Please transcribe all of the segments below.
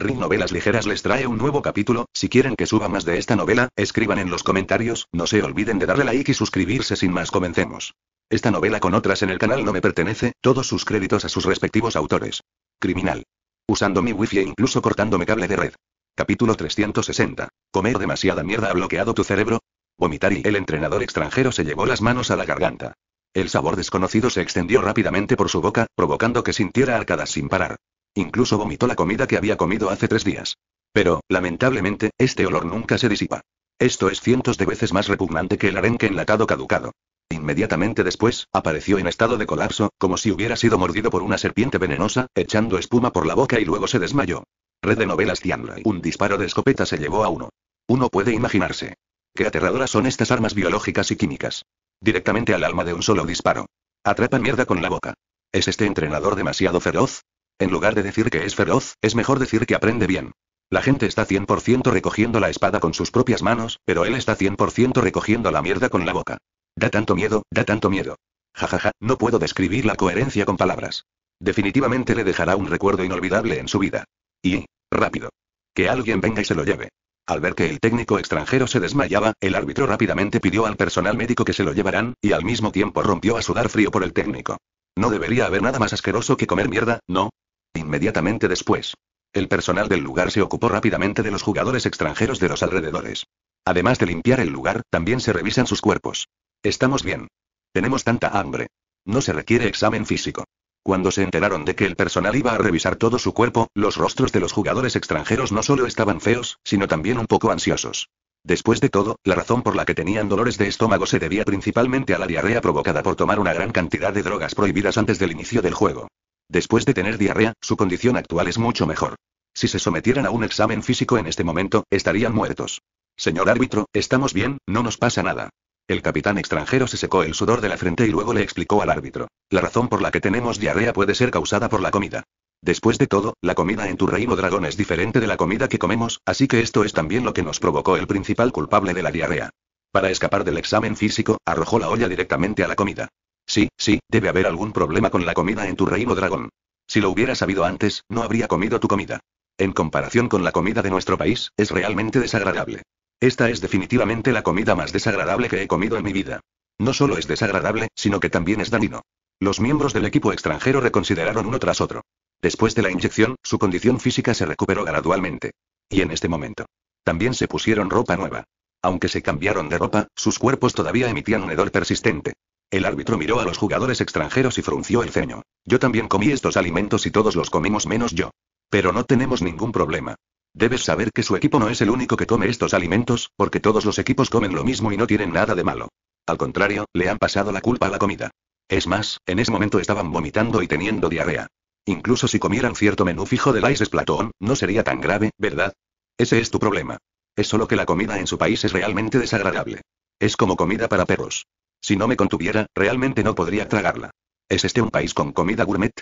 Ring Novelas Ligeras les trae un nuevo capítulo, si quieren que suba más de esta novela, escriban en los comentarios, no se olviden de darle like y suscribirse sin más comencemos. Esta novela con otras en el canal no me pertenece, todos sus créditos a sus respectivos autores. Criminal. Usando mi wifi e incluso cortándome cable de red. Capítulo 360. ¿Comer demasiada mierda ha bloqueado tu cerebro? Vomitar y el entrenador extranjero se llevó las manos a la garganta. El sabor desconocido se extendió rápidamente por su boca, provocando que sintiera arcadas sin parar. Incluso vomitó la comida que había comido hace tres días. Pero, lamentablemente, este olor nunca se disipa. Esto es cientos de veces más repugnante que el arenque enlatado caducado. Inmediatamente después, apareció en estado de colapso, como si hubiera sido mordido por una serpiente venenosa, echando espuma por la boca y luego se desmayó. Red de novelas Tianlai. Un disparo de escopeta se llevó a uno. Uno puede imaginarse. Qué aterradoras son estas armas biológicas y químicas. Directamente al alma de un solo disparo. Atrapa mierda con la boca. ¿Es este entrenador demasiado feroz? En lugar de decir que es feroz, es mejor decir que aprende bien. La gente está 100% recogiendo la espada con sus propias manos, pero él está 100% recogiendo la mierda con la boca. Da tanto miedo, da tanto miedo. Jajaja, ja, ja, no puedo describir la coherencia con palabras. Definitivamente le dejará un recuerdo inolvidable en su vida. Y, rápido. Que alguien venga y se lo lleve. Al ver que el técnico extranjero se desmayaba, el árbitro rápidamente pidió al personal médico que se lo llevaran, y al mismo tiempo rompió a sudar frío por el técnico. No debería haber nada más asqueroso que comer mierda, ¿no? Inmediatamente después. El personal del lugar se ocupó rápidamente de los jugadores extranjeros de los alrededores. Además de limpiar el lugar, también se revisan sus cuerpos. Estamos bien. Tenemos tanta hambre. No se requiere examen físico. Cuando se enteraron de que el personal iba a revisar todo su cuerpo, los rostros de los jugadores extranjeros no solo estaban feos, sino también un poco ansiosos. Después de todo, la razón por la que tenían dolores de estómago se debía principalmente a la diarrea provocada por tomar una gran cantidad de drogas prohibidas antes del inicio del juego. Después de tener diarrea, su condición actual es mucho mejor. Si se sometieran a un examen físico en este momento, estarían muertos. Señor árbitro, estamos bien, no nos pasa nada. El capitán extranjero se secó el sudor de la frente y luego le explicó al árbitro. La razón por la que tenemos diarrea puede ser causada por la comida. Después de todo, la comida en tu reino dragón es diferente de la comida que comemos, así que esto es también lo que nos provocó el principal culpable de la diarrea. Para escapar del examen físico, arrojó la olla directamente a la comida. Sí, sí, debe haber algún problema con la comida en tu reino dragón. Si lo hubiera sabido antes, no habría comido tu comida. En comparación con la comida de nuestro país, es realmente desagradable. Esta es definitivamente la comida más desagradable que he comido en mi vida. No solo es desagradable, sino que también es dañino. Los miembros del equipo extranjero reconsideraron uno tras otro. Después de la inyección, su condición física se recuperó gradualmente. Y en este momento. También se pusieron ropa nueva. Aunque se cambiaron de ropa, sus cuerpos todavía emitían un hedor persistente. El árbitro miró a los jugadores extranjeros y frunció el ceño. Yo también comí estos alimentos y todos los comimos menos yo. Pero no tenemos ningún problema. Debes saber que su equipo no es el único que come estos alimentos, porque todos los equipos comen lo mismo y no tienen nada de malo. Al contrario, le han pasado la culpa a la comida. Es más, en ese momento estaban vomitando y teniendo diarrea. Incluso si comieran cierto menú fijo de Ice Platón, no sería tan grave, ¿verdad? Ese es tu problema. Es solo que la comida en su país es realmente desagradable. Es como comida para perros. Si no me contuviera, realmente no podría tragarla. ¿Es este un país con comida gourmet?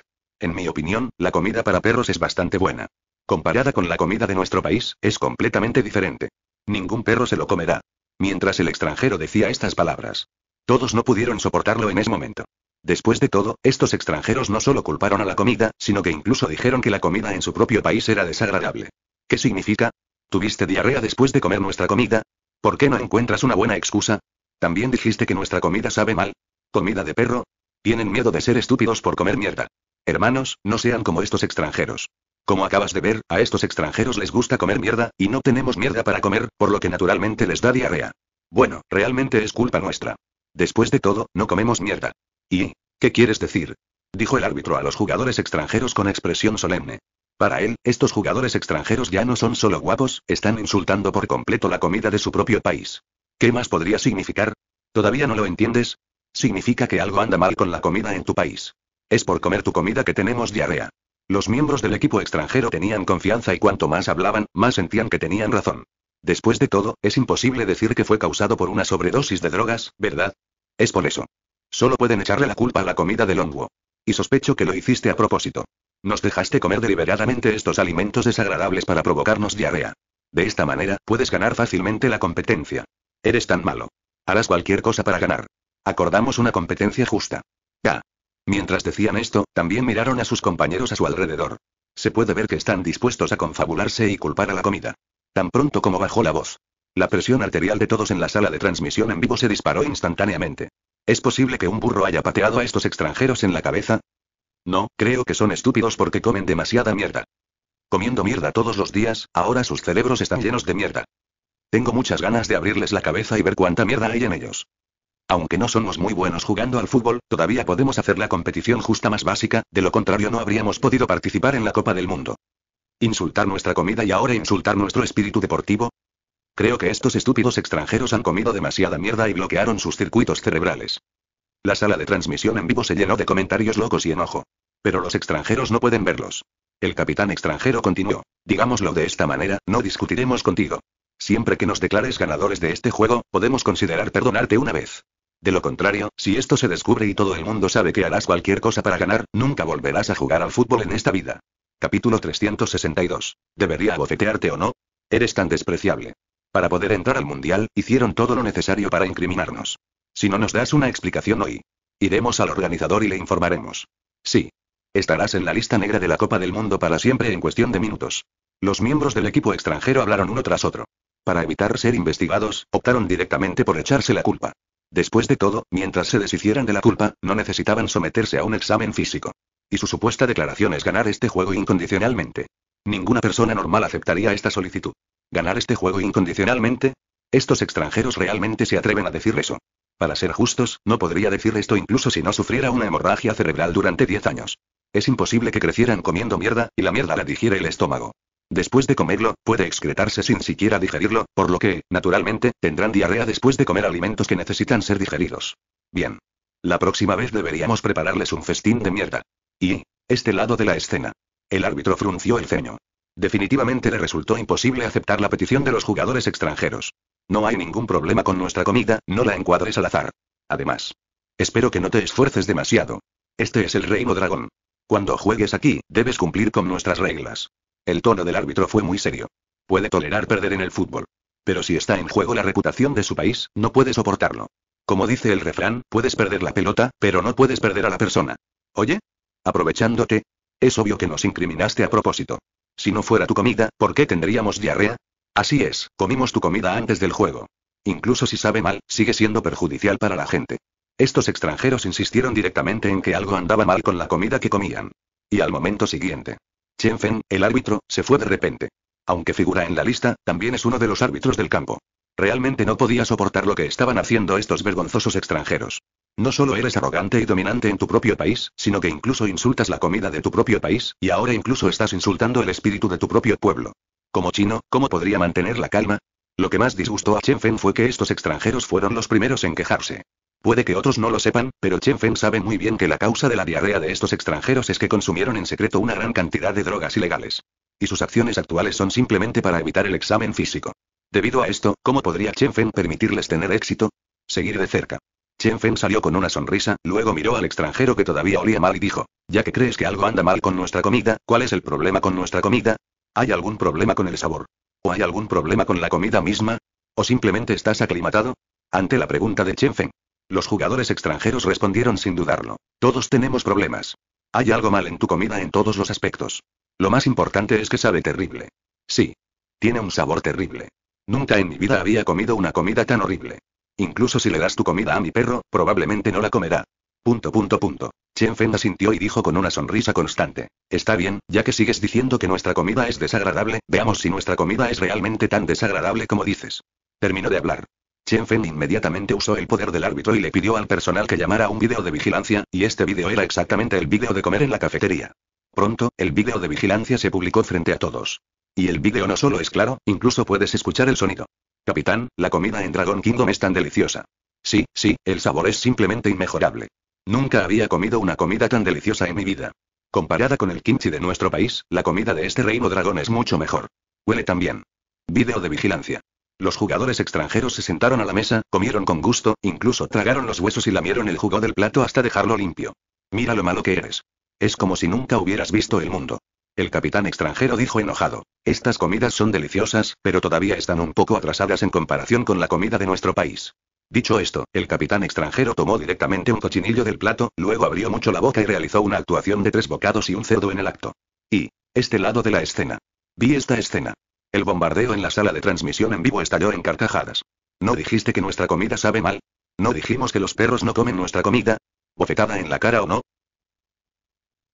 En mi opinión, la comida para perros es bastante buena. Comparada con la comida de nuestro país, es completamente diferente. Ningún perro se lo comerá. Mientras el extranjero decía estas palabras. Todos no pudieron soportarlo en ese momento. Después de todo, estos extranjeros no solo culparon a la comida, sino que incluso dijeron que la comida en su propio país era desagradable. ¿Qué significa? ¿Tuviste diarrea después de comer nuestra comida? ¿Por qué no encuentras una buena excusa? También dijiste que nuestra comida sabe mal. ¿Comida de perro? Tienen miedo de ser estúpidos por comer mierda. Hermanos, no sean como estos extranjeros. Como acabas de ver, a estos extranjeros les gusta comer mierda, y no tenemos mierda para comer, por lo que naturalmente les da diarrea. Bueno, realmente es culpa nuestra. Después de todo, no comemos mierda. ¿Y? ¿Qué quieres decir? Dijo el árbitro a los jugadores extranjeros con expresión solemne. Para él, estos jugadores extranjeros ya no son solo guapos, están insultando por completo la comida de su propio país. ¿Qué más podría significar? ¿Todavía no lo entiendes? Significa que algo anda mal con la comida en tu país. Es por comer tu comida que tenemos diarrea. Los miembros del equipo extranjero tenían confianza y cuanto más hablaban, más sentían que tenían razón. Después de todo, es imposible decir que fue causado por una sobredosis de drogas, ¿verdad? Es por eso. Solo pueden echarle la culpa a la comida del hongo. Y sospecho que lo hiciste a propósito. Nos dejaste comer deliberadamente estos alimentos desagradables para provocarnos diarrea. De esta manera, puedes ganar fácilmente la competencia. Eres tan malo. Harás cualquier cosa para ganar. Acordamos una competencia justa. Ya. Mientras decían esto, también miraron a sus compañeros a su alrededor. Se puede ver que están dispuestos a confabularse y culpar a la comida. Tan pronto como bajó la voz. La presión arterial de todos en la sala de transmisión en vivo se disparó instantáneamente. ¿Es posible que un burro haya pateado a estos extranjeros en la cabeza? No, creo que son estúpidos porque comen demasiada mierda. Comiendo mierda todos los días, ahora sus cerebros están llenos de mierda. Tengo muchas ganas de abrirles la cabeza y ver cuánta mierda hay en ellos. Aunque no somos muy buenos jugando al fútbol, todavía podemos hacer la competición justa más básica, de lo contrario no habríamos podido participar en la Copa del Mundo. Insultar nuestra comida y ahora insultar nuestro espíritu deportivo. Creo que estos estúpidos extranjeros han comido demasiada mierda y bloquearon sus circuitos cerebrales. La sala de transmisión en vivo se llenó de comentarios locos y enojo. Pero los extranjeros no pueden verlos. El capitán extranjero continuó. Digámoslo de esta manera, no discutiremos contigo. Siempre que nos declares ganadores de este juego, podemos considerar perdonarte una vez. De lo contrario, si esto se descubre y todo el mundo sabe que harás cualquier cosa para ganar, nunca volverás a jugar al fútbol en esta vida. Capítulo 362. ¿Debería abofetearte o no? Eres tan despreciable. Para poder entrar al Mundial, hicieron todo lo necesario para incriminarnos. Si no nos das una explicación hoy, iremos al organizador y le informaremos. Sí. Estarás en la lista negra de la Copa del Mundo para siempre en cuestión de minutos. Los miembros del equipo extranjero hablaron uno tras otro. Para evitar ser investigados, optaron directamente por echarse la culpa. Después de todo, mientras se deshicieran de la culpa, no necesitaban someterse a un examen físico. Y su supuesta declaración es ganar este juego incondicionalmente. Ninguna persona normal aceptaría esta solicitud. ¿Ganar este juego incondicionalmente? Estos extranjeros realmente se atreven a decir eso. Para ser justos, no podría decir esto incluso si no sufriera una hemorragia cerebral durante 10 años. Es imposible que crecieran comiendo mierda, y la mierda la digiere el estómago. Después de comerlo, puede excretarse sin siquiera digerirlo, por lo que, naturalmente, tendrán diarrea después de comer alimentos que necesitan ser digeridos. Bien. La próxima vez deberíamos prepararles un festín de mierda. Y, este lado de la escena. El árbitro frunció el ceño. Definitivamente le resultó imposible aceptar la petición de los jugadores extranjeros. No hay ningún problema con nuestra comida, no la encuadres al azar. Además. Espero que no te esfuerces demasiado. Este es el reino dragón. Cuando juegues aquí, debes cumplir con nuestras reglas. El tono del árbitro fue muy serio. Puede tolerar perder en el fútbol. Pero si está en juego la reputación de su país, no puede soportarlo. Como dice el refrán, puedes perder la pelota, pero no puedes perder a la persona. Oye, aprovechándote, es obvio que nos incriminaste a propósito. Si no fuera tu comida, ¿por qué tendríamos diarrea? Así es, comimos tu comida antes del juego. Incluso si sabe mal, sigue siendo perjudicial para la gente. Estos extranjeros insistieron directamente en que algo andaba mal con la comida que comían. Y al momento siguiente, Chen Fen, el árbitro, se fue de repente. Aunque figura en la lista, también es uno de los árbitros del campo. Realmente no podía soportar lo que estaban haciendo estos vergonzosos extranjeros. No solo eres arrogante y dominante en tu propio país, sino que incluso insultas la comida de tu propio país, y ahora incluso estás insultando el espíritu de tu propio pueblo. Como chino, ¿cómo podría mantener la calma? Lo que más disgustó a Chen Fen fue que estos extranjeros fueron los primeros en quejarse. Puede que otros no lo sepan, pero Chen Feng sabe muy bien que la causa de la diarrea de estos extranjeros es que consumieron en secreto una gran cantidad de drogas ilegales. Y sus acciones actuales son simplemente para evitar el examen físico. Debido a esto, ¿cómo podría Chen Feng permitirles tener éxito? Seguir de cerca. Chen Feng salió con una sonrisa, luego miró al extranjero que todavía olía mal y dijo, ya que crees que algo anda mal con nuestra comida, ¿cuál es el problema con nuestra comida? ¿Hay algún problema con el sabor? ¿O hay algún problema con la comida misma? ¿O simplemente estás aclimatado? Ante la pregunta de Chen Feng, los jugadores extranjeros respondieron sin dudarlo. Todos tenemos problemas. Hay algo mal en tu comida en todos los aspectos. Lo más importante es que sabe terrible. Sí. Tiene un sabor terrible. Nunca en mi vida había comido una comida tan horrible. Incluso si le das tu comida a mi perro, probablemente no la comerá. Punto punto punto. Chen Feng asintió y dijo con una sonrisa constante. Está bien, ya que sigues diciendo que nuestra comida es desagradable, veamos si nuestra comida es realmente tan desagradable como dices. Terminó de hablar. Chen Feng inmediatamente usó el poder del árbitro y le pidió al personal que llamara un vídeo de vigilancia, y este vídeo era exactamente el vídeo de comer en la cafetería. Pronto, el vídeo de vigilancia se publicó frente a todos. Y el vídeo no solo es claro, incluso puedes escuchar el sonido. Capitán, la comida en Dragon Kingdom es tan deliciosa. Sí, sí, el sabor es simplemente inmejorable. Nunca había comido una comida tan deliciosa en mi vida. Comparada con el kimchi de nuestro país, la comida de este reino dragón es mucho mejor. Huele tan bien. Vídeo de vigilancia. Los jugadores extranjeros se sentaron a la mesa, comieron con gusto, incluso tragaron los huesos y lamieron el jugo del plato hasta dejarlo limpio. Mira lo malo que eres. Es como si nunca hubieras visto el mundo. El capitán extranjero dijo enojado. Estas comidas son deliciosas, pero todavía están un poco atrasadas en comparación con la comida de nuestro país. Dicho esto, el capitán extranjero tomó directamente un cochinillo del plato, luego abrió mucho la boca y realizó una actuación de tres bocados y un cerdo en el acto. Y, este lado de la escena. Vi esta escena. El bombardeo en la sala de transmisión en vivo estalló en carcajadas. ¿No dijiste que nuestra comida sabe mal? ¿No dijimos que los perros no comen nuestra comida? ¿Bofetada en la cara o no?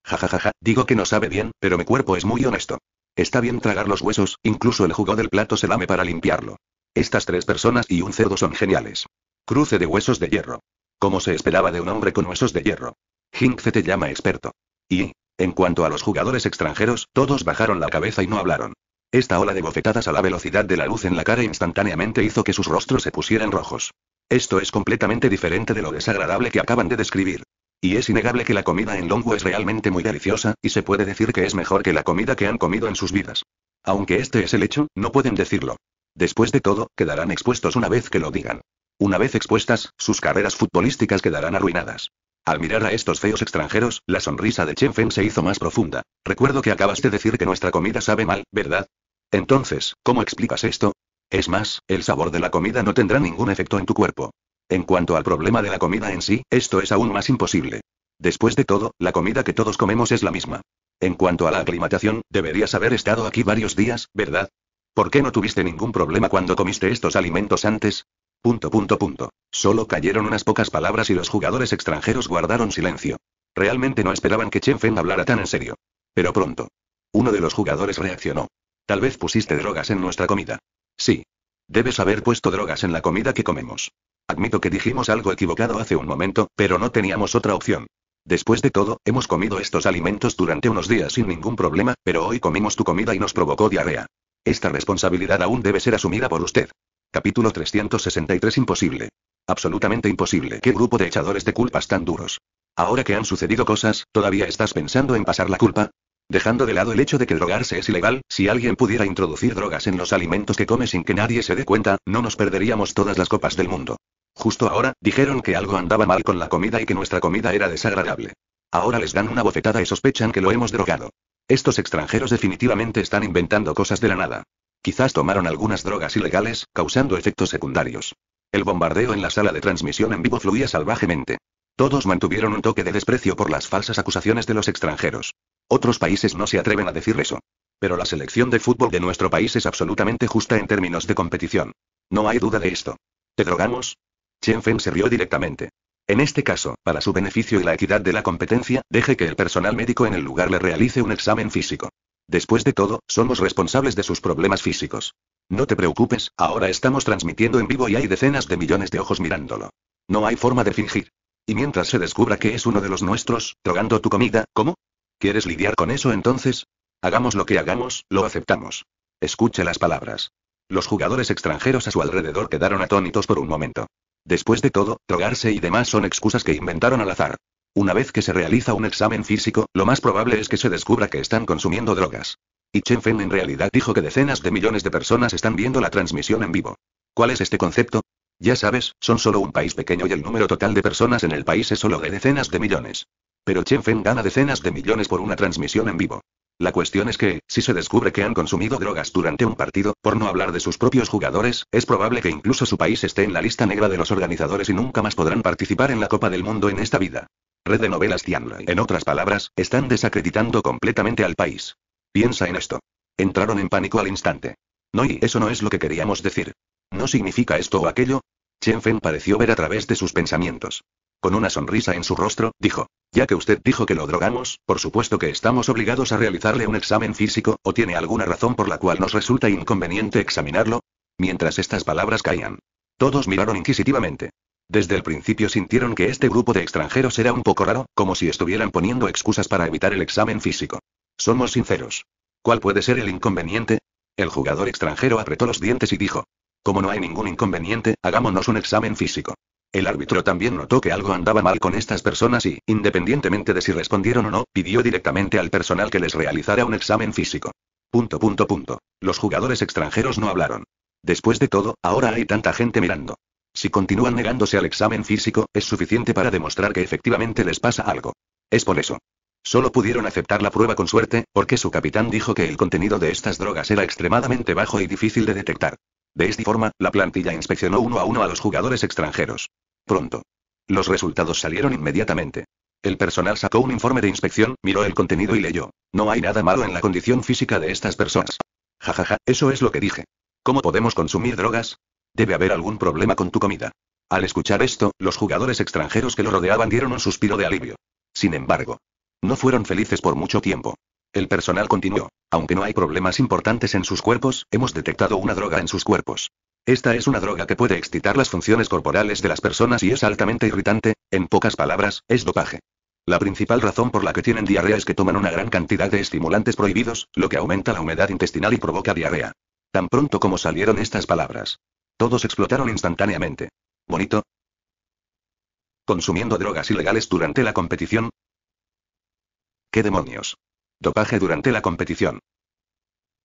Ja digo que no sabe bien, pero mi cuerpo es muy honesto. Está bien tragar los huesos, incluso el jugo del plato se lame para limpiarlo. Estas tres personas y un cerdo son geniales. Cruce de huesos de hierro. Como se esperaba de un hombre con huesos de hierro. se te llama experto. Y, en cuanto a los jugadores extranjeros, todos bajaron la cabeza y no hablaron. Esta ola de bofetadas a la velocidad de la luz en la cara instantáneamente hizo que sus rostros se pusieran rojos. Esto es completamente diferente de lo desagradable que acaban de describir. Y es innegable que la comida en longo es realmente muy deliciosa, y se puede decir que es mejor que la comida que han comido en sus vidas. Aunque este es el hecho, no pueden decirlo. Después de todo, quedarán expuestos una vez que lo digan. Una vez expuestas, sus carreras futbolísticas quedarán arruinadas. Al mirar a estos feos extranjeros, la sonrisa de Chen Feng se hizo más profunda. Recuerdo que acabaste de decir que nuestra comida sabe mal, ¿verdad? Entonces, ¿cómo explicas esto? Es más, el sabor de la comida no tendrá ningún efecto en tu cuerpo. En cuanto al problema de la comida en sí, esto es aún más imposible. Después de todo, la comida que todos comemos es la misma. En cuanto a la aclimatación, deberías haber estado aquí varios días, ¿verdad? ¿Por qué no tuviste ningún problema cuando comiste estos alimentos antes? Punto punto punto. Solo cayeron unas pocas palabras y los jugadores extranjeros guardaron silencio. Realmente no esperaban que Chen Feng hablara tan en serio. Pero pronto. Uno de los jugadores reaccionó. Tal vez pusiste drogas en nuestra comida. Sí. Debes haber puesto drogas en la comida que comemos. Admito que dijimos algo equivocado hace un momento, pero no teníamos otra opción. Después de todo, hemos comido estos alimentos durante unos días sin ningún problema, pero hoy comimos tu comida y nos provocó diarrea. Esta responsabilidad aún debe ser asumida por usted. Capítulo 363 Imposible. Absolutamente imposible. Qué grupo de echadores de culpas tan duros. Ahora que han sucedido cosas, ¿todavía estás pensando en pasar la culpa? Dejando de lado el hecho de que drogarse es ilegal, si alguien pudiera introducir drogas en los alimentos que come sin que nadie se dé cuenta, no nos perderíamos todas las copas del mundo. Justo ahora, dijeron que algo andaba mal con la comida y que nuestra comida era desagradable. Ahora les dan una bofetada y sospechan que lo hemos drogado. Estos extranjeros definitivamente están inventando cosas de la nada. Quizás tomaron algunas drogas ilegales, causando efectos secundarios. El bombardeo en la sala de transmisión en vivo fluía salvajemente. Todos mantuvieron un toque de desprecio por las falsas acusaciones de los extranjeros. Otros países no se atreven a decir eso. Pero la selección de fútbol de nuestro país es absolutamente justa en términos de competición. No hay duda de esto. ¿Te drogamos? Chen Feng se rió directamente. En este caso, para su beneficio y la equidad de la competencia, deje que el personal médico en el lugar le realice un examen físico. Después de todo, somos responsables de sus problemas físicos. No te preocupes, ahora estamos transmitiendo en vivo y hay decenas de millones de ojos mirándolo. No hay forma de fingir. Y mientras se descubra que es uno de los nuestros, drogando tu comida, ¿cómo? ¿Quieres lidiar con eso entonces? Hagamos lo que hagamos, lo aceptamos. Escuche las palabras. Los jugadores extranjeros a su alrededor quedaron atónitos por un momento. Después de todo, drogarse y demás son excusas que inventaron al azar. Una vez que se realiza un examen físico, lo más probable es que se descubra que están consumiendo drogas. Y Chen Fen en realidad dijo que decenas de millones de personas están viendo la transmisión en vivo. ¿Cuál es este concepto? Ya sabes, son solo un país pequeño y el número total de personas en el país es solo de decenas de millones. Pero Chen Feng gana decenas de millones por una transmisión en vivo. La cuestión es que, si se descubre que han consumido drogas durante un partido, por no hablar de sus propios jugadores, es probable que incluso su país esté en la lista negra de los organizadores y nunca más podrán participar en la Copa del Mundo en esta vida. Red de novelas Tianlai. En otras palabras, están desacreditando completamente al país. Piensa en esto. Entraron en pánico al instante. No y eso no es lo que queríamos decir. ¿No significa esto o aquello? Chen Feng pareció ver a través de sus pensamientos. Con una sonrisa en su rostro, dijo. Ya que usted dijo que lo drogamos, por supuesto que estamos obligados a realizarle un examen físico, o tiene alguna razón por la cual nos resulta inconveniente examinarlo. Mientras estas palabras caían, todos miraron inquisitivamente. Desde el principio sintieron que este grupo de extranjeros era un poco raro, como si estuvieran poniendo excusas para evitar el examen físico. Somos sinceros. ¿Cuál puede ser el inconveniente? El jugador extranjero apretó los dientes y dijo. Como no hay ningún inconveniente, hagámonos un examen físico. El árbitro también notó que algo andaba mal con estas personas y, independientemente de si respondieron o no, pidió directamente al personal que les realizara un examen físico. Punto punto punto. Los jugadores extranjeros no hablaron. Después de todo, ahora hay tanta gente mirando. Si continúan negándose al examen físico, es suficiente para demostrar que efectivamente les pasa algo. Es por eso. Solo pudieron aceptar la prueba con suerte, porque su capitán dijo que el contenido de estas drogas era extremadamente bajo y difícil de detectar. De esta forma, la plantilla inspeccionó uno a uno a los jugadores extranjeros. Pronto. Los resultados salieron inmediatamente. El personal sacó un informe de inspección, miró el contenido y leyó. No hay nada malo en la condición física de estas personas. Jajaja, ja, ja, eso es lo que dije. ¿Cómo podemos consumir drogas? Debe haber algún problema con tu comida. Al escuchar esto, los jugadores extranjeros que lo rodeaban dieron un suspiro de alivio. Sin embargo, no fueron felices por mucho tiempo. El personal continuó. Aunque no hay problemas importantes en sus cuerpos, hemos detectado una droga en sus cuerpos. Esta es una droga que puede excitar las funciones corporales de las personas y es altamente irritante, en pocas palabras, es dopaje. La principal razón por la que tienen diarrea es que toman una gran cantidad de estimulantes prohibidos, lo que aumenta la humedad intestinal y provoca diarrea. Tan pronto como salieron estas palabras. Todos explotaron instantáneamente. ¿Bonito? ¿Consumiendo drogas ilegales durante la competición? ¿Qué demonios? Dopaje durante la competición.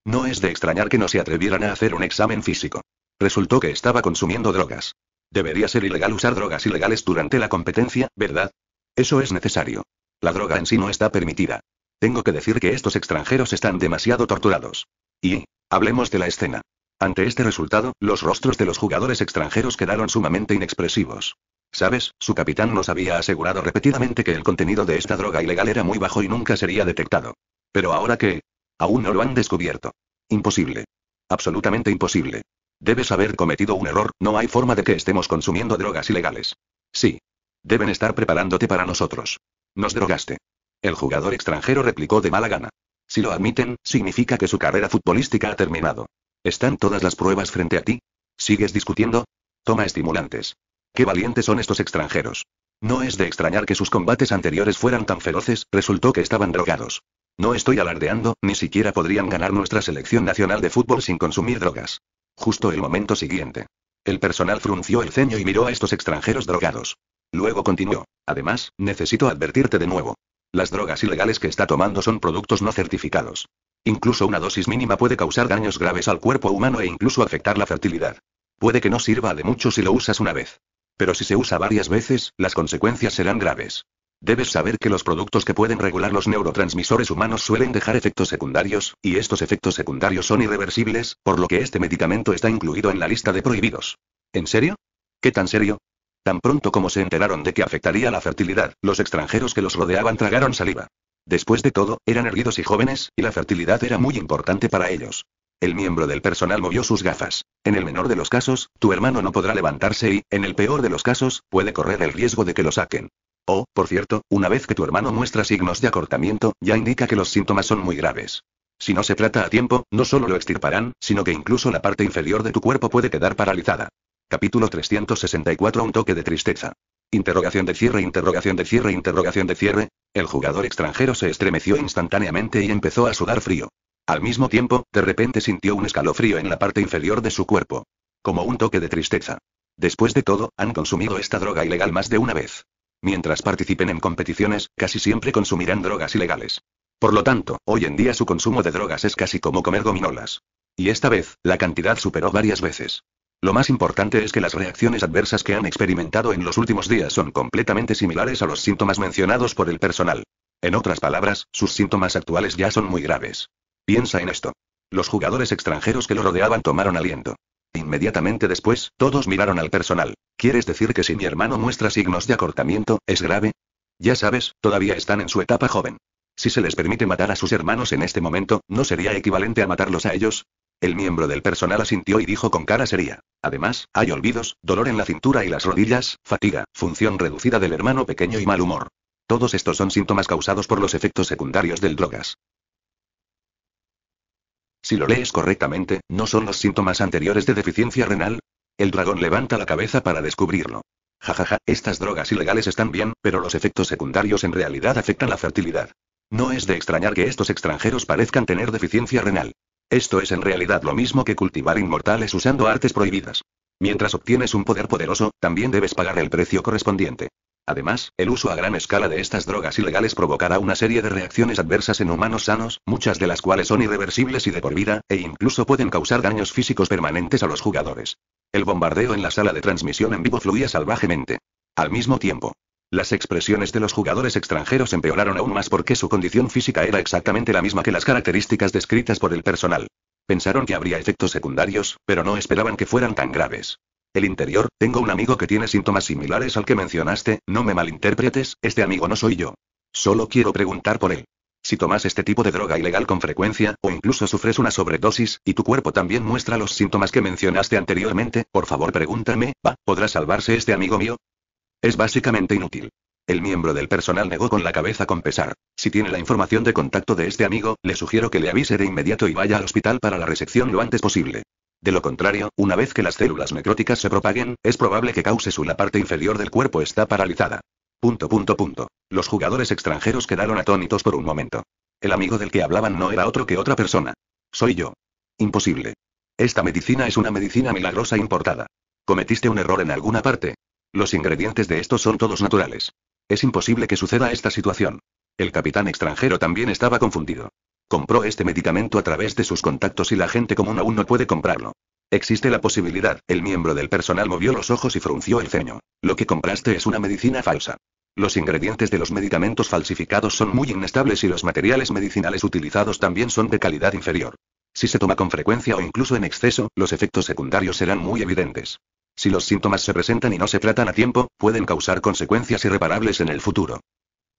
No es de extrañar que no se atrevieran a hacer un examen físico. Resultó que estaba consumiendo drogas. Debería ser ilegal usar drogas ilegales durante la competencia, ¿verdad? Eso es necesario. La droga en sí no está permitida. Tengo que decir que estos extranjeros están demasiado torturados. Y, hablemos de la escena. Ante este resultado, los rostros de los jugadores extranjeros quedaron sumamente inexpresivos. ¿Sabes? Su capitán nos había asegurado repetidamente que el contenido de esta droga ilegal era muy bajo y nunca sería detectado. Pero ahora que... Aún no lo han descubierto. Imposible. Absolutamente imposible. Debes haber cometido un error, no hay forma de que estemos consumiendo drogas ilegales. Sí. Deben estar preparándote para nosotros. Nos drogaste. El jugador extranjero replicó de mala gana. Si lo admiten, significa que su carrera futbolística ha terminado. ¿Están todas las pruebas frente a ti? ¿Sigues discutiendo? Toma estimulantes. Qué valientes son estos extranjeros. No es de extrañar que sus combates anteriores fueran tan feroces, resultó que estaban drogados. No estoy alardeando, ni siquiera podrían ganar nuestra selección nacional de fútbol sin consumir drogas. Justo el momento siguiente. El personal frunció el ceño y miró a estos extranjeros drogados. Luego continuó. Además, necesito advertirte de nuevo. Las drogas ilegales que está tomando son productos no certificados. Incluso una dosis mínima puede causar daños graves al cuerpo humano e incluso afectar la fertilidad. Puede que no sirva de mucho si lo usas una vez. Pero si se usa varias veces, las consecuencias serán graves. Debes saber que los productos que pueden regular los neurotransmisores humanos suelen dejar efectos secundarios, y estos efectos secundarios son irreversibles, por lo que este medicamento está incluido en la lista de prohibidos. ¿En serio? ¿Qué tan serio? Tan pronto como se enteraron de que afectaría la fertilidad, los extranjeros que los rodeaban tragaron saliva. Después de todo, eran erguidos y jóvenes, y la fertilidad era muy importante para ellos. El miembro del personal movió sus gafas. En el menor de los casos, tu hermano no podrá levantarse y, en el peor de los casos, puede correr el riesgo de que lo saquen. O, oh, por cierto, una vez que tu hermano muestra signos de acortamiento, ya indica que los síntomas son muy graves. Si no se trata a tiempo, no solo lo extirparán, sino que incluso la parte inferior de tu cuerpo puede quedar paralizada. Capítulo 364 Un toque de tristeza. Interrogación de cierre, interrogación de cierre, interrogación de cierre. El jugador extranjero se estremeció instantáneamente y empezó a sudar frío. Al mismo tiempo, de repente sintió un escalofrío en la parte inferior de su cuerpo. Como un toque de tristeza. Después de todo, han consumido esta droga ilegal más de una vez. Mientras participen en competiciones, casi siempre consumirán drogas ilegales. Por lo tanto, hoy en día su consumo de drogas es casi como comer gominolas. Y esta vez, la cantidad superó varias veces. Lo más importante es que las reacciones adversas que han experimentado en los últimos días son completamente similares a los síntomas mencionados por el personal. En otras palabras, sus síntomas actuales ya son muy graves. Piensa en esto. Los jugadores extranjeros que lo rodeaban tomaron aliento. Inmediatamente después, todos miraron al personal. ¿Quieres decir que si mi hermano muestra signos de acortamiento, es grave? Ya sabes, todavía están en su etapa joven. Si se les permite matar a sus hermanos en este momento, ¿no sería equivalente a matarlos a ellos? El miembro del personal asintió y dijo con cara seria. Además, hay olvidos, dolor en la cintura y las rodillas, fatiga, función reducida del hermano pequeño y mal humor. Todos estos son síntomas causados por los efectos secundarios del drogas. Si lo lees correctamente, ¿no son los síntomas anteriores de deficiencia renal? El dragón levanta la cabeza para descubrirlo. Jajaja, estas drogas ilegales están bien, pero los efectos secundarios en realidad afectan la fertilidad. No es de extrañar que estos extranjeros parezcan tener deficiencia renal. Esto es en realidad lo mismo que cultivar inmortales usando artes prohibidas. Mientras obtienes un poder poderoso, también debes pagar el precio correspondiente. Además, el uso a gran escala de estas drogas ilegales provocará una serie de reacciones adversas en humanos sanos, muchas de las cuales son irreversibles y de por vida, e incluso pueden causar daños físicos permanentes a los jugadores. El bombardeo en la sala de transmisión en vivo fluía salvajemente. Al mismo tiempo, las expresiones de los jugadores extranjeros empeoraron aún más porque su condición física era exactamente la misma que las características descritas por el personal. Pensaron que habría efectos secundarios, pero no esperaban que fueran tan graves el interior, tengo un amigo que tiene síntomas similares al que mencionaste, no me malinterpretes, este amigo no soy yo. Solo quiero preguntar por él. Si tomas este tipo de droga ilegal con frecuencia, o incluso sufres una sobredosis, y tu cuerpo también muestra los síntomas que mencionaste anteriormente, por favor pregúntame, ¿va? ¿Podrá salvarse este amigo mío? Es básicamente inútil. El miembro del personal negó con la cabeza con pesar. Si tiene la información de contacto de este amigo, le sugiero que le avise de inmediato y vaya al hospital para la resección lo antes posible. De lo contrario, una vez que las células necróticas se propaguen, es probable que cause su la parte inferior del cuerpo está paralizada. Punto punto punto. Los jugadores extranjeros quedaron atónitos por un momento. El amigo del que hablaban no era otro que otra persona. Soy yo. Imposible. Esta medicina es una medicina milagrosa importada. Cometiste un error en alguna parte. Los ingredientes de esto son todos naturales. Es imposible que suceda esta situación. El capitán extranjero también estaba confundido. Compró este medicamento a través de sus contactos y la gente común aún no puede comprarlo. Existe la posibilidad. El miembro del personal movió los ojos y frunció el ceño. Lo que compraste es una medicina falsa. Los ingredientes de los medicamentos falsificados son muy inestables y los materiales medicinales utilizados también son de calidad inferior. Si se toma con frecuencia o incluso en exceso, los efectos secundarios serán muy evidentes. Si los síntomas se presentan y no se tratan a tiempo, pueden causar consecuencias irreparables en el futuro.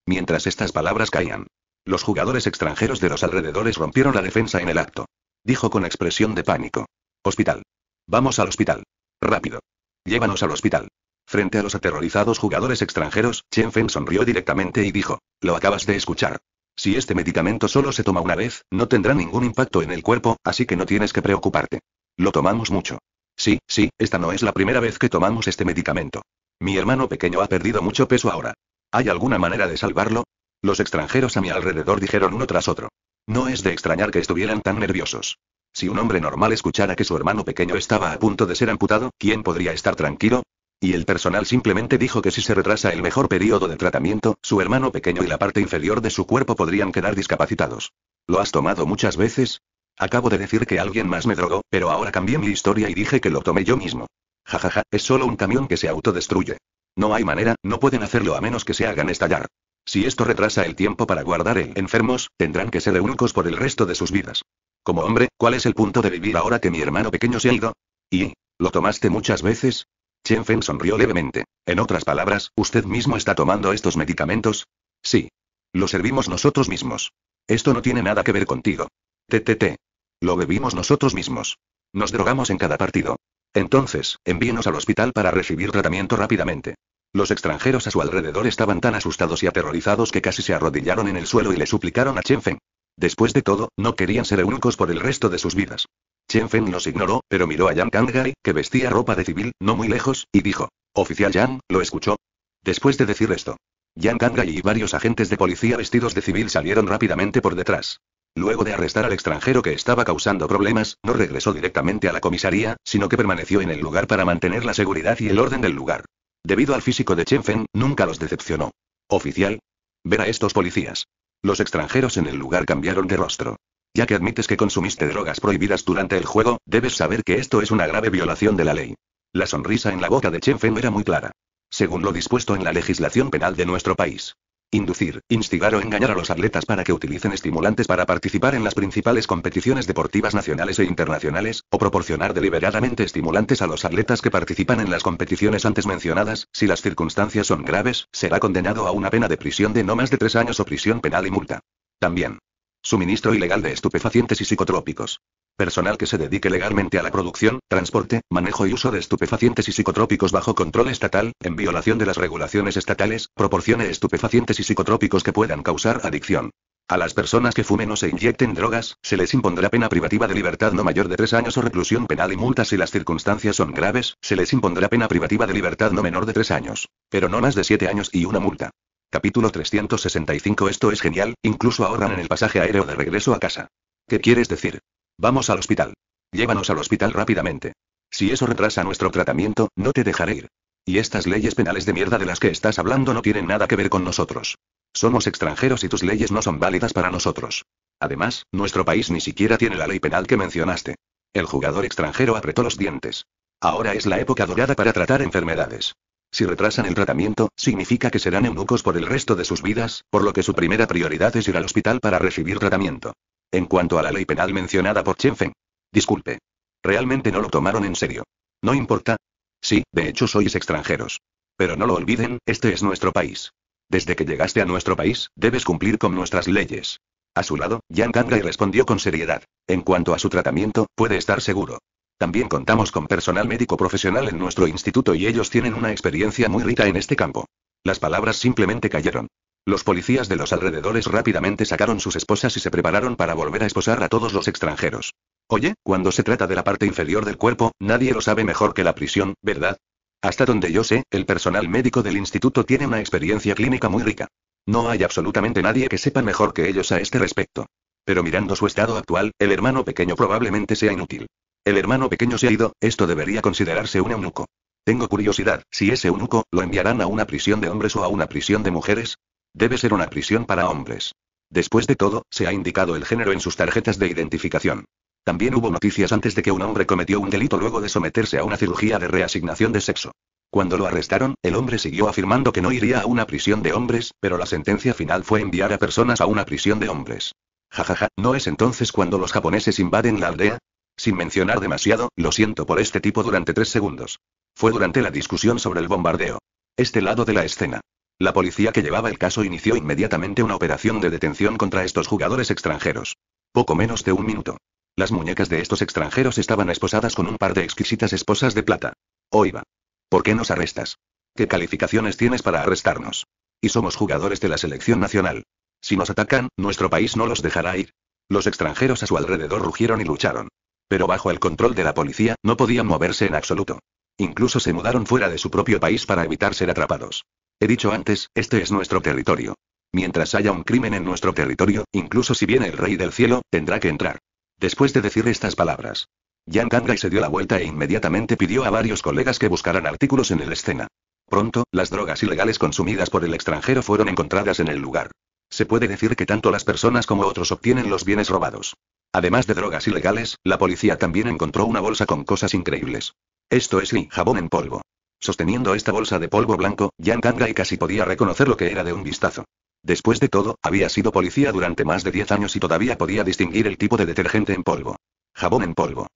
Mientras estas palabras caían, los jugadores extranjeros de los alrededores rompieron la defensa en el acto. Dijo con expresión de pánico. Hospital. Vamos al hospital. Rápido. Llévanos al hospital. Frente a los aterrorizados jugadores extranjeros, Chen Feng sonrió directamente y dijo, lo acabas de escuchar. Si este medicamento solo se toma una vez, no tendrá ningún impacto en el cuerpo, así que no tienes que preocuparte. Lo tomamos mucho. Sí, sí, esta no es la primera vez que tomamos este medicamento. Mi hermano pequeño ha perdido mucho peso ahora. ¿Hay alguna manera de salvarlo? Los extranjeros a mi alrededor dijeron uno tras otro. No es de extrañar que estuvieran tan nerviosos. Si un hombre normal escuchara que su hermano pequeño estaba a punto de ser amputado, ¿quién podría estar tranquilo? Y el personal simplemente dijo que si se retrasa el mejor periodo de tratamiento, su hermano pequeño y la parte inferior de su cuerpo podrían quedar discapacitados. ¿Lo has tomado muchas veces? Acabo de decir que alguien más me drogó, pero ahora cambié mi historia y dije que lo tomé yo mismo. Jajaja, ja, ja, es solo un camión que se autodestruye. No hay manera, no pueden hacerlo a menos que se hagan estallar. Si esto retrasa el tiempo para guardar el enfermos, tendrán que ser eunucos por el resto de sus vidas. Como hombre, ¿cuál es el punto de vivir ahora que mi hermano pequeño se ha ido? ¿Y? ¿Lo tomaste muchas veces? Chen Feng sonrió levemente. En otras palabras, ¿usted mismo está tomando estos medicamentos? Sí. Lo servimos nosotros mismos. Esto no tiene nada que ver contigo. TTT. Lo bebimos nosotros mismos. Nos drogamos en cada partido. Entonces, envíenos al hospital para recibir tratamiento rápidamente. Los extranjeros a su alrededor estaban tan asustados y aterrorizados que casi se arrodillaron en el suelo y le suplicaron a Chen Feng. Después de todo, no querían ser eunucos por el resto de sus vidas. Chen Feng los ignoró, pero miró a Yang Kangai, que vestía ropa de civil, no muy lejos, y dijo. Oficial Yang, ¿lo escuchó? Después de decir esto, Yang Kangai y varios agentes de policía vestidos de civil salieron rápidamente por detrás. Luego de arrestar al extranjero que estaba causando problemas, no regresó directamente a la comisaría, sino que permaneció en el lugar para mantener la seguridad y el orden del lugar. Debido al físico de Chen Feng, nunca los decepcionó. Oficial. Ver a estos policías. Los extranjeros en el lugar cambiaron de rostro. Ya que admites que consumiste drogas prohibidas durante el juego, debes saber que esto es una grave violación de la ley. La sonrisa en la boca de Chen Feng era muy clara. Según lo dispuesto en la legislación penal de nuestro país. Inducir, instigar o engañar a los atletas para que utilicen estimulantes para participar en las principales competiciones deportivas nacionales e internacionales, o proporcionar deliberadamente estimulantes a los atletas que participan en las competiciones antes mencionadas, si las circunstancias son graves, será condenado a una pena de prisión de no más de tres años o prisión penal y multa. También. Suministro ilegal de estupefacientes y psicotrópicos. Personal que se dedique legalmente a la producción, transporte, manejo y uso de estupefacientes y psicotrópicos bajo control estatal, en violación de las regulaciones estatales, proporcione estupefacientes y psicotrópicos que puedan causar adicción. A las personas que fumen o se inyecten drogas, se les impondrá pena privativa de libertad no mayor de tres años o reclusión penal y multas si las circunstancias son graves, se les impondrá pena privativa de libertad no menor de tres años. Pero no más de siete años y una multa. Capítulo 365 Esto es genial, incluso ahorran en el pasaje aéreo de regreso a casa. ¿Qué quieres decir? Vamos al hospital. Llévanos al hospital rápidamente. Si eso retrasa nuestro tratamiento, no te dejaré ir. Y estas leyes penales de mierda de las que estás hablando no tienen nada que ver con nosotros. Somos extranjeros y tus leyes no son válidas para nosotros. Además, nuestro país ni siquiera tiene la ley penal que mencionaste. El jugador extranjero apretó los dientes. Ahora es la época dorada para tratar enfermedades. Si retrasan el tratamiento, significa que serán eunucos por el resto de sus vidas, por lo que su primera prioridad es ir al hospital para recibir tratamiento. En cuanto a la ley penal mencionada por Feng. Disculpe. Realmente no lo tomaron en serio. No importa. Sí, de hecho sois extranjeros. Pero no lo olviden, este es nuestro país. Desde que llegaste a nuestro país, debes cumplir con nuestras leyes. A su lado, Yang Kangai respondió con seriedad. En cuanto a su tratamiento, puede estar seguro. También contamos con personal médico profesional en nuestro instituto y ellos tienen una experiencia muy rica en este campo. Las palabras simplemente cayeron. Los policías de los alrededores rápidamente sacaron sus esposas y se prepararon para volver a esposar a todos los extranjeros. Oye, cuando se trata de la parte inferior del cuerpo, nadie lo sabe mejor que la prisión, ¿verdad? Hasta donde yo sé, el personal médico del instituto tiene una experiencia clínica muy rica. No hay absolutamente nadie que sepa mejor que ellos a este respecto. Pero mirando su estado actual, el hermano pequeño probablemente sea inútil. El hermano pequeño se ha ido, esto debería considerarse un eunuco. Tengo curiosidad, si ese eunuco, ¿lo enviarán a una prisión de hombres o a una prisión de mujeres? Debe ser una prisión para hombres. Después de todo, se ha indicado el género en sus tarjetas de identificación. También hubo noticias antes de que un hombre cometió un delito luego de someterse a una cirugía de reasignación de sexo. Cuando lo arrestaron, el hombre siguió afirmando que no iría a una prisión de hombres, pero la sentencia final fue enviar a personas a una prisión de hombres. Jajaja, ¿no es entonces cuando los japoneses invaden la aldea? Sin mencionar demasiado, lo siento por este tipo durante tres segundos. Fue durante la discusión sobre el bombardeo. Este lado de la escena. La policía que llevaba el caso inició inmediatamente una operación de detención contra estos jugadores extranjeros. Poco menos de un minuto. Las muñecas de estos extranjeros estaban esposadas con un par de exquisitas esposas de plata. Oiva. ¿Por qué nos arrestas? ¿Qué calificaciones tienes para arrestarnos? Y somos jugadores de la selección nacional. Si nos atacan, nuestro país no los dejará ir. Los extranjeros a su alrededor rugieron y lucharon. Pero bajo el control de la policía, no podían moverse en absoluto. Incluso se mudaron fuera de su propio país para evitar ser atrapados. He dicho antes, este es nuestro territorio. Mientras haya un crimen en nuestro territorio, incluso si viene el rey del cielo, tendrá que entrar. Después de decir estas palabras, Yang Kangai se dio la vuelta e inmediatamente pidió a varios colegas que buscaran artículos en el escena. Pronto, las drogas ilegales consumidas por el extranjero fueron encontradas en el lugar. Se puede decir que tanto las personas como otros obtienen los bienes robados. Además de drogas ilegales, la policía también encontró una bolsa con cosas increíbles. Esto es y jabón en polvo. Sosteniendo esta bolsa de polvo blanco, Yang Kangai casi podía reconocer lo que era de un vistazo. Después de todo, había sido policía durante más de 10 años y todavía podía distinguir el tipo de detergente en polvo. Jabón en polvo.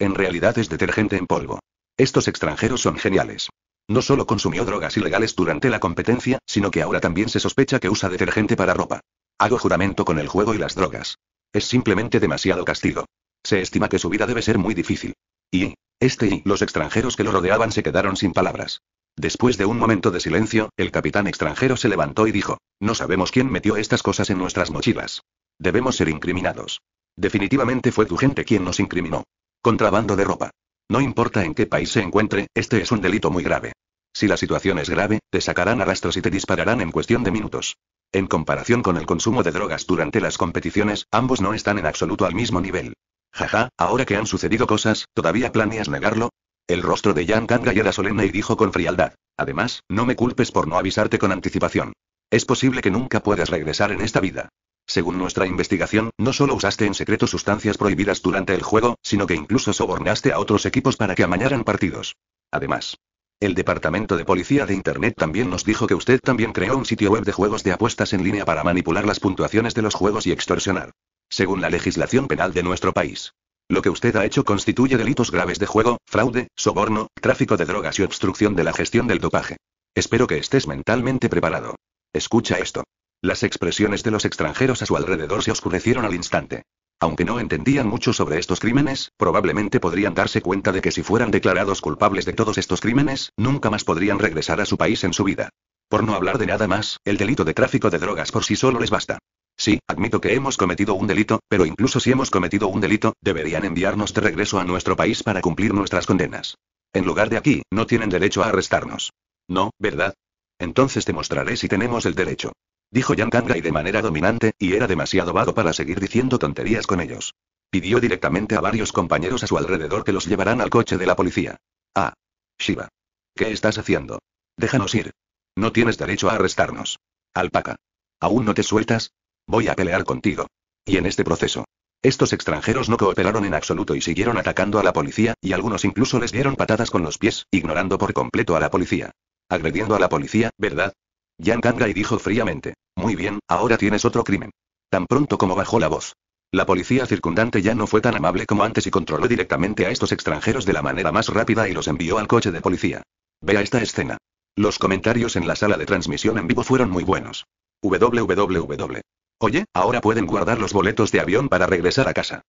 En realidad es detergente en polvo. Estos extranjeros son geniales. No solo consumió drogas ilegales durante la competencia, sino que ahora también se sospecha que usa detergente para ropa. Hago juramento con el juego y las drogas. Es simplemente demasiado castigo. Se estima que su vida debe ser muy difícil. Y, este y los extranjeros que lo rodeaban se quedaron sin palabras. Después de un momento de silencio, el capitán extranjero se levantó y dijo, no sabemos quién metió estas cosas en nuestras mochilas. Debemos ser incriminados. Definitivamente fue tu gente quien nos incriminó. Contrabando de ropa. No importa en qué país se encuentre, este es un delito muy grave. Si la situación es grave, te sacarán a rastros y te dispararán en cuestión de minutos. En comparación con el consumo de drogas durante las competiciones, ambos no están en absoluto al mismo nivel. Jaja, ahora que han sucedido cosas, ¿todavía planeas negarlo? El rostro de Yang Kanga era solemne y dijo con frialdad. Además, no me culpes por no avisarte con anticipación. Es posible que nunca puedas regresar en esta vida. Según nuestra investigación, no solo usaste en secreto sustancias prohibidas durante el juego, sino que incluso sobornaste a otros equipos para que amañaran partidos. Además, el departamento de policía de Internet también nos dijo que usted también creó un sitio web de juegos de apuestas en línea para manipular las puntuaciones de los juegos y extorsionar según la legislación penal de nuestro país. Lo que usted ha hecho constituye delitos graves de juego, fraude, soborno, tráfico de drogas y obstrucción de la gestión del dopaje. Espero que estés mentalmente preparado. Escucha esto. Las expresiones de los extranjeros a su alrededor se oscurecieron al instante. Aunque no entendían mucho sobre estos crímenes, probablemente podrían darse cuenta de que si fueran declarados culpables de todos estos crímenes, nunca más podrían regresar a su país en su vida. Por no hablar de nada más, el delito de tráfico de drogas por sí solo les basta. Sí, admito que hemos cometido un delito, pero incluso si hemos cometido un delito, deberían enviarnos de regreso a nuestro país para cumplir nuestras condenas. En lugar de aquí, no tienen derecho a arrestarnos. No, ¿verdad? Entonces te mostraré si tenemos el derecho. Dijo Yang y de manera dominante, y era demasiado vago para seguir diciendo tonterías con ellos. Pidió directamente a varios compañeros a su alrededor que los llevaran al coche de la policía. Ah. Shiva. ¿Qué estás haciendo? Déjanos ir. No tienes derecho a arrestarnos. Alpaca. ¿Aún no te sueltas? Voy a pelear contigo. Y en este proceso. Estos extranjeros no cooperaron en absoluto y siguieron atacando a la policía, y algunos incluso les dieron patadas con los pies, ignorando por completo a la policía. Agrediendo a la policía, ¿verdad? Yang Kangai dijo fríamente. Muy bien, ahora tienes otro crimen. Tan pronto como bajó la voz. La policía circundante ya no fue tan amable como antes y controló directamente a estos extranjeros de la manera más rápida y los envió al coche de policía. Vea esta escena. Los comentarios en la sala de transmisión en vivo fueron muy buenos. www. Oye, ahora pueden guardar los boletos de avión para regresar a casa.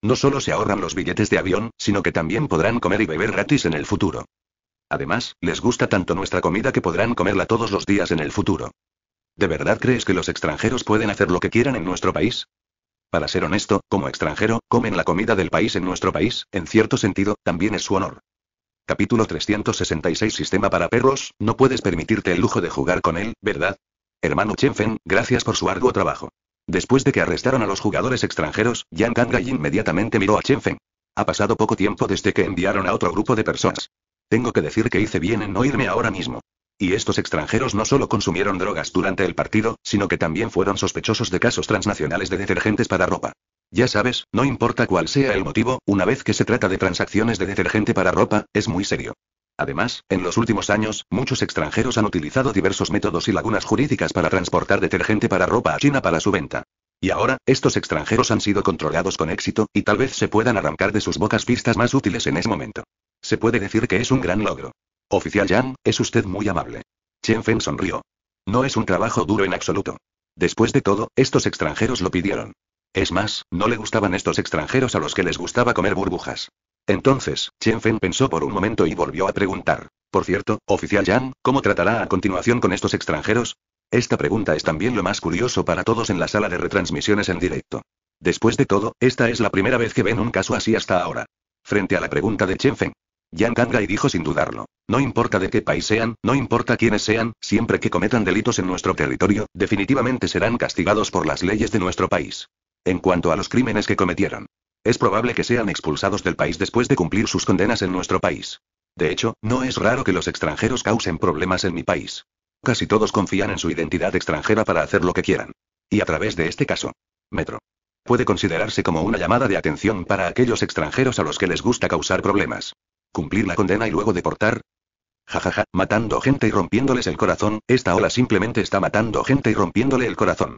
No solo se ahorran los billetes de avión, sino que también podrán comer y beber gratis en el futuro. Además, les gusta tanto nuestra comida que podrán comerla todos los días en el futuro. ¿De verdad crees que los extranjeros pueden hacer lo que quieran en nuestro país? Para ser honesto, como extranjero, comen la comida del país en nuestro país, en cierto sentido, también es su honor. Capítulo 366 Sistema para perros, no puedes permitirte el lujo de jugar con él, ¿verdad? Hermano Feng, gracias por su arduo trabajo. Después de que arrestaron a los jugadores extranjeros, Yang Kangai inmediatamente miró a Feng. Ha pasado poco tiempo desde que enviaron a otro grupo de personas. Tengo que decir que hice bien en no irme ahora mismo. Y estos extranjeros no solo consumieron drogas durante el partido, sino que también fueron sospechosos de casos transnacionales de detergentes para ropa. Ya sabes, no importa cuál sea el motivo, una vez que se trata de transacciones de detergente para ropa, es muy serio. Además, en los últimos años, muchos extranjeros han utilizado diversos métodos y lagunas jurídicas para transportar detergente para ropa a China para su venta. Y ahora, estos extranjeros han sido controlados con éxito, y tal vez se puedan arrancar de sus bocas pistas más útiles en ese momento. Se puede decir que es un gran logro. Oficial Yang, es usted muy amable. Chen Feng sonrió. No es un trabajo duro en absoluto. Después de todo, estos extranjeros lo pidieron. Es más, no le gustaban estos extranjeros a los que les gustaba comer burbujas. Entonces, Chen Feng pensó por un momento y volvió a preguntar. Por cierto, oficial Yang, ¿cómo tratará a continuación con estos extranjeros? Esta pregunta es también lo más curioso para todos en la sala de retransmisiones en directo. Después de todo, esta es la primera vez que ven un caso así hasta ahora. Frente a la pregunta de Chen Feng, Yang Kangai dijo sin dudarlo. No importa de qué país sean, no importa quiénes sean, siempre que cometan delitos en nuestro territorio, definitivamente serán castigados por las leyes de nuestro país. En cuanto a los crímenes que cometieron, es probable que sean expulsados del país después de cumplir sus condenas en nuestro país. De hecho, no es raro que los extranjeros causen problemas en mi país. Casi todos confían en su identidad extranjera para hacer lo que quieran. Y a través de este caso. Metro. Puede considerarse como una llamada de atención para aquellos extranjeros a los que les gusta causar problemas. Cumplir la condena y luego deportar. Jajaja, ja, ja, matando gente y rompiéndoles el corazón, esta ola simplemente está matando gente y rompiéndole el corazón.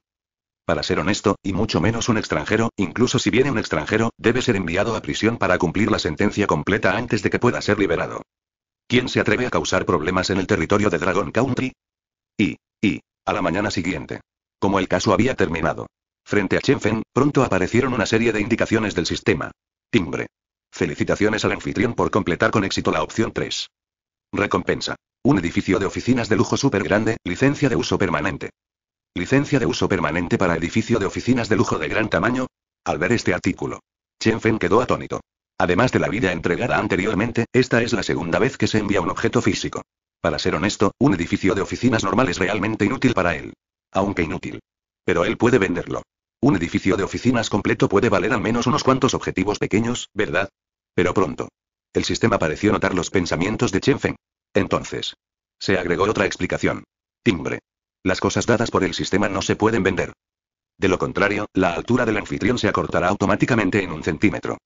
Para ser honesto, y mucho menos un extranjero, incluso si viene un extranjero, debe ser enviado a prisión para cumplir la sentencia completa antes de que pueda ser liberado. ¿Quién se atreve a causar problemas en el territorio de Dragon Country? Y, y, a la mañana siguiente. Como el caso había terminado. Frente a Chenfen, pronto aparecieron una serie de indicaciones del sistema. Timbre. Felicitaciones al anfitrión por completar con éxito la opción 3. Recompensa. Un edificio de oficinas de lujo súper grande, licencia de uso permanente. Licencia de uso permanente para edificio de oficinas de lujo de gran tamaño. Al ver este artículo, Chen Feng quedó atónito. Además de la vida entregada anteriormente, esta es la segunda vez que se envía un objeto físico. Para ser honesto, un edificio de oficinas normal es realmente inútil para él. Aunque inútil. Pero él puede venderlo. Un edificio de oficinas completo puede valer al menos unos cuantos objetivos pequeños, ¿verdad? Pero pronto. El sistema pareció notar los pensamientos de Chen Feng. Entonces. Se agregó otra explicación. Timbre. Las cosas dadas por el sistema no se pueden vender. De lo contrario, la altura del anfitrión se acortará automáticamente en un centímetro.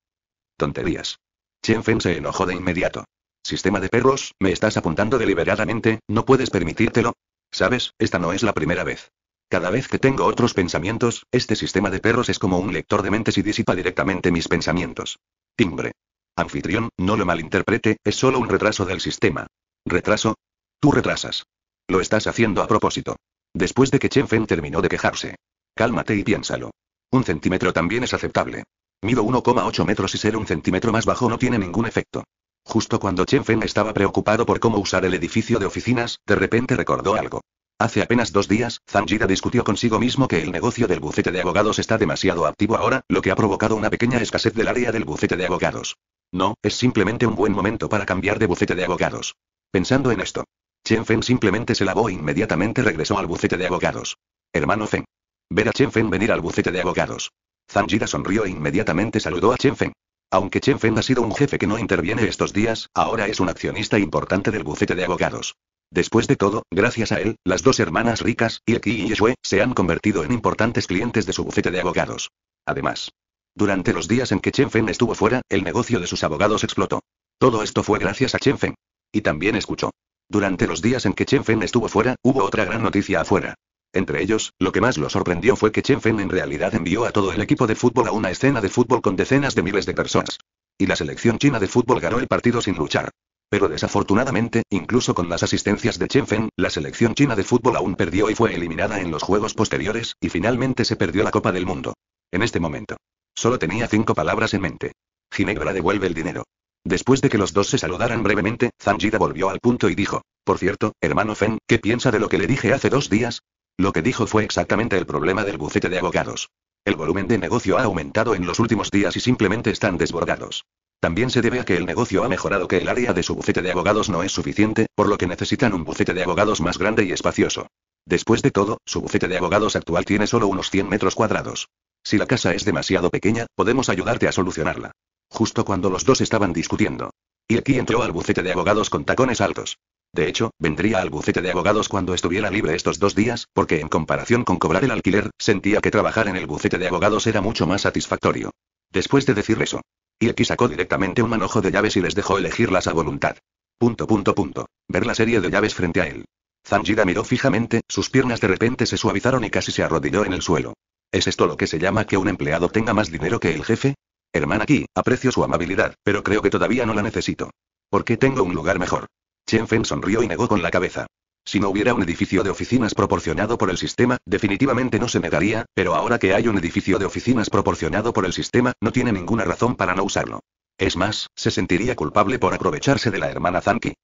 Tonterías. Chen Feng se enojó de inmediato. Sistema de perros, me estás apuntando deliberadamente, no puedes permitírtelo. Sabes, esta no es la primera vez. Cada vez que tengo otros pensamientos, este sistema de perros es como un lector de mentes y disipa directamente mis pensamientos. Timbre. Anfitrión, no lo malinterprete, es solo un retraso del sistema. ¿Retraso? Tú retrasas. Lo estás haciendo a propósito. Después de que Chen Feng terminó de quejarse. Cálmate y piénsalo. Un centímetro también es aceptable. Mido 1,8 metros y ser un centímetro más bajo no tiene ningún efecto. Justo cuando Chen Feng estaba preocupado por cómo usar el edificio de oficinas, de repente recordó algo. Hace apenas dos días, Zangida discutió consigo mismo que el negocio del bufete de abogados está demasiado activo ahora, lo que ha provocado una pequeña escasez del área del bufete de abogados. No, es simplemente un buen momento para cambiar de bufete de abogados. Pensando en esto, Chen Feng simplemente se lavó e inmediatamente regresó al bufete de abogados. Hermano Fen. Ver a Chen Fen venir al bufete de abogados. Zanjira sonrió e inmediatamente saludó a Chen Feng. Aunque Chen Fen ha sido un jefe que no interviene estos días, ahora es un accionista importante del bufete de abogados. Después de todo, gracias a él, las dos hermanas ricas, Yeki y Yeshue, se han convertido en importantes clientes de su bufete de abogados. Además, durante los días en que Chen Feng estuvo fuera, el negocio de sus abogados explotó. Todo esto fue gracias a Chen Feng. Y también escuchó. Durante los días en que Chen Fen estuvo fuera, hubo otra gran noticia afuera. Entre ellos, lo que más lo sorprendió fue que Chen Fen en realidad envió a todo el equipo de fútbol a una escena de fútbol con decenas de miles de personas. Y la selección china de fútbol ganó el partido sin luchar. Pero desafortunadamente, incluso con las asistencias de Chen Fen, la selección china de fútbol aún perdió y fue eliminada en los juegos posteriores, y finalmente se perdió la Copa del Mundo. En este momento. Solo tenía cinco palabras en mente. Ginebra devuelve el dinero. Después de que los dos se saludaran brevemente, Zanjida volvió al punto y dijo, por cierto, hermano Fen, ¿qué piensa de lo que le dije hace dos días? Lo que dijo fue exactamente el problema del bufete de abogados. El volumen de negocio ha aumentado en los últimos días y simplemente están desbordados. También se debe a que el negocio ha mejorado que el área de su bufete de abogados no es suficiente, por lo que necesitan un bufete de abogados más grande y espacioso. Después de todo, su bufete de abogados actual tiene solo unos 100 metros cuadrados. Si la casa es demasiado pequeña, podemos ayudarte a solucionarla justo cuando los dos estaban discutiendo. Ilki entró al bufete de abogados con tacones altos. De hecho, vendría al bufete de abogados cuando estuviera libre estos dos días, porque en comparación con cobrar el alquiler, sentía que trabajar en el bufete de abogados era mucho más satisfactorio. Después de decir eso, Ilki sacó directamente un manojo de llaves y les dejó elegirlas a voluntad. Punto punto punto. Ver la serie de llaves frente a él. Zanjida miró fijamente, sus piernas de repente se suavizaron y casi se arrodilló en el suelo. ¿Es esto lo que se llama que un empleado tenga más dinero que el jefe? Hermana Ki, aprecio su amabilidad, pero creo que todavía no la necesito. Porque tengo un lugar mejor. Chen Feng sonrió y negó con la cabeza. Si no hubiera un edificio de oficinas proporcionado por el sistema, definitivamente no se negaría, pero ahora que hay un edificio de oficinas proporcionado por el sistema, no tiene ninguna razón para no usarlo. Es más, se sentiría culpable por aprovecharse de la hermana Zanki.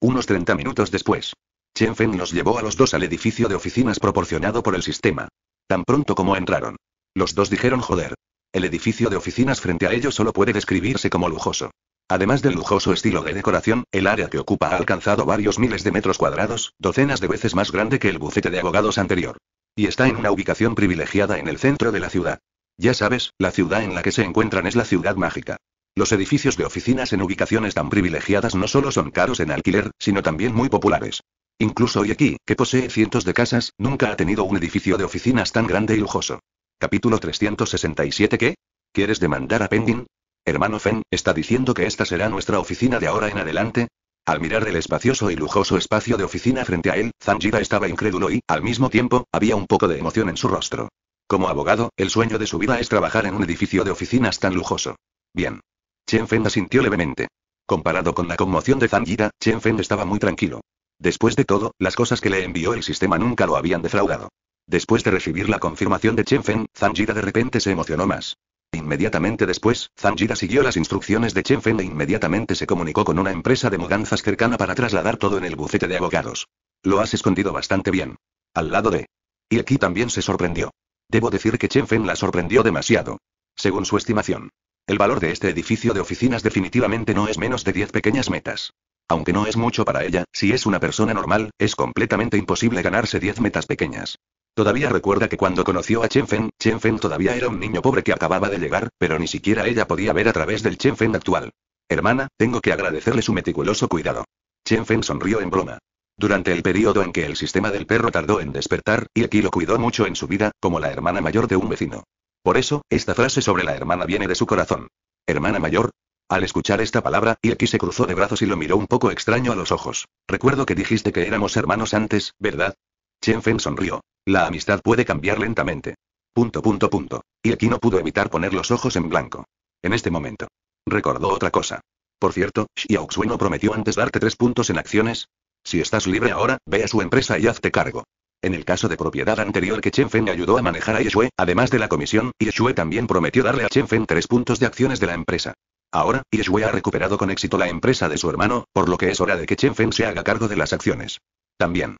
Unos 30 minutos después, Chen Feng los llevó a los dos al edificio de oficinas proporcionado por el sistema. Tan pronto como entraron. Los dos dijeron joder, el edificio de oficinas frente a ello solo puede describirse como lujoso. Además del lujoso estilo de decoración, el área que ocupa ha alcanzado varios miles de metros cuadrados, docenas de veces más grande que el bucete de abogados anterior. Y está en una ubicación privilegiada en el centro de la ciudad. Ya sabes, la ciudad en la que se encuentran es la ciudad mágica. Los edificios de oficinas en ubicaciones tan privilegiadas no solo son caros en alquiler, sino también muy populares. Incluso hoy aquí, que posee cientos de casas, nunca ha tenido un edificio de oficinas tan grande y lujoso. Capítulo 367 ¿Qué? ¿Quieres demandar a Pendin? Hermano Fen, ¿está diciendo que esta será nuestra oficina de ahora en adelante? Al mirar el espacioso y lujoso espacio de oficina frente a él, Zanjira estaba incrédulo y, al mismo tiempo, había un poco de emoción en su rostro. Como abogado, el sueño de su vida es trabajar en un edificio de oficinas tan lujoso. Bien. Chen Fen asintió levemente. Comparado con la conmoción de Zanjira, Chen Feng estaba muy tranquilo. Después de todo, las cosas que le envió el sistema nunca lo habían defraudado. Después de recibir la confirmación de Chen Feng, Zanjira de repente se emocionó más. Inmediatamente después, Zanjira siguió las instrucciones de Chen Feng e inmediatamente se comunicó con una empresa de mudanzas cercana para trasladar todo en el bufete de abogados. Lo has escondido bastante bien. Al lado de. Y aquí también se sorprendió. Debo decir que Chen Feng la sorprendió demasiado. Según su estimación. El valor de este edificio de oficinas definitivamente no es menos de 10 pequeñas metas. Aunque no es mucho para ella, si es una persona normal, es completamente imposible ganarse 10 metas pequeñas. Todavía recuerda que cuando conoció a Chen Chen Feng todavía era un niño pobre que acababa de llegar, pero ni siquiera ella podía ver a través del Chen Feng actual. Hermana, tengo que agradecerle su meticuloso cuidado. Chen Feng sonrió en broma. Durante el periodo en que el sistema del perro tardó en despertar, y lo cuidó mucho en su vida, como la hermana mayor de un vecino. Por eso, esta frase sobre la hermana viene de su corazón. ¿Hermana mayor? Al escuchar esta palabra, Ieki se cruzó de brazos y lo miró un poco extraño a los ojos. Recuerdo que dijiste que éramos hermanos antes, ¿verdad? Chen Feng sonrió. La amistad puede cambiar lentamente. Punto, punto, punto. Y aquí no pudo evitar poner los ojos en blanco. En este momento. Recordó otra cosa. Por cierto, Xiao no prometió antes darte tres puntos en acciones. Si estás libre ahora, ve a su empresa y hazte cargo. En el caso de propiedad anterior que Chen Feng ayudó a manejar a Yeshue, además de la comisión, Yeshue también prometió darle a Chen Feng tres puntos de acciones de la empresa. Ahora, Yeshue ha recuperado con éxito la empresa de su hermano, por lo que es hora de que Chen Feng se haga cargo de las acciones. También.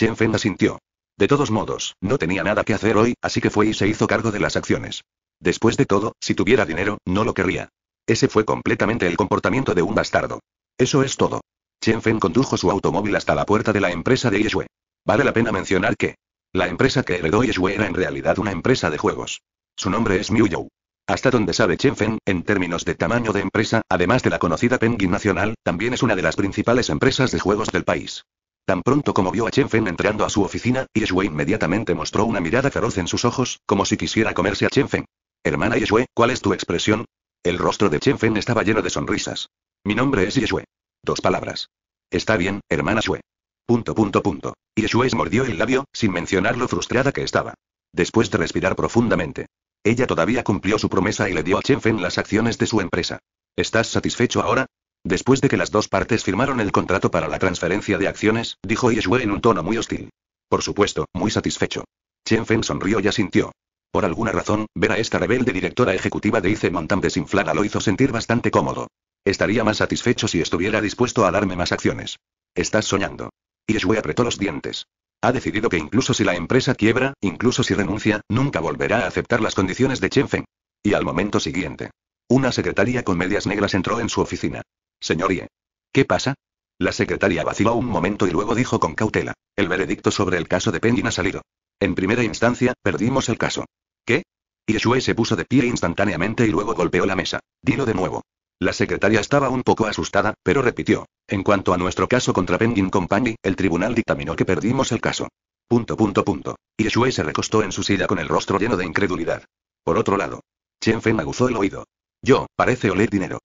Chen Fen asintió. De todos modos, no tenía nada que hacer hoy, así que fue y se hizo cargo de las acciones. Después de todo, si tuviera dinero, no lo querría. Ese fue completamente el comportamiento de un bastardo. Eso es todo. Chen Feng condujo su automóvil hasta la puerta de la empresa de Yeshue. Vale la pena mencionar que la empresa que heredó Yeshue era en realidad una empresa de juegos. Su nombre es Miuyou. Hasta donde sabe Chen Feng, en términos de tamaño de empresa, además de la conocida Penguin Nacional, también es una de las principales empresas de juegos del país. Tan pronto como vio a Chen Feng entrando a su oficina, Yeshue inmediatamente mostró una mirada feroz en sus ojos, como si quisiera comerse a Chen Feng. Hermana Yeshue, ¿cuál es tu expresión? El rostro de Chen Feng estaba lleno de sonrisas. Mi nombre es Yeshue. Dos palabras. Está bien, hermana Yeshue. Punto punto punto. Yeshue mordió el labio, sin mencionar lo frustrada que estaba. Después de respirar profundamente. Ella todavía cumplió su promesa y le dio a Chen Feng las acciones de su empresa. ¿Estás satisfecho ahora? Después de que las dos partes firmaron el contrato para la transferencia de acciones, dijo Yeshue en un tono muy hostil. Por supuesto, muy satisfecho. Chen Feng sonrió y asintió. Por alguna razón, ver a esta rebelde directora ejecutiva de ICE Montam desinflada lo hizo sentir bastante cómodo. Estaría más satisfecho si estuviera dispuesto a darme más acciones. Estás soñando. Yeshue apretó los dientes. Ha decidido que incluso si la empresa quiebra, incluso si renuncia, nunca volverá a aceptar las condiciones de Chen Feng. Y al momento siguiente. Una secretaria con medias negras entró en su oficina. Señoría. ¿Qué pasa? La secretaria vaciló un momento y luego dijo con cautela. El veredicto sobre el caso de Penguin ha salido. En primera instancia, perdimos el caso. ¿Qué? Irshue se puso de pie instantáneamente y luego golpeó la mesa. Dilo de nuevo. La secretaria estaba un poco asustada, pero repitió. En cuanto a nuestro caso contra Penguin Company, el tribunal dictaminó que perdimos el caso. Punto punto punto. se recostó en su silla con el rostro lleno de incredulidad. Por otro lado. Chen Fen aguzó el oído. Yo, parece oler dinero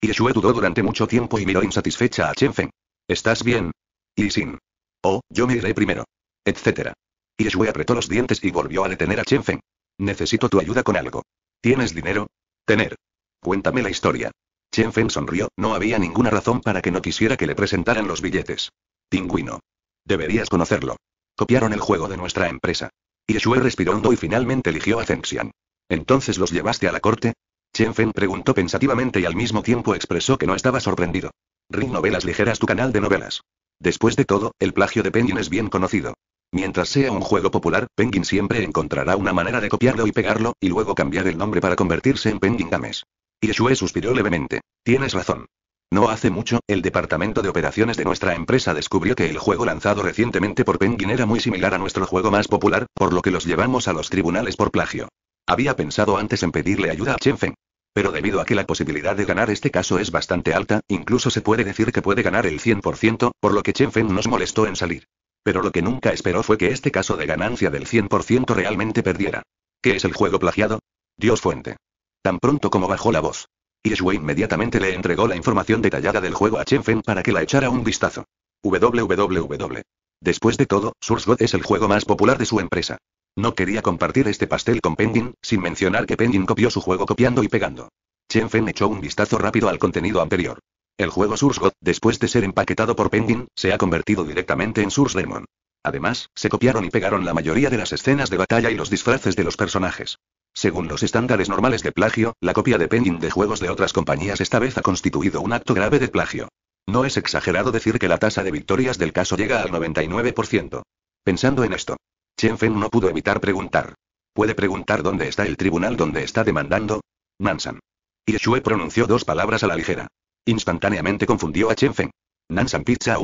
y Yeshue dudó durante mucho tiempo y miró insatisfecha a Feng. ¿Estás bien? y sin Oh, yo me iré primero. Etcétera. Yeshue apretó los dientes y volvió a detener a Feng. Necesito tu ayuda con algo. ¿Tienes dinero? Tener. Cuéntame la historia. Feng sonrió, no había ninguna razón para que no quisiera que le presentaran los billetes. Pingüino. Deberías conocerlo. Copiaron el juego de nuestra empresa. Yeshue respiró hondo y finalmente eligió a Xian. ¿Entonces los llevaste a la corte? Chen Fen preguntó pensativamente y al mismo tiempo expresó que no estaba sorprendido. Ring Novelas Ligeras tu canal de novelas. Después de todo, el plagio de Penguin es bien conocido. Mientras sea un juego popular, Penguin siempre encontrará una manera de copiarlo y pegarlo, y luego cambiar el nombre para convertirse en Penguin Games. Yeshua suspiró levemente. Tienes razón. No hace mucho, el departamento de operaciones de nuestra empresa descubrió que el juego lanzado recientemente por Penguin era muy similar a nuestro juego más popular, por lo que los llevamos a los tribunales por plagio. Había pensado antes en pedirle ayuda a Chen Feng. Pero debido a que la posibilidad de ganar este caso es bastante alta, incluso se puede decir que puede ganar el 100%, por lo que Chen Feng nos molestó en salir. Pero lo que nunca esperó fue que este caso de ganancia del 100% realmente perdiera. ¿Qué es el juego plagiado? Dios fuente. Tan pronto como bajó la voz. Yeshua inmediatamente le entregó la información detallada del juego a Chen Feng para que la echara un vistazo. www. Después de todo, Source es el juego más popular de su empresa. No quería compartir este pastel con Penguin, sin mencionar que Penguin copió su juego copiando y pegando. Chen Fen echó un vistazo rápido al contenido anterior. El juego Source después de ser empaquetado por Penguin, se ha convertido directamente en Source Demon. Además, se copiaron y pegaron la mayoría de las escenas de batalla y los disfraces de los personajes. Según los estándares normales de plagio, la copia de Penguin de juegos de otras compañías esta vez ha constituido un acto grave de plagio. No es exagerado decir que la tasa de victorias del caso llega al 99%. Pensando en esto, Chen Feng no pudo evitar preguntar. ¿Puede preguntar dónde está el tribunal donde está demandando? Nansan. Irshue pronunció dos palabras a la ligera. Instantáneamente confundió a Chen Feng. Nansan Pizza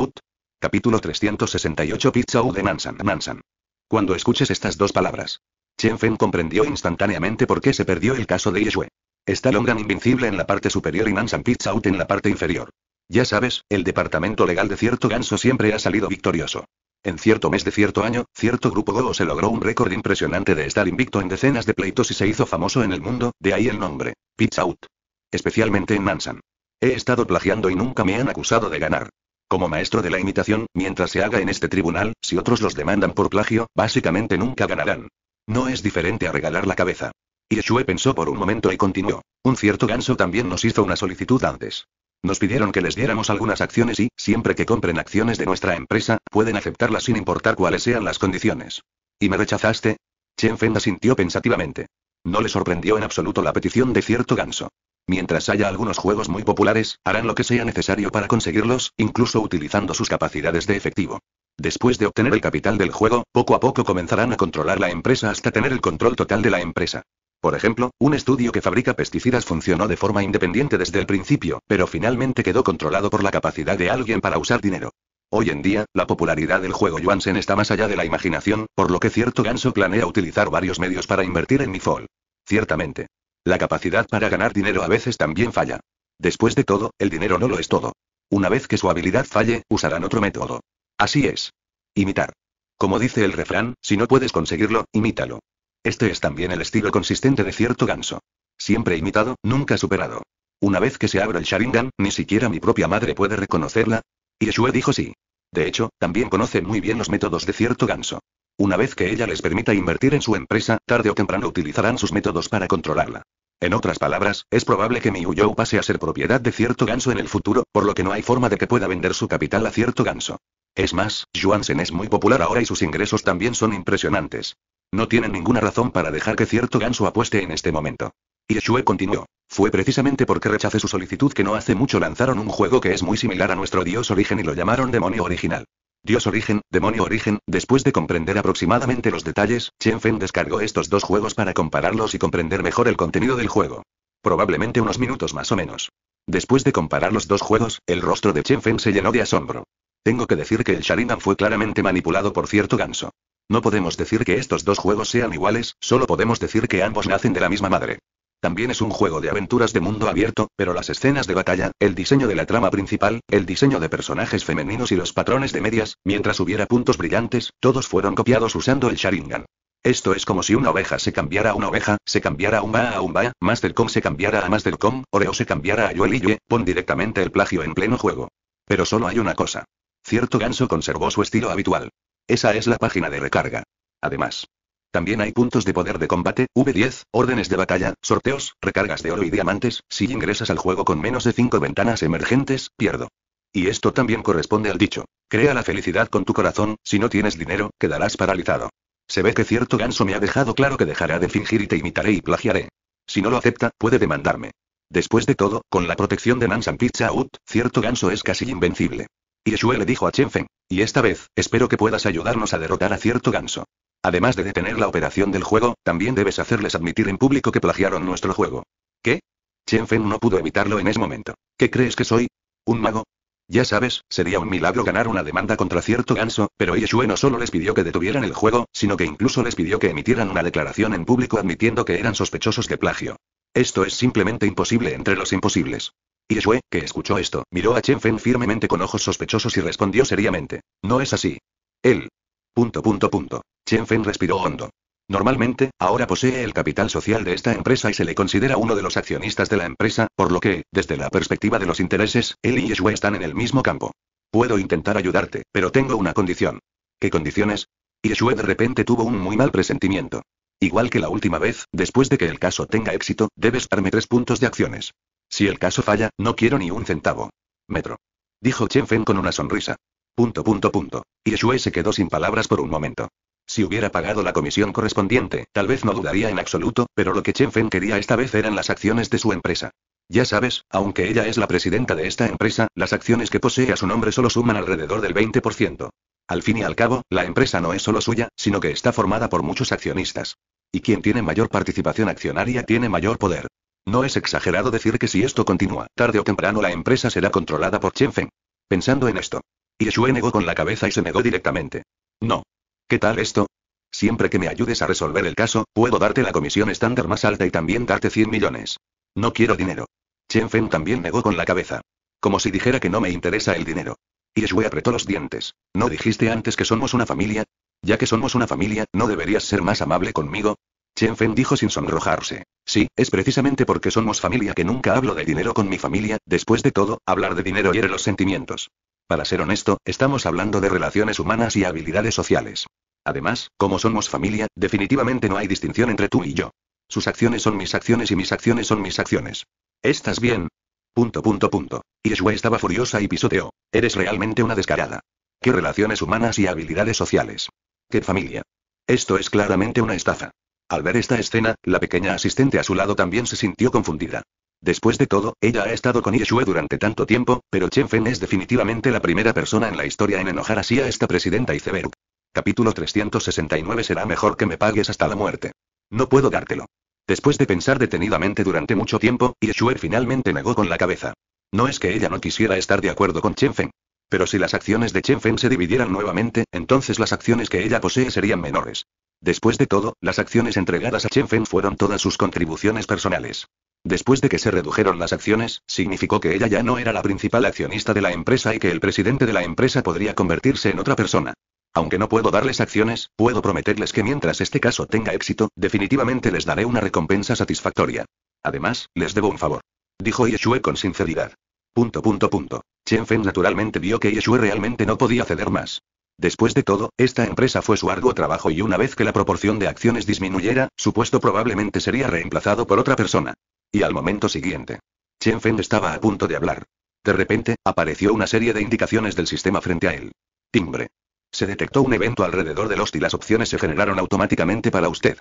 Capítulo 368 Pizza de Nansan Nansan. Cuando escuches estas dos palabras, Chen Feng comprendió instantáneamente por qué se perdió el caso de Yeshue. Está Longan invincible en la parte superior y Nansan Pizza en la parte inferior. Ya sabes, el departamento legal de cierto ganso siempre ha salido victorioso. En cierto mes de cierto año, cierto grupo Go se logró un récord impresionante de estar invicto en decenas de pleitos y se hizo famoso en el mundo, de ahí el nombre, Pizza Out. Especialmente en Mansan. He estado plagiando y nunca me han acusado de ganar. Como maestro de la imitación, mientras se haga en este tribunal, si otros los demandan por plagio, básicamente nunca ganarán. No es diferente a regalar la cabeza. Yeshue pensó por un momento y continuó. Un cierto ganso también nos hizo una solicitud antes. Nos pidieron que les diéramos algunas acciones y, siempre que compren acciones de nuestra empresa, pueden aceptarlas sin importar cuáles sean las condiciones. ¿Y me rechazaste? Chen Feng asintió pensativamente. No le sorprendió en absoluto la petición de cierto ganso. Mientras haya algunos juegos muy populares, harán lo que sea necesario para conseguirlos, incluso utilizando sus capacidades de efectivo. Después de obtener el capital del juego, poco a poco comenzarán a controlar la empresa hasta tener el control total de la empresa. Por ejemplo, un estudio que fabrica pesticidas funcionó de forma independiente desde el principio, pero finalmente quedó controlado por la capacidad de alguien para usar dinero. Hoy en día, la popularidad del juego Yuansen está más allá de la imaginación, por lo que cierto ganso planea utilizar varios medios para invertir en mi fall. Ciertamente. La capacidad para ganar dinero a veces también falla. Después de todo, el dinero no lo es todo. Una vez que su habilidad falle, usarán otro método. Así es. Imitar. Como dice el refrán, si no puedes conseguirlo, imítalo. Este es también el estilo consistente de cierto ganso. Siempre imitado, nunca superado. Una vez que se abra el Sharingan, ni siquiera mi propia madre puede reconocerla. Yeshua dijo sí. De hecho, también conoce muy bien los métodos de cierto ganso. Una vez que ella les permita invertir en su empresa, tarde o temprano utilizarán sus métodos para controlarla. En otras palabras, es probable que You pase a ser propiedad de cierto ganso en el futuro, por lo que no hay forma de que pueda vender su capital a cierto ganso. Es más, Juansen es muy popular ahora y sus ingresos también son impresionantes. No tienen ninguna razón para dejar que cierto ganso apueste en este momento. Y Shue continuó. Fue precisamente porque rechace su solicitud que no hace mucho lanzaron un juego que es muy similar a nuestro dios origen y lo llamaron demonio original. Dios origen, demonio origen, después de comprender aproximadamente los detalles, Chen Feng descargó estos dos juegos para compararlos y comprender mejor el contenido del juego. Probablemente unos minutos más o menos. Después de comparar los dos juegos, el rostro de Chen Feng se llenó de asombro. Tengo que decir que el Sharingan fue claramente manipulado por cierto ganso. No podemos decir que estos dos juegos sean iguales, solo podemos decir que ambos nacen de la misma madre. También es un juego de aventuras de mundo abierto, pero las escenas de batalla, el diseño de la trama principal, el diseño de personajes femeninos y los patrones de medias, mientras hubiera puntos brillantes, todos fueron copiados usando el Sharingan. Esto es como si una oveja se cambiara a una oveja, se cambiara a un ba a un ba, Mastercom se cambiara a Mastercom, Oreo se cambiara a Yuel y pon directamente el plagio en pleno juego. Pero solo hay una cosa. Cierto ganso conservó su estilo habitual. Esa es la página de recarga. Además, también hay puntos de poder de combate, V10, órdenes de batalla, sorteos, recargas de oro y diamantes, si ingresas al juego con menos de 5 ventanas emergentes, pierdo. Y esto también corresponde al dicho. Crea la felicidad con tu corazón, si no tienes dinero, quedarás paralizado. Se ve que cierto ganso me ha dejado claro que dejará de fingir y te imitaré y plagiaré. Si no lo acepta, puede demandarme. Después de todo, con la protección de Nansan Pizza Out, cierto ganso es casi invencible. Yeshua le dijo a Chen Y esta vez, espero que puedas ayudarnos a derrotar a cierto ganso. Además de detener la operación del juego, también debes hacerles admitir en público que plagiaron nuestro juego. ¿Qué? Chen Fen no pudo evitarlo en ese momento. ¿Qué crees que soy? ¿Un mago? Ya sabes, sería un milagro ganar una demanda contra cierto ganso, pero Yeshue no solo les pidió que detuvieran el juego, sino que incluso les pidió que emitieran una declaración en público admitiendo que eran sospechosos de plagio. Esto es simplemente imposible entre los imposibles. Yeshue, que escuchó esto, miró a Chen Feng firmemente con ojos sospechosos y respondió seriamente. No es así. Él. Punto punto punto. Chen Feng respiró hondo. Normalmente, ahora posee el capital social de esta empresa y se le considera uno de los accionistas de la empresa, por lo que, desde la perspectiva de los intereses, él y Yeshua están en el mismo campo. Puedo intentar ayudarte, pero tengo una condición. ¿Qué condiciones? Yeshua de repente tuvo un muy mal presentimiento. Igual que la última vez, después de que el caso tenga éxito, debes darme tres puntos de acciones. Si el caso falla, no quiero ni un centavo. Metro. Dijo Chen Feng con una sonrisa. Punto punto punto. Yeshua se quedó sin palabras por un momento. Si hubiera pagado la comisión correspondiente, tal vez no dudaría en absoluto, pero lo que Chen Feng quería esta vez eran las acciones de su empresa. Ya sabes, aunque ella es la presidenta de esta empresa, las acciones que posee a su nombre solo suman alrededor del 20%. Al fin y al cabo, la empresa no es solo suya, sino que está formada por muchos accionistas. Y quien tiene mayor participación accionaria tiene mayor poder. No es exagerado decir que si esto continúa, tarde o temprano la empresa será controlada por Chen Feng. Pensando en esto, Yeshue negó con la cabeza y se negó directamente. No, ¿Qué tal esto? Siempre que me ayudes a resolver el caso, puedo darte la comisión estándar más alta y también darte 100 millones. No quiero dinero. Chen Feng también negó con la cabeza. Como si dijera que no me interesa el dinero. Y Shui apretó los dientes. ¿No dijiste antes que somos una familia? Ya que somos una familia, ¿no deberías ser más amable conmigo? Chen Feng dijo sin sonrojarse. Sí, es precisamente porque somos familia que nunca hablo de dinero con mi familia, después de todo, hablar de dinero hiere los sentimientos. Para ser honesto, estamos hablando de relaciones humanas y habilidades sociales. Además, como somos familia, definitivamente no hay distinción entre tú y yo. Sus acciones son mis acciones y mis acciones son mis acciones. ¿Estás bien? Punto punto punto. Yeshua estaba furiosa y pisoteó. Eres realmente una descarada. ¿Qué relaciones humanas y habilidades sociales? ¿Qué familia? Esto es claramente una estafa. Al ver esta escena, la pequeña asistente a su lado también se sintió confundida. Después de todo, ella ha estado con Yeshua durante tanto tiempo, pero Chen Fen es definitivamente la primera persona en la historia en enojar así a esta presidenta Iceberg. Capítulo 369 Será mejor que me pagues hasta la muerte. No puedo dártelo. Después de pensar detenidamente durante mucho tiempo, Yeshua finalmente negó con la cabeza. No es que ella no quisiera estar de acuerdo con Chen Feng. Pero si las acciones de Chen Feng se dividieran nuevamente, entonces las acciones que ella posee serían menores. Después de todo, las acciones entregadas a Chen Feng fueron todas sus contribuciones personales. Después de que se redujeron las acciones, significó que ella ya no era la principal accionista de la empresa y que el presidente de la empresa podría convertirse en otra persona. Aunque no puedo darles acciones, puedo prometerles que mientras este caso tenga éxito, definitivamente les daré una recompensa satisfactoria. Además, les debo un favor. Dijo Yeshue con sinceridad. Punto punto punto. Chen Feng naturalmente vio que Yeshua realmente no podía ceder más. Después de todo, esta empresa fue su arduo trabajo y una vez que la proporción de acciones disminuyera, su puesto probablemente sería reemplazado por otra persona. Y al momento siguiente. Chen Feng estaba a punto de hablar. De repente, apareció una serie de indicaciones del sistema frente a él. Timbre. Se detectó un evento alrededor del host y las opciones se generaron automáticamente para usted.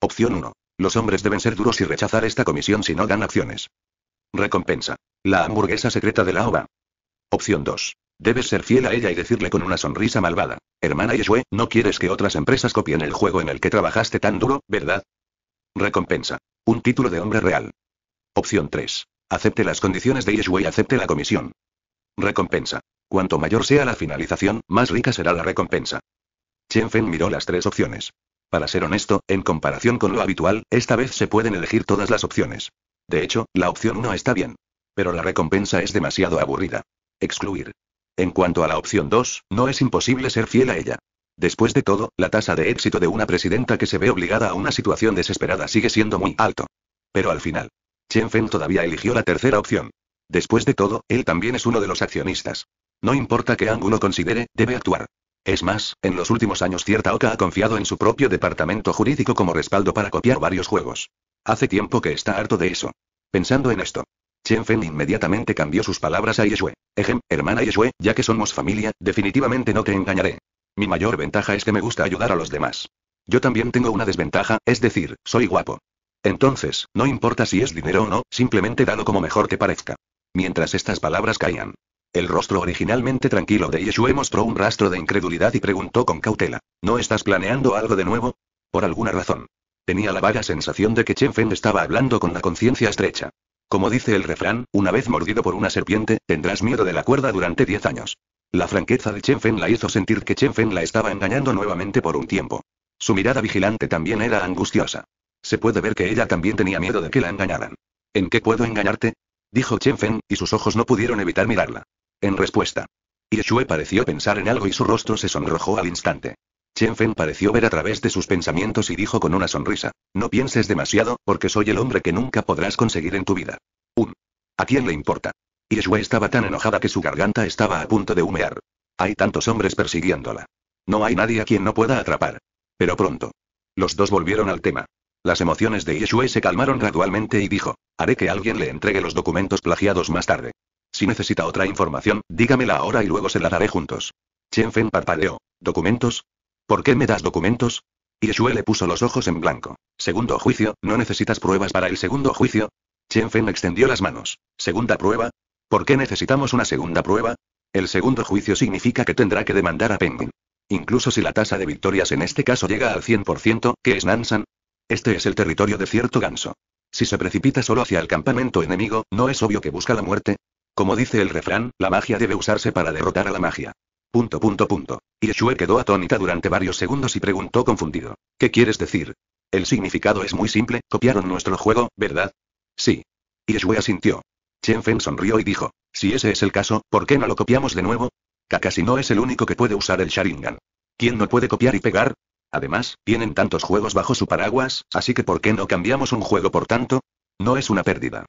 Opción 1. Los hombres deben ser duros y rechazar esta comisión si no dan acciones. Recompensa. La hamburguesa secreta de la OVA. Opción 2. Debes ser fiel a ella y decirle con una sonrisa malvada. Hermana Yeshue, no quieres que otras empresas copien el juego en el que trabajaste tan duro, ¿verdad? Recompensa. Un título de hombre real. Opción 3. Acepte las condiciones de Yeshue y acepte la comisión. Recompensa. Cuanto mayor sea la finalización, más rica será la recompensa. Chen Feng miró las tres opciones. Para ser honesto, en comparación con lo habitual, esta vez se pueden elegir todas las opciones. De hecho, la opción no está bien. Pero la recompensa es demasiado aburrida. Excluir. En cuanto a la opción 2, no es imposible ser fiel a ella. Después de todo, la tasa de éxito de una presidenta que se ve obligada a una situación desesperada sigue siendo muy alto. Pero al final, Chen Feng todavía eligió la tercera opción. Después de todo, él también es uno de los accionistas. No importa qué ángulo considere, debe actuar. Es más, en los últimos años cierta Oka ha confiado en su propio departamento jurídico como respaldo para copiar varios juegos. Hace tiempo que está harto de eso. Pensando en esto, Chen Feng inmediatamente cambió sus palabras a Yeshue. Ejem, hermana Yeshue, ya que somos familia, definitivamente no te engañaré. Mi mayor ventaja es que me gusta ayudar a los demás. Yo también tengo una desventaja, es decir, soy guapo. Entonces, no importa si es dinero o no, simplemente dalo como mejor te parezca. Mientras estas palabras caían, el rostro originalmente tranquilo de Yeshue mostró un rastro de incredulidad y preguntó con cautela: ¿No estás planeando algo de nuevo? Por alguna razón. Tenía la vaga sensación de que Chen Feng estaba hablando con la conciencia estrecha. Como dice el refrán, una vez mordido por una serpiente, tendrás miedo de la cuerda durante diez años. La franqueza de Feng la hizo sentir que Feng la estaba engañando nuevamente por un tiempo. Su mirada vigilante también era angustiosa. Se puede ver que ella también tenía miedo de que la engañaran. ¿En qué puedo engañarte? Dijo Feng, y sus ojos no pudieron evitar mirarla. En respuesta. Yeshue pareció pensar en algo y su rostro se sonrojó al instante. Chen Fen pareció ver a través de sus pensamientos y dijo con una sonrisa: No pienses demasiado, porque soy el hombre que nunca podrás conseguir en tu vida. Un. ¿A quién le importa? Yeshua estaba tan enojada que su garganta estaba a punto de humear. Hay tantos hombres persiguiéndola. No hay nadie a quien no pueda atrapar. Pero pronto. Los dos volvieron al tema. Las emociones de Yeshua se calmaron gradualmente y dijo, haré que alguien le entregue los documentos plagiados más tarde. Si necesita otra información, dígamela ahora y luego se la daré juntos. Chen Fen parpadeó. ¿Documentos? ¿Por qué me das documentos? Yeshue le puso los ojos en blanco. Segundo juicio, ¿no necesitas pruebas para el segundo juicio? Chen Fen extendió las manos. Segunda prueba. ¿Por qué necesitamos una segunda prueba? El segundo juicio significa que tendrá que demandar a Penguin. Incluso si la tasa de victorias en este caso llega al 100%, ¿qué es Nansan? Este es el territorio de cierto ganso. Si se precipita solo hacia el campamento enemigo, ¿no es obvio que busca la muerte? Como dice el refrán, la magia debe usarse para derrotar a la magia. Punto punto punto. Yeshue quedó atónita durante varios segundos y preguntó confundido. ¿Qué quieres decir? El significado es muy simple, copiaron nuestro juego, ¿verdad? Sí. Yeshue asintió. Chen sonrió y dijo. Si ese es el caso, ¿por qué no lo copiamos de nuevo? Kakashi no es el único que puede usar el Sharingan. ¿Quién no puede copiar y pegar? Además, tienen tantos juegos bajo su paraguas, así que ¿por qué no cambiamos un juego por tanto? No es una pérdida.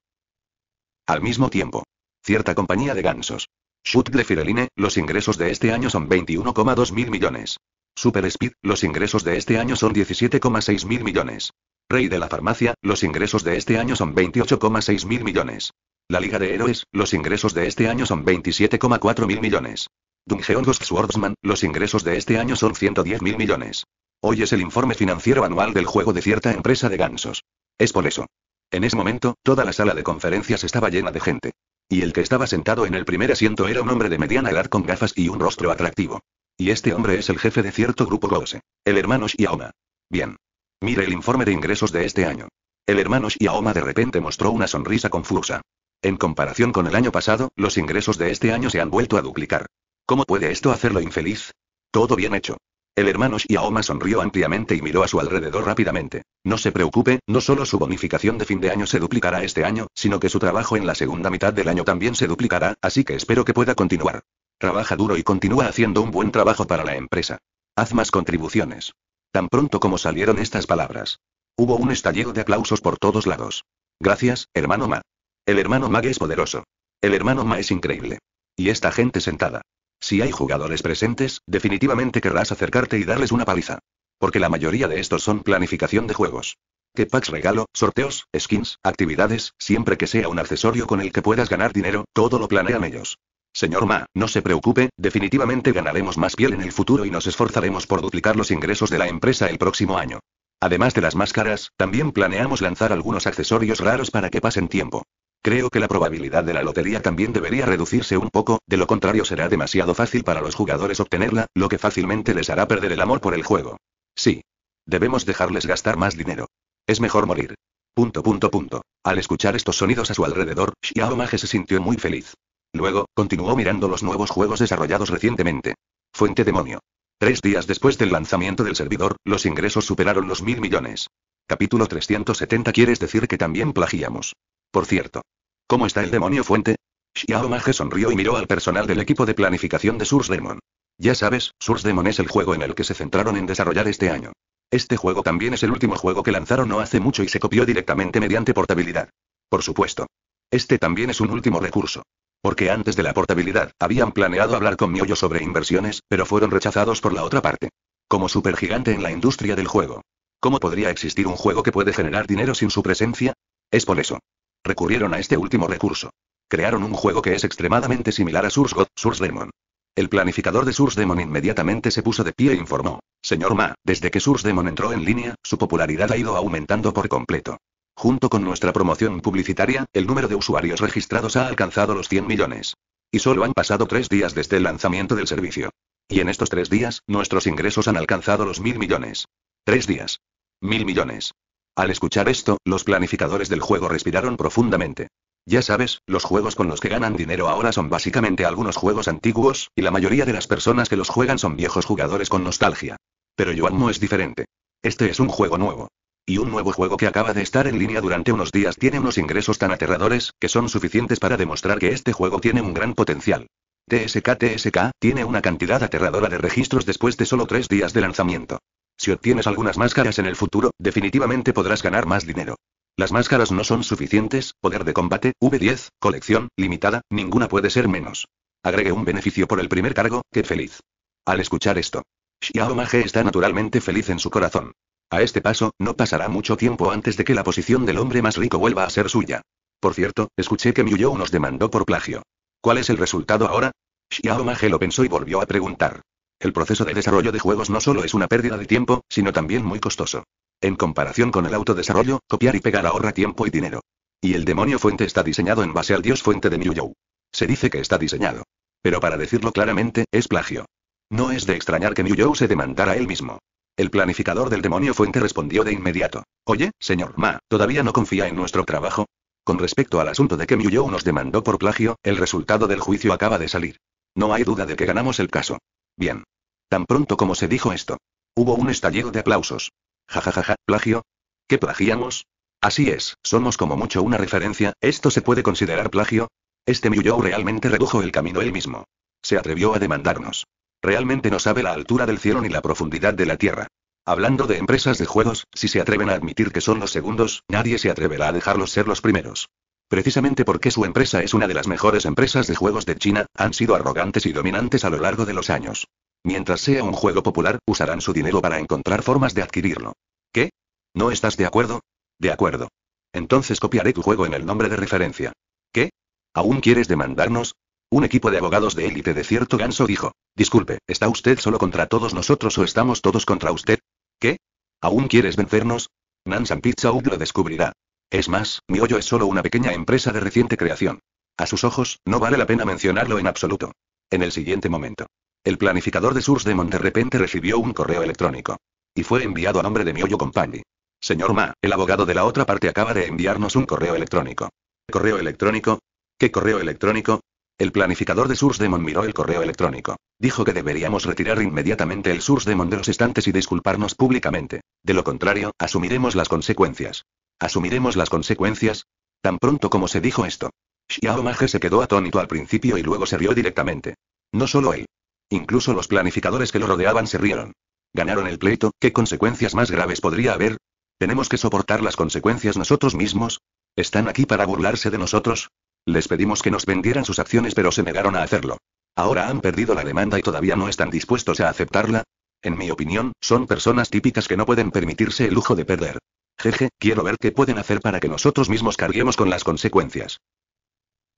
Al mismo tiempo. Cierta compañía de gansos. Shoot de Fireline, los ingresos de este año son 21,2 mil millones. Super Speed, los ingresos de este año son 17,6 mil millones. Rey de la Farmacia, los ingresos de este año son 28,6 mil millones. La Liga de Héroes, los ingresos de este año son 27,4 mil millones. Dungeon Ghost Swordsman, los ingresos de este año son 110 mil millones. Hoy es el informe financiero anual del juego de cierta empresa de gansos. Es por eso. En ese momento, toda la sala de conferencias estaba llena de gente. Y el que estaba sentado en el primer asiento era un hombre de mediana edad con gafas y un rostro atractivo. Y este hombre es el jefe de cierto grupo Gose. El hermano Xiaoma. Bien. Mire el informe de ingresos de este año. El hermano Xiaoma de repente mostró una sonrisa confusa. En comparación con el año pasado, los ingresos de este año se han vuelto a duplicar. ¿Cómo puede esto hacerlo infeliz? Todo bien hecho. El hermano Xiaoma sonrió ampliamente y miró a su alrededor rápidamente. No se preocupe, no solo su bonificación de fin de año se duplicará este año, sino que su trabajo en la segunda mitad del año también se duplicará, así que espero que pueda continuar. Trabaja duro y continúa haciendo un buen trabajo para la empresa. Haz más contribuciones. Tan pronto como salieron estas palabras. Hubo un estallido de aplausos por todos lados. Gracias, hermano Ma. El hermano Ma es poderoso. El hermano Ma es increíble. Y esta gente sentada. Si hay jugadores presentes, definitivamente querrás acercarte y darles una paliza. Porque la mayoría de estos son planificación de juegos. Que packs regalo, sorteos, skins, actividades, siempre que sea un accesorio con el que puedas ganar dinero, todo lo planean ellos. Señor Ma, no se preocupe, definitivamente ganaremos más piel en el futuro y nos esforzaremos por duplicar los ingresos de la empresa el próximo año. Además de las máscaras, también planeamos lanzar algunos accesorios raros para que pasen tiempo. Creo que la probabilidad de la lotería también debería reducirse un poco, de lo contrario será demasiado fácil para los jugadores obtenerla, lo que fácilmente les hará perder el amor por el juego. Sí. Debemos dejarles gastar más dinero. Es mejor morir. Punto punto punto. Al escuchar estos sonidos a su alrededor, Xiao se sintió muy feliz. Luego, continuó mirando los nuevos juegos desarrollados recientemente. Fuente demonio. Tres días después del lanzamiento del servidor, los ingresos superaron los mil millones. Capítulo 370 ¿Quieres decir que también plagiamos? Por cierto. ¿Cómo está el demonio fuente? Xiao sonrió y miró al personal del equipo de planificación de Source Demon. Ya sabes, Source Demon es el juego en el que se centraron en desarrollar este año. Este juego también es el último juego que lanzaron no hace mucho y se copió directamente mediante portabilidad. Por supuesto. Este también es un último recurso. Porque antes de la portabilidad, habían planeado hablar con Miollo sobre inversiones, pero fueron rechazados por la otra parte. Como supergigante en la industria del juego, ¿Cómo podría existir un juego que puede generar dinero sin su presencia? Es por eso. Recurrieron a este último recurso. Crearon un juego que es extremadamente similar a Source God, Source Demon. El planificador de Source Demon inmediatamente se puso de pie e informó. Señor Ma, desde que Source Demon entró en línea, su popularidad ha ido aumentando por completo. Junto con nuestra promoción publicitaria, el número de usuarios registrados ha alcanzado los 100 millones. Y solo han pasado tres días desde el lanzamiento del servicio. Y en estos tres días, nuestros ingresos han alcanzado los 1.000 millones. Tres días. Mil millones. Al escuchar esto, los planificadores del juego respiraron profundamente. Ya sabes, los juegos con los que ganan dinero ahora son básicamente algunos juegos antiguos, y la mayoría de las personas que los juegan son viejos jugadores con nostalgia. Pero no es diferente. Este es un juego nuevo. Y un nuevo juego que acaba de estar en línea durante unos días tiene unos ingresos tan aterradores, que son suficientes para demostrar que este juego tiene un gran potencial. TSK TSK tiene una cantidad aterradora de registros después de solo tres días de lanzamiento. Si obtienes algunas máscaras en el futuro, definitivamente podrás ganar más dinero. Las máscaras no son suficientes, poder de combate, V10, colección, limitada, ninguna puede ser menos. Agregue un beneficio por el primer cargo, qué feliz. Al escuchar esto, Xiao está naturalmente feliz en su corazón. A este paso, no pasará mucho tiempo antes de que la posición del hombre más rico vuelva a ser suya. Por cierto, escuché que Miuyou nos demandó por plagio. ¿Cuál es el resultado ahora? Xiao lo pensó y volvió a preguntar. El proceso de desarrollo de juegos no solo es una pérdida de tiempo, sino también muy costoso. En comparación con el autodesarrollo, copiar y pegar ahorra tiempo y dinero. Y el demonio fuente está diseñado en base al dios fuente de Miyu-Yu. Se dice que está diseñado. Pero para decirlo claramente, es plagio. No es de extrañar que Miyu-Yu se demandara él mismo. El planificador del demonio fuente respondió de inmediato. Oye, señor Ma, ¿todavía no confía en nuestro trabajo? Con respecto al asunto de que Miyu-Yu nos demandó por plagio, el resultado del juicio acaba de salir. No hay duda de que ganamos el caso. Bien. Tan pronto como se dijo esto. Hubo un estallido de aplausos. Jajajaja, ja, ja, ja, plagio. ¿Qué plagiamos? Así es, somos como mucho una referencia, ¿esto se puede considerar plagio? Este Miuyou realmente redujo el camino él mismo. Se atrevió a demandarnos. Realmente no sabe la altura del cielo ni la profundidad de la tierra. Hablando de empresas de juegos, si se atreven a admitir que son los segundos, nadie se atreverá a dejarlos ser los primeros. Precisamente porque su empresa es una de las mejores empresas de juegos de China, han sido arrogantes y dominantes a lo largo de los años. Mientras sea un juego popular, usarán su dinero para encontrar formas de adquirirlo. ¿Qué? ¿No estás de acuerdo? De acuerdo. Entonces copiaré tu juego en el nombre de referencia. ¿Qué? ¿Aún quieres demandarnos? Un equipo de abogados de élite de cierto ganso dijo. Disculpe, ¿está usted solo contra todos nosotros o estamos todos contra usted? ¿Qué? ¿Aún quieres vencernos? Nansan Pizzaud lo descubrirá. Es más, mi es solo una pequeña empresa de reciente creación. A sus ojos, no vale la pena mencionarlo en absoluto. En el siguiente momento. El planificador de Demon de repente recibió un correo electrónico. Y fue enviado a nombre de mi company. Señor Ma, el abogado de la otra parte acaba de enviarnos un correo electrónico. ¿Correo electrónico? ¿Qué correo electrónico? El planificador de Sursdemon miró el correo electrónico. Dijo que deberíamos retirar inmediatamente el Demon de los estantes y disculparnos públicamente. De lo contrario, asumiremos las consecuencias. Asumiremos las consecuencias. Tan pronto como se dijo esto. Xiao se quedó atónito al principio y luego se rió directamente. No solo él. Incluso los planificadores que lo rodeaban se rieron. Ganaron el pleito, ¿qué consecuencias más graves podría haber? ¿Tenemos que soportar las consecuencias nosotros mismos? ¿Están aquí para burlarse de nosotros? Les pedimos que nos vendieran sus acciones pero se negaron a hacerlo. Ahora han perdido la demanda y todavía no están dispuestos a aceptarla. En mi opinión, son personas típicas que no pueden permitirse el lujo de perder. Jeje, quiero ver qué pueden hacer para que nosotros mismos carguemos con las consecuencias.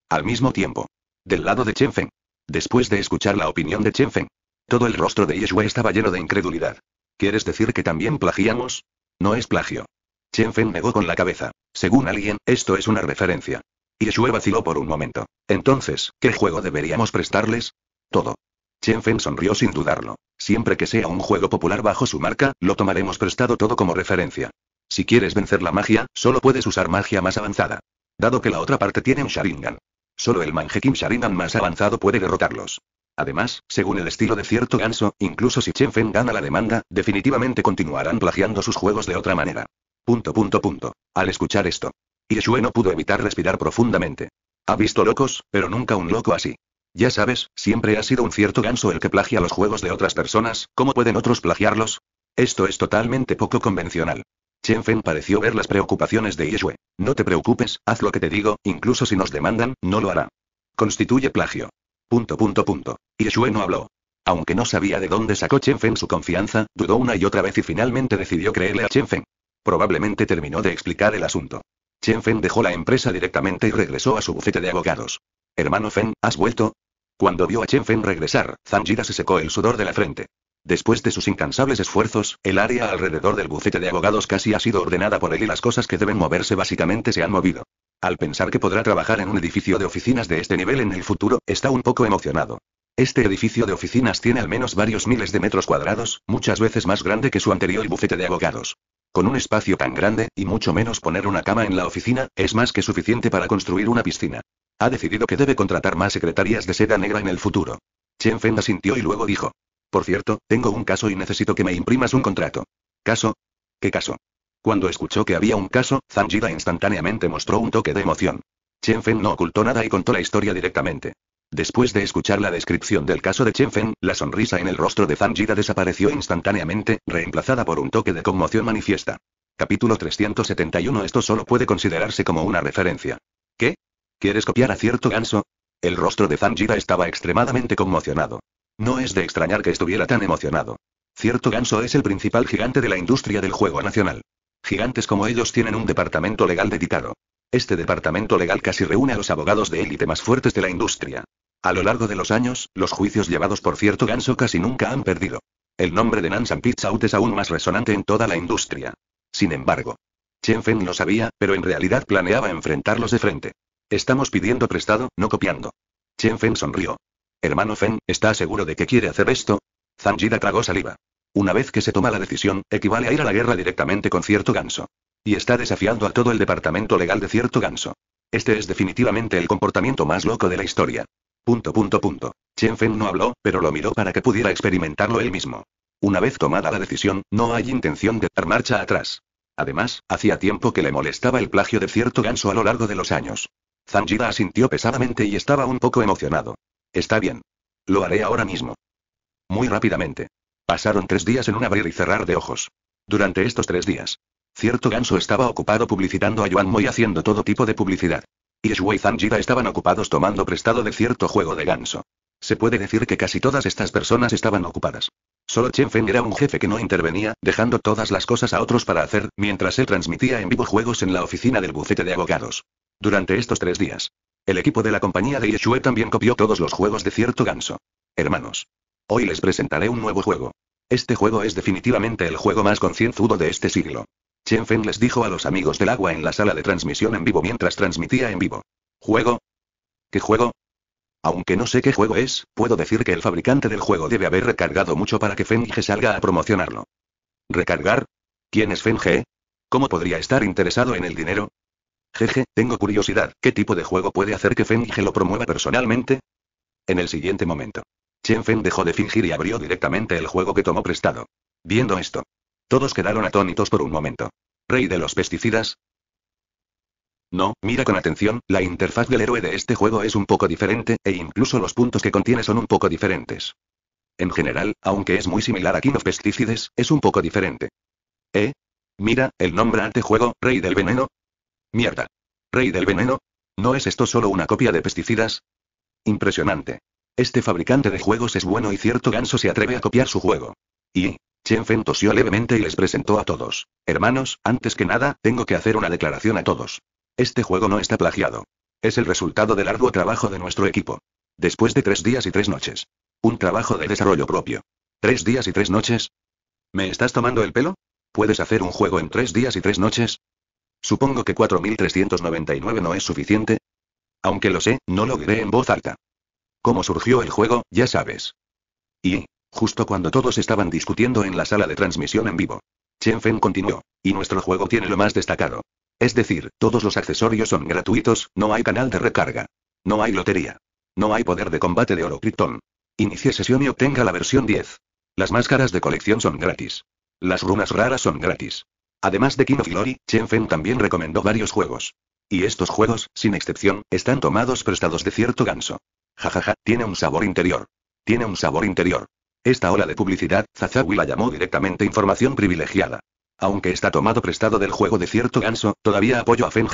Al mismo tiempo. Del lado de Feng. Después de escuchar la opinión de Feng. Todo el rostro de Yeshua estaba lleno de incredulidad. ¿Quieres decir que también plagiamos? No es plagio. Feng negó con la cabeza. Según alguien, esto es una referencia. Yeshua vaciló por un momento. Entonces, ¿qué juego deberíamos prestarles? Todo. Feng sonrió sin dudarlo. Siempre que sea un juego popular bajo su marca, lo tomaremos prestado todo como referencia. Si quieres vencer la magia, solo puedes usar magia más avanzada. Dado que la otra parte tiene un Sharingan. Solo el Mangekyou Sharingan más avanzado puede derrotarlos. Además, según el estilo de cierto ganso, incluso si Chen Feng gana la demanda, definitivamente continuarán plagiando sus juegos de otra manera. Punto punto punto. Al escuchar esto, Yeshue no pudo evitar respirar profundamente. Ha visto locos, pero nunca un loco así. Ya sabes, siempre ha sido un cierto ganso el que plagia los juegos de otras personas, ¿cómo pueden otros plagiarlos? Esto es totalmente poco convencional. Chen Fen pareció ver las preocupaciones de Yeshue. No te preocupes, haz lo que te digo, incluso si nos demandan, no lo hará. Constituye plagio. Punto punto punto. Yeshue no habló. Aunque no sabía de dónde sacó Chen Feng su confianza, dudó una y otra vez y finalmente decidió creerle a Chen Feng. Probablemente terminó de explicar el asunto. Chen Fen dejó la empresa directamente y regresó a su bufete de abogados. Hermano Fen, ¿has vuelto? Cuando vio a Chen Fen regresar, Zanjira se secó el sudor de la frente. Después de sus incansables esfuerzos, el área alrededor del bufete de abogados casi ha sido ordenada por él y las cosas que deben moverse básicamente se han movido. Al pensar que podrá trabajar en un edificio de oficinas de este nivel en el futuro, está un poco emocionado. Este edificio de oficinas tiene al menos varios miles de metros cuadrados, muchas veces más grande que su anterior bufete de abogados. Con un espacio tan grande, y mucho menos poner una cama en la oficina, es más que suficiente para construir una piscina. Ha decidido que debe contratar más secretarias de seda negra en el futuro. Chen Feng asintió y luego dijo. Por cierto, tengo un caso y necesito que me imprimas un contrato. ¿Caso? ¿Qué caso? Cuando escuchó que había un caso, Zangida instantáneamente mostró un toque de emoción. Chen Fen no ocultó nada y contó la historia directamente. Después de escuchar la descripción del caso de Chen Fen, la sonrisa en el rostro de Zangida desapareció instantáneamente, reemplazada por un toque de conmoción manifiesta. Capítulo 371 Esto solo puede considerarse como una referencia. ¿Qué? ¿Quieres copiar a cierto ganso? El rostro de Zanjira estaba extremadamente conmocionado. No es de extrañar que estuviera tan emocionado. Cierto ganso es el principal gigante de la industria del juego nacional. Gigantes como ellos tienen un departamento legal dedicado. Este departamento legal casi reúne a los abogados de élite más fuertes de la industria. A lo largo de los años, los juicios llevados por cierto ganso casi nunca han perdido. El nombre de Nansan Out es aún más resonante en toda la industria. Sin embargo, Chen Feng lo sabía, pero en realidad planeaba enfrentarlos de frente. Estamos pidiendo prestado, no copiando. Chen Feng sonrió. Hermano Feng, ¿está seguro de que quiere hacer esto? Zangida tragó saliva. Una vez que se toma la decisión, equivale a ir a la guerra directamente con cierto ganso. Y está desafiando a todo el departamento legal de cierto ganso. Este es definitivamente el comportamiento más loco de la historia. Punto punto punto. Chen Feng no habló, pero lo miró para que pudiera experimentarlo él mismo. Una vez tomada la decisión, no hay intención de dar marcha atrás. Además, hacía tiempo que le molestaba el plagio de cierto ganso a lo largo de los años. Zanjira asintió pesadamente y estaba un poco emocionado. Está bien. Lo haré ahora mismo. Muy rápidamente. Pasaron tres días en un abrir y cerrar de ojos. Durante estos tres días, cierto ganso estaba ocupado publicitando a Yuan Mo y haciendo todo tipo de publicidad. Y Shui Zanjira estaban ocupados tomando prestado de cierto juego de ganso. Se puede decir que casi todas estas personas estaban ocupadas. Solo Chen Feng era un jefe que no intervenía, dejando todas las cosas a otros para hacer, mientras él transmitía en vivo juegos en la oficina del bufete de abogados. Durante estos tres días, el equipo de la compañía de Yeshue también copió todos los juegos de cierto ganso. Hermanos. Hoy les presentaré un nuevo juego. Este juego es definitivamente el juego más concienzudo de este siglo. Chen Feng les dijo a los amigos del agua en la sala de transmisión en vivo mientras transmitía en vivo. ¿Juego? ¿Qué juego? Aunque no sé qué juego es, puedo decir que el fabricante del juego debe haber recargado mucho para que Fenge salga a promocionarlo. ¿Recargar? ¿Quién es Fenge? ¿Cómo podría estar interesado en el dinero? Jeje, tengo curiosidad, ¿qué tipo de juego puede hacer que Je lo promueva personalmente? En el siguiente momento. Chen Fen dejó de fingir y abrió directamente el juego que tomó prestado. Viendo esto. Todos quedaron atónitos por un momento. ¿Rey de los pesticidas? No, mira con atención, la interfaz del héroe de este juego es un poco diferente, e incluso los puntos que contiene son un poco diferentes. En general, aunque es muy similar a King of Pesticides, es un poco diferente. ¿Eh? Mira, el nombre este juego, Rey del Veneno, Mierda. Rey del veneno. ¿No es esto solo una copia de pesticidas? Impresionante. Este fabricante de juegos es bueno y cierto ganso se atreve a copiar su juego. Y... Chen tosió levemente y les presentó a todos. Hermanos, antes que nada, tengo que hacer una declaración a todos. Este juego no está plagiado. Es el resultado del arduo trabajo de nuestro equipo. Después de tres días y tres noches. Un trabajo de desarrollo propio. ¿Tres días y tres noches? ¿Me estás tomando el pelo? ¿Puedes hacer un juego en tres días y tres noches? Supongo que 4.399 no es suficiente. Aunque lo sé, no lo diré en voz alta. Cómo surgió el juego, ya sabes. Y, justo cuando todos estaban discutiendo en la sala de transmisión en vivo, Chen continuó. Y nuestro juego tiene lo más destacado. Es decir, todos los accesorios son gratuitos, no hay canal de recarga. No hay lotería. No hay poder de combate de oro Krypton. Inicie sesión y obtenga la versión 10. Las máscaras de colección son gratis. Las runas raras son gratis. Además de King of Glory, Chen Feng también recomendó varios juegos. Y estos juegos, sin excepción, están tomados prestados de cierto ganso. Jajaja, tiene un sabor interior. Tiene un sabor interior. Esta ola de publicidad, Zazawi la llamó directamente información privilegiada. Aunque está tomado prestado del juego de cierto ganso, todavía apoyo a Feng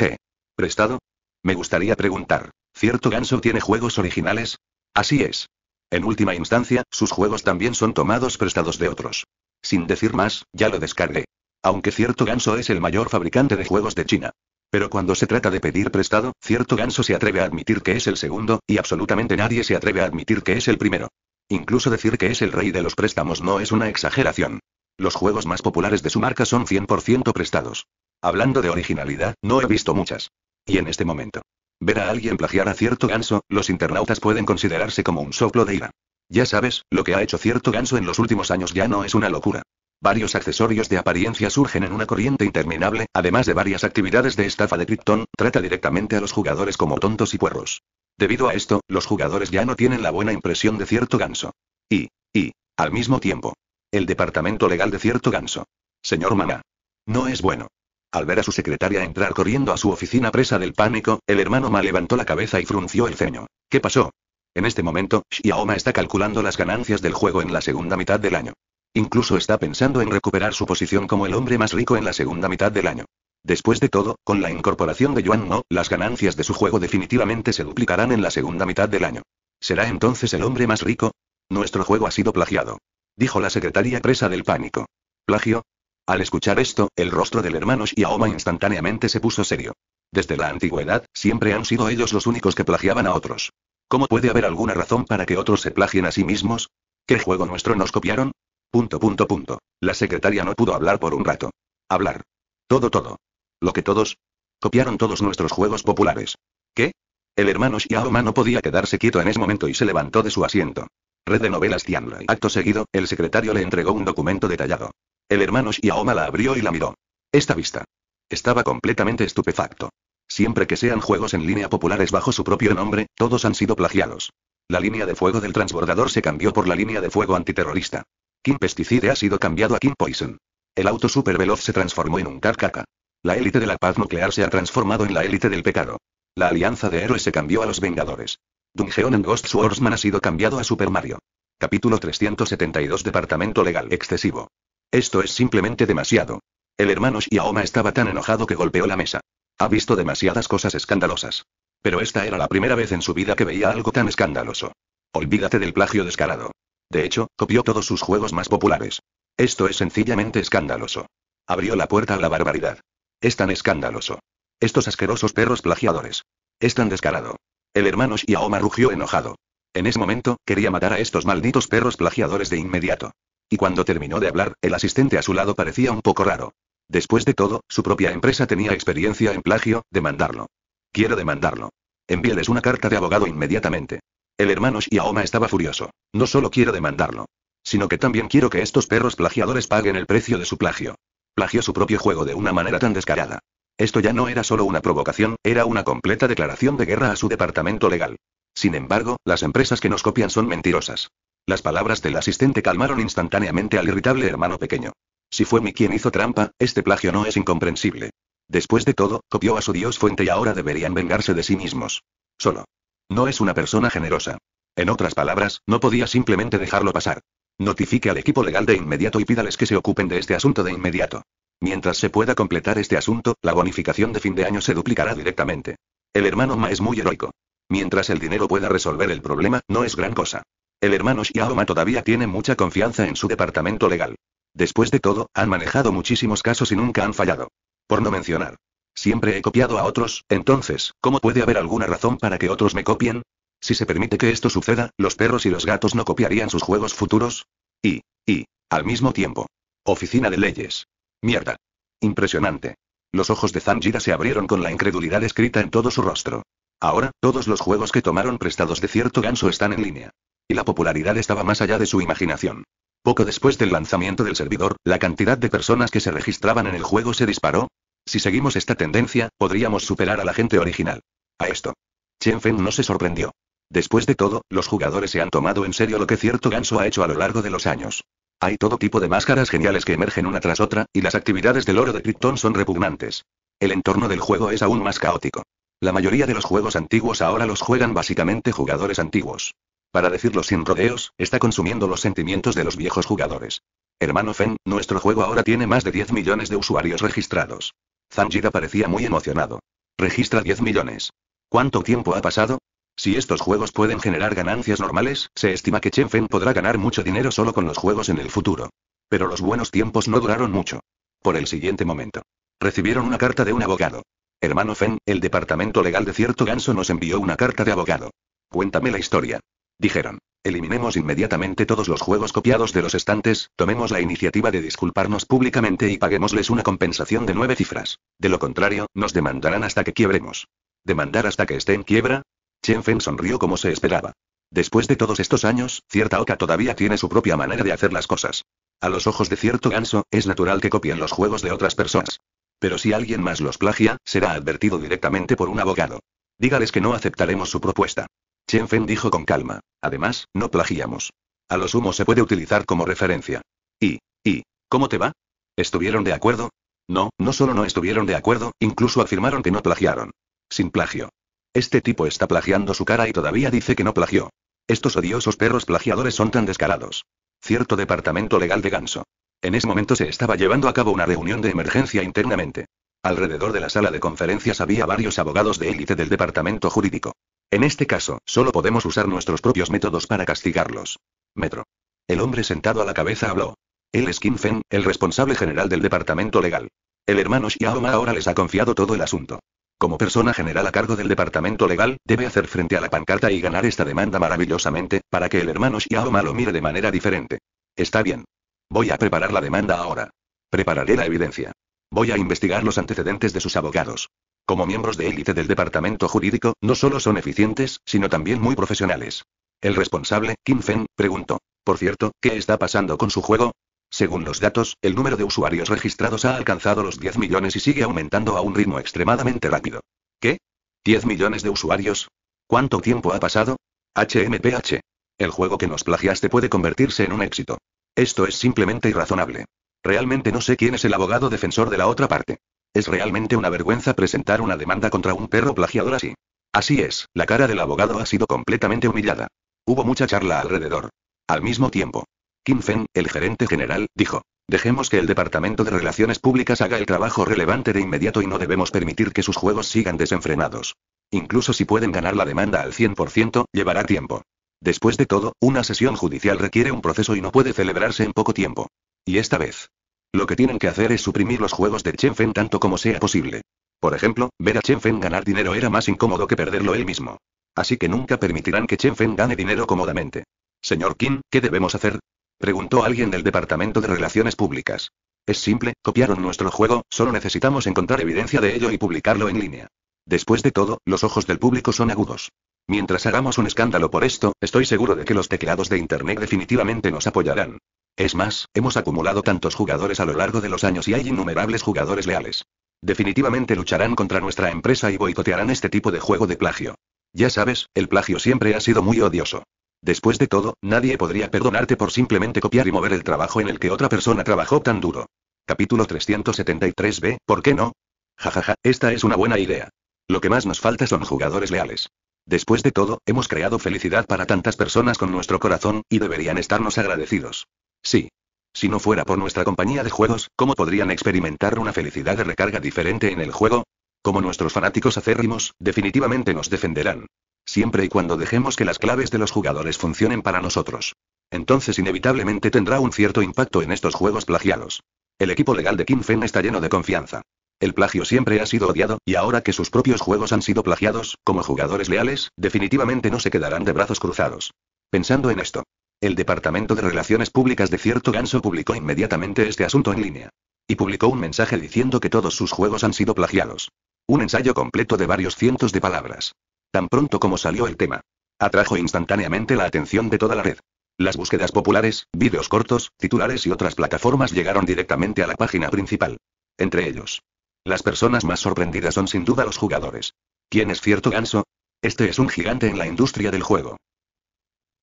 ¿Prestado? Me gustaría preguntar. ¿Cierto ganso tiene juegos originales? Así es. En última instancia, sus juegos también son tomados prestados de otros. Sin decir más, ya lo descargué. Aunque cierto ganso es el mayor fabricante de juegos de China. Pero cuando se trata de pedir prestado, cierto ganso se atreve a admitir que es el segundo, y absolutamente nadie se atreve a admitir que es el primero. Incluso decir que es el rey de los préstamos no es una exageración. Los juegos más populares de su marca son 100% prestados. Hablando de originalidad, no he visto muchas. Y en este momento. Ver a alguien plagiar a cierto ganso, los internautas pueden considerarse como un soplo de ira. Ya sabes, lo que ha hecho cierto ganso en los últimos años ya no es una locura. Varios accesorios de apariencia surgen en una corriente interminable, además de varias actividades de estafa de Krypton, trata directamente a los jugadores como tontos y puerros. Debido a esto, los jugadores ya no tienen la buena impresión de cierto ganso. Y, y, al mismo tiempo, el departamento legal de cierto ganso. Señor Mana. No es bueno. Al ver a su secretaria entrar corriendo a su oficina presa del pánico, el hermano Ma levantó la cabeza y frunció el ceño. ¿Qué pasó? En este momento, Xiaoma está calculando las ganancias del juego en la segunda mitad del año. Incluso está pensando en recuperar su posición como el hombre más rico en la segunda mitad del año. Después de todo, con la incorporación de Yuan No, las ganancias de su juego definitivamente se duplicarán en la segunda mitad del año. ¿Será entonces el hombre más rico? Nuestro juego ha sido plagiado. Dijo la secretaria presa del pánico. ¿Plagio? Al escuchar esto, el rostro del hermano Xiaoma instantáneamente se puso serio. Desde la antigüedad, siempre han sido ellos los únicos que plagiaban a otros. ¿Cómo puede haber alguna razón para que otros se plagien a sí mismos? ¿Qué juego nuestro nos copiaron? Punto, punto, punto. La secretaria no pudo hablar por un rato. Hablar. Todo, todo. Lo que todos. Copiaron todos nuestros juegos populares. ¿Qué? El hermano Xiaoma no podía quedarse quieto en ese momento y se levantó de su asiento. Red de novelas Tianlai. Acto seguido, el secretario le entregó un documento detallado. El hermano Xiaoma la abrió y la miró. Esta vista. Estaba completamente estupefacto. Siempre que sean juegos en línea populares bajo su propio nombre, todos han sido plagiados. La línea de fuego del transbordador se cambió por la línea de fuego antiterrorista. Kim Pesticide ha sido cambiado a Kim Poison. El auto Veloz se transformó en un carcaca. La élite de la paz nuclear se ha transformado en la élite del pecado. La alianza de héroes se cambió a los Vengadores. Dungeon and Ghost Swordsman ha sido cambiado a Super Mario. Capítulo 372 Departamento Legal Excesivo. Esto es simplemente demasiado. El hermano Xiaoma estaba tan enojado que golpeó la mesa. Ha visto demasiadas cosas escandalosas. Pero esta era la primera vez en su vida que veía algo tan escandaloso. Olvídate del plagio descarado. De hecho, copió todos sus juegos más populares. Esto es sencillamente escandaloso. Abrió la puerta a la barbaridad. Es tan escandaloso. Estos asquerosos perros plagiadores. Es tan descarado. El hermano Xiaoma rugió enojado. En ese momento, quería matar a estos malditos perros plagiadores de inmediato. Y cuando terminó de hablar, el asistente a su lado parecía un poco raro. Después de todo, su propia empresa tenía experiencia en plagio, demandarlo. Quiero demandarlo. Envíeles una carta de abogado inmediatamente. El hermano Shiaoma estaba furioso. No solo quiero demandarlo, sino que también quiero que estos perros plagiadores paguen el precio de su plagio. Plagió su propio juego de una manera tan descarada. Esto ya no era solo una provocación, era una completa declaración de guerra a su departamento legal. Sin embargo, las empresas que nos copian son mentirosas. Las palabras del asistente calmaron instantáneamente al irritable hermano pequeño. Si fue mi quien hizo trampa, este plagio no es incomprensible. Después de todo, copió a su dios fuente y ahora deberían vengarse de sí mismos. Solo. No es una persona generosa. En otras palabras, no podía simplemente dejarlo pasar. Notifique al equipo legal de inmediato y pídales que se ocupen de este asunto de inmediato. Mientras se pueda completar este asunto, la bonificación de fin de año se duplicará directamente. El hermano Ma es muy heroico. Mientras el dinero pueda resolver el problema, no es gran cosa. El hermano Xiaoma todavía tiene mucha confianza en su departamento legal. Después de todo, han manejado muchísimos casos y nunca han fallado. Por no mencionar, Siempre he copiado a otros, entonces, ¿cómo puede haber alguna razón para que otros me copien? Si se permite que esto suceda, los perros y los gatos no copiarían sus juegos futuros. Y, y, al mismo tiempo. Oficina de leyes. Mierda. Impresionante. Los ojos de Zanjira se abrieron con la incredulidad escrita en todo su rostro. Ahora, todos los juegos que tomaron prestados de cierto ganso están en línea. Y la popularidad estaba más allá de su imaginación. Poco después del lanzamiento del servidor, la cantidad de personas que se registraban en el juego se disparó, si seguimos esta tendencia, podríamos superar a la gente original. A esto. Chen Fen no se sorprendió. Después de todo, los jugadores se han tomado en serio lo que cierto ganso ha hecho a lo largo de los años. Hay todo tipo de máscaras geniales que emergen una tras otra, y las actividades del oro de Krypton son repugnantes. El entorno del juego es aún más caótico. La mayoría de los juegos antiguos ahora los juegan básicamente jugadores antiguos. Para decirlo sin rodeos, está consumiendo los sentimientos de los viejos jugadores. Hermano Fen, nuestro juego ahora tiene más de 10 millones de usuarios registrados. Zanjira parecía muy emocionado. Registra 10 millones. ¿Cuánto tiempo ha pasado? Si estos juegos pueden generar ganancias normales, se estima que Chen Fen podrá ganar mucho dinero solo con los juegos en el futuro. Pero los buenos tiempos no duraron mucho. Por el siguiente momento. Recibieron una carta de un abogado. Hermano Fen, el departamento legal de cierto ganso nos envió una carta de abogado. Cuéntame la historia. Dijeron. Eliminemos inmediatamente todos los juegos copiados de los estantes, tomemos la iniciativa de disculparnos públicamente y paguémosles una compensación de nueve cifras. De lo contrario, nos demandarán hasta que quiebremos. ¿Demandar hasta que esté en quiebra? Chen Feng sonrió como se esperaba. Después de todos estos años, cierta oca todavía tiene su propia manera de hacer las cosas. A los ojos de cierto ganso, es natural que copien los juegos de otras personas. Pero si alguien más los plagia, será advertido directamente por un abogado. Dígales que no aceptaremos su propuesta. Chen Fen dijo con calma. Además, no plagiamos. A lo sumo se puede utilizar como referencia. ¿Y, y, cómo te va? ¿Estuvieron de acuerdo? No, no solo no estuvieron de acuerdo, incluso afirmaron que no plagiaron. Sin plagio. Este tipo está plagiando su cara y todavía dice que no plagió. Estos odiosos perros plagiadores son tan descarados. Cierto departamento legal de Ganso. En ese momento se estaba llevando a cabo una reunión de emergencia internamente. Alrededor de la sala de conferencias había varios abogados de élite del departamento jurídico. En este caso, solo podemos usar nuestros propios métodos para castigarlos. Metro. El hombre sentado a la cabeza habló. Él es Kim Feng, el responsable general del departamento legal. El hermano Xiaoma ahora les ha confiado todo el asunto. Como persona general a cargo del departamento legal, debe hacer frente a la pancarta y ganar esta demanda maravillosamente, para que el hermano Xiaoma lo mire de manera diferente. Está bien. Voy a preparar la demanda ahora. Prepararé la evidencia. Voy a investigar los antecedentes de sus abogados. Como miembros de élite del departamento jurídico, no solo son eficientes, sino también muy profesionales. El responsable, Kim Feng, preguntó. Por cierto, ¿qué está pasando con su juego? Según los datos, el número de usuarios registrados ha alcanzado los 10 millones y sigue aumentando a un ritmo extremadamente rápido. ¿Qué? ¿10 millones de usuarios? ¿Cuánto tiempo ha pasado? HMPH. El juego que nos plagiaste puede convertirse en un éxito. Esto es simplemente irrazonable. Realmente no sé quién es el abogado defensor de la otra parte. Es realmente una vergüenza presentar una demanda contra un perro plagiador así. Así es, la cara del abogado ha sido completamente humillada. Hubo mucha charla alrededor. Al mismo tiempo, Kim Feng, el gerente general, dijo, Dejemos que el Departamento de Relaciones Públicas haga el trabajo relevante de inmediato y no debemos permitir que sus juegos sigan desenfrenados. Incluso si pueden ganar la demanda al 100%, llevará tiempo. Después de todo, una sesión judicial requiere un proceso y no puede celebrarse en poco tiempo. Y esta vez, lo que tienen que hacer es suprimir los juegos de Chen Fen tanto como sea posible. Por ejemplo, ver a Chen Fen ganar dinero era más incómodo que perderlo él mismo. Así que nunca permitirán que Chen Fen gane dinero cómodamente. Señor Kim, ¿qué debemos hacer? Preguntó alguien del Departamento de Relaciones Públicas. Es simple, copiaron nuestro juego, solo necesitamos encontrar evidencia de ello y publicarlo en línea. Después de todo, los ojos del público son agudos. Mientras hagamos un escándalo por esto, estoy seguro de que los teclados de Internet definitivamente nos apoyarán. Es más, hemos acumulado tantos jugadores a lo largo de los años y hay innumerables jugadores leales. Definitivamente lucharán contra nuestra empresa y boicotearán este tipo de juego de plagio. Ya sabes, el plagio siempre ha sido muy odioso. Después de todo, nadie podría perdonarte por simplemente copiar y mover el trabajo en el que otra persona trabajó tan duro. Capítulo 373b, ¿por qué no? Jajaja, ja, ja, esta es una buena idea. Lo que más nos falta son jugadores leales. Después de todo, hemos creado felicidad para tantas personas con nuestro corazón, y deberían estarnos agradecidos. Sí. Si no fuera por nuestra compañía de juegos, ¿cómo podrían experimentar una felicidad de recarga diferente en el juego? Como nuestros fanáticos acérrimos, definitivamente nos defenderán. Siempre y cuando dejemos que las claves de los jugadores funcionen para nosotros. Entonces inevitablemente tendrá un cierto impacto en estos juegos plagiados. El equipo legal de King está lleno de confianza. El plagio siempre ha sido odiado, y ahora que sus propios juegos han sido plagiados, como jugadores leales, definitivamente no se quedarán de brazos cruzados. Pensando en esto, el Departamento de Relaciones Públicas de cierto ganso publicó inmediatamente este asunto en línea. Y publicó un mensaje diciendo que todos sus juegos han sido plagiados. Un ensayo completo de varios cientos de palabras. Tan pronto como salió el tema, atrajo instantáneamente la atención de toda la red. Las búsquedas populares, vídeos cortos, titulares y otras plataformas llegaron directamente a la página principal. Entre ellos, las personas más sorprendidas son sin duda los jugadores. ¿Quién es cierto ganso? Este es un gigante en la industria del juego.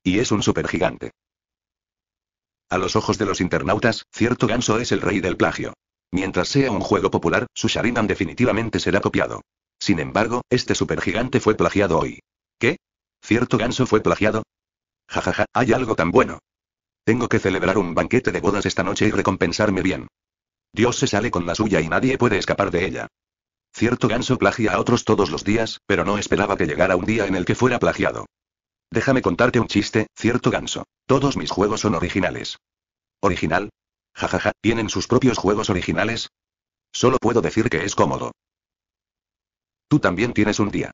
Y es un supergigante. A los ojos de los internautas, cierto ganso es el rey del plagio. Mientras sea un juego popular, su Sharinan definitivamente será copiado. Sin embargo, este supergigante fue plagiado hoy. ¿Qué? ¿Cierto ganso fue plagiado? Jajaja, ja, ja, hay algo tan bueno. Tengo que celebrar un banquete de bodas esta noche y recompensarme bien. Dios se sale con la suya y nadie puede escapar de ella. Cierto ganso plagia a otros todos los días, pero no esperaba que llegara un día en el que fuera plagiado. Déjame contarte un chiste, cierto ganso. Todos mis juegos son originales. ¿Original? Ja ja, ja. ¿tienen sus propios juegos originales? Solo puedo decir que es cómodo. Tú también tienes un día.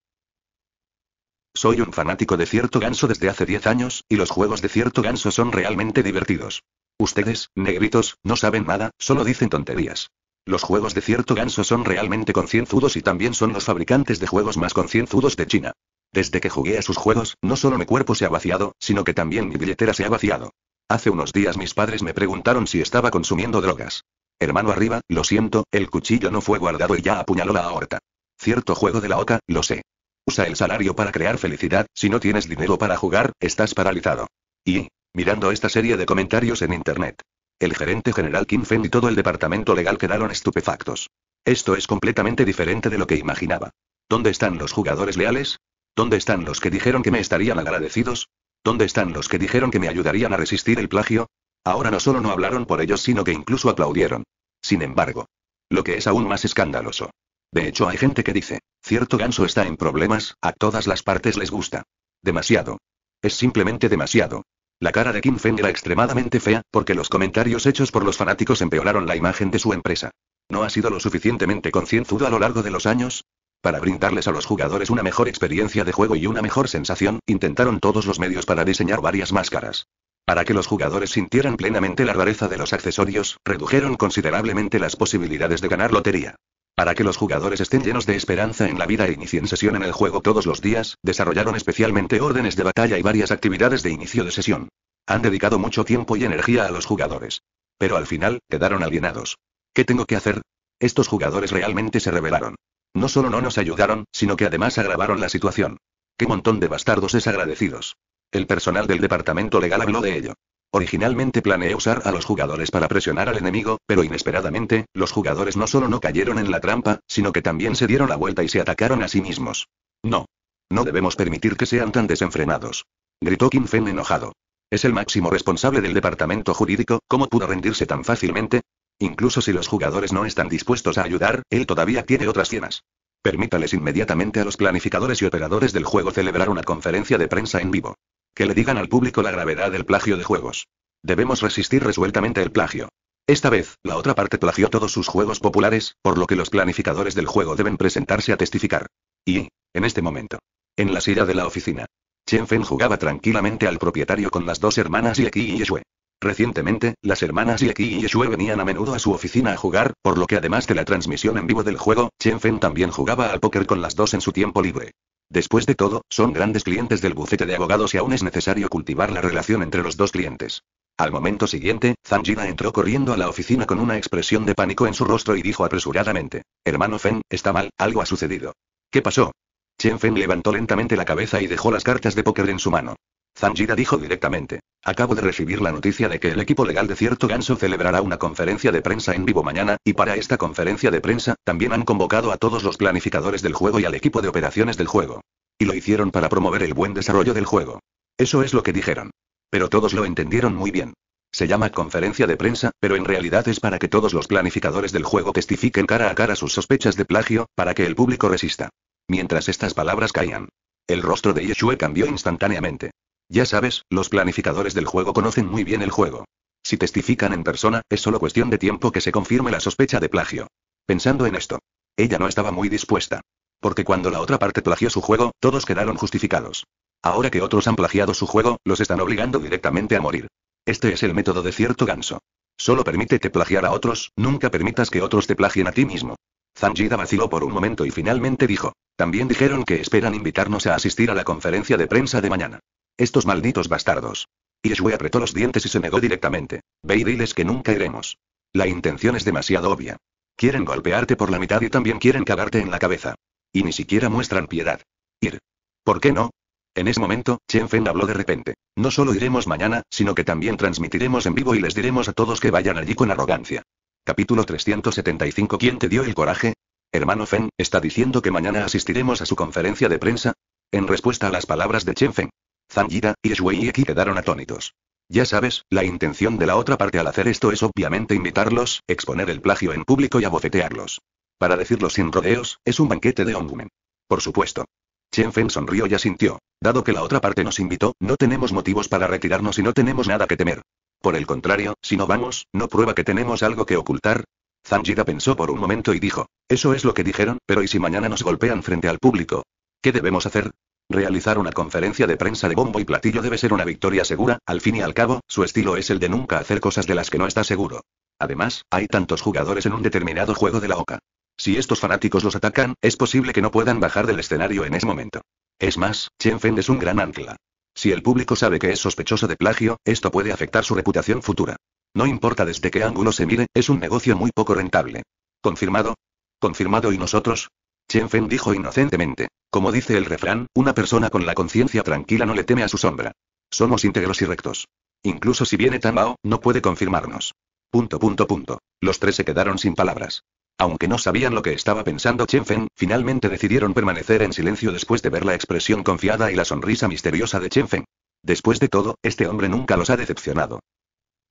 Soy un fanático de cierto ganso desde hace 10 años, y los juegos de cierto ganso son realmente divertidos. Ustedes, negritos, no saben nada, solo dicen tonterías. Los juegos de cierto ganso son realmente concienzudos y también son los fabricantes de juegos más concienzudos de China. Desde que jugué a sus juegos, no solo mi cuerpo se ha vaciado, sino que también mi billetera se ha vaciado. Hace unos días mis padres me preguntaron si estaba consumiendo drogas. Hermano arriba, lo siento, el cuchillo no fue guardado y ya apuñaló la aorta. Cierto juego de la OCA, lo sé. Usa el salario para crear felicidad, si no tienes dinero para jugar, estás paralizado. Y, mirando esta serie de comentarios en Internet. El gerente general Kim Feng y todo el departamento legal quedaron estupefactos. Esto es completamente diferente de lo que imaginaba. ¿Dónde están los jugadores leales? ¿Dónde están los que dijeron que me estarían agradecidos? ¿Dónde están los que dijeron que me ayudarían a resistir el plagio? Ahora no solo no hablaron por ellos, sino que incluso aplaudieron. Sin embargo, lo que es aún más escandaloso de hecho, hay gente que dice, cierto ganso está en problemas, a todas las partes les gusta. Demasiado. Es simplemente demasiado. La cara de Kim Feng era extremadamente fea, porque los comentarios hechos por los fanáticos empeoraron la imagen de su empresa. ¿No ha sido lo suficientemente concienzudo a lo largo de los años? Para brindarles a los jugadores una mejor experiencia de juego y una mejor sensación, intentaron todos los medios para diseñar varias máscaras. Para que los jugadores sintieran plenamente la rareza de los accesorios, redujeron considerablemente las posibilidades de ganar lotería. Para que los jugadores estén llenos de esperanza en la vida e inicien sesión en el juego todos los días, desarrollaron especialmente órdenes de batalla y varias actividades de inicio de sesión. Han dedicado mucho tiempo y energía a los jugadores. Pero al final, quedaron alienados. ¿Qué tengo que hacer? Estos jugadores realmente se rebelaron. No solo no nos ayudaron, sino que además agravaron la situación. Qué montón de bastardos desagradecidos. El personal del departamento legal habló de ello. Originalmente planeé usar a los jugadores para presionar al enemigo, pero inesperadamente, los jugadores no solo no cayeron en la trampa, sino que también se dieron la vuelta y se atacaron a sí mismos. No. No debemos permitir que sean tan desenfrenados. Gritó Kim Fen enojado. Es el máximo responsable del departamento jurídico, ¿cómo pudo rendirse tan fácilmente? Incluso si los jugadores no están dispuestos a ayudar, él todavía tiene otras cienas. Permítales inmediatamente a los planificadores y operadores del juego celebrar una conferencia de prensa en vivo. Que le digan al público la gravedad del plagio de juegos. Debemos resistir resueltamente el plagio. Esta vez, la otra parte plagió todos sus juegos populares, por lo que los planificadores del juego deben presentarse a testificar. Y, en este momento, en la silla de la oficina, Chen Fen jugaba tranquilamente al propietario con las dos hermanas Yeki y Yeshue. Recientemente, las hermanas Yeki y Yeshue venían a menudo a su oficina a jugar, por lo que además de la transmisión en vivo del juego, Chen Fen también jugaba al póker con las dos en su tiempo libre. Después de todo, son grandes clientes del bufete de abogados y aún es necesario cultivar la relación entre los dos clientes. Al momento siguiente, Zanjira entró corriendo a la oficina con una expresión de pánico en su rostro y dijo apresuradamente: Hermano Fen, está mal, algo ha sucedido. ¿Qué pasó? Chen Feng levantó lentamente la cabeza y dejó las cartas de póker en su mano. Zanjira dijo directamente: Acabo de recibir la noticia de que el equipo legal de cierto ganso celebrará una conferencia de prensa en vivo mañana, y para esta conferencia de prensa, también han convocado a todos los planificadores del juego y al equipo de operaciones del juego. Y lo hicieron para promover el buen desarrollo del juego. Eso es lo que dijeron. Pero todos lo entendieron muy bien. Se llama conferencia de prensa, pero en realidad es para que todos los planificadores del juego testifiquen cara a cara sus sospechas de plagio, para que el público resista. Mientras estas palabras caían, el rostro de Yeshua cambió instantáneamente. Ya sabes, los planificadores del juego conocen muy bien el juego. Si testifican en persona, es solo cuestión de tiempo que se confirme la sospecha de plagio. Pensando en esto, ella no estaba muy dispuesta. Porque cuando la otra parte plagió su juego, todos quedaron justificados. Ahora que otros han plagiado su juego, los están obligando directamente a morir. Este es el método de cierto ganso. Solo permítete plagiar a otros, nunca permitas que otros te plagien a ti mismo. Zanjida vaciló por un momento y finalmente dijo. También dijeron que esperan invitarnos a asistir a la conferencia de prensa de mañana. Estos malditos bastardos. Y Yeshue apretó los dientes y se negó directamente. Ve y diles que nunca iremos. La intención es demasiado obvia. Quieren golpearte por la mitad y también quieren cagarte en la cabeza. Y ni siquiera muestran piedad. Ir. ¿Por qué no? En ese momento, Chen Feng habló de repente. No solo iremos mañana, sino que también transmitiremos en vivo y les diremos a todos que vayan allí con arrogancia. Capítulo 375 ¿Quién te dio el coraje? Hermano Feng, ¿está diciendo que mañana asistiremos a su conferencia de prensa? En respuesta a las palabras de Chen Feng, Zanjira, y Shui aquí quedaron atónitos. Ya sabes, la intención de la otra parte al hacer esto es obviamente invitarlos, exponer el plagio en público y abofetearlos. Para decirlo sin rodeos, es un banquete de ongumen. Por supuesto. Chen Feng sonrió y asintió. Dado que la otra parte nos invitó, no tenemos motivos para retirarnos y no tenemos nada que temer. Por el contrario, si no vamos, ¿no prueba que tenemos algo que ocultar? Zangida pensó por un momento y dijo, eso es lo que dijeron, pero ¿y si mañana nos golpean frente al público? ¿Qué debemos hacer? Realizar una conferencia de prensa de bombo y platillo debe ser una victoria segura, al fin y al cabo, su estilo es el de nunca hacer cosas de las que no está seguro. Además, hay tantos jugadores en un determinado juego de la OCA. Si estos fanáticos los atacan, es posible que no puedan bajar del escenario en ese momento. Es más, Chen Feng es un gran ancla. Si el público sabe que es sospechoso de plagio, esto puede afectar su reputación futura. No importa desde qué ángulo se mire, es un negocio muy poco rentable. ¿Confirmado? ¿Confirmado y nosotros? Chen Feng dijo inocentemente. Como dice el refrán, una persona con la conciencia tranquila no le teme a su sombra. Somos íntegros y rectos. Incluso si viene Tan Bao, no puede confirmarnos. Punto punto punto. Los tres se quedaron sin palabras. Aunque no sabían lo que estaba pensando Chen Feng, finalmente decidieron permanecer en silencio después de ver la expresión confiada y la sonrisa misteriosa de Chen Feng. Después de todo, este hombre nunca los ha decepcionado.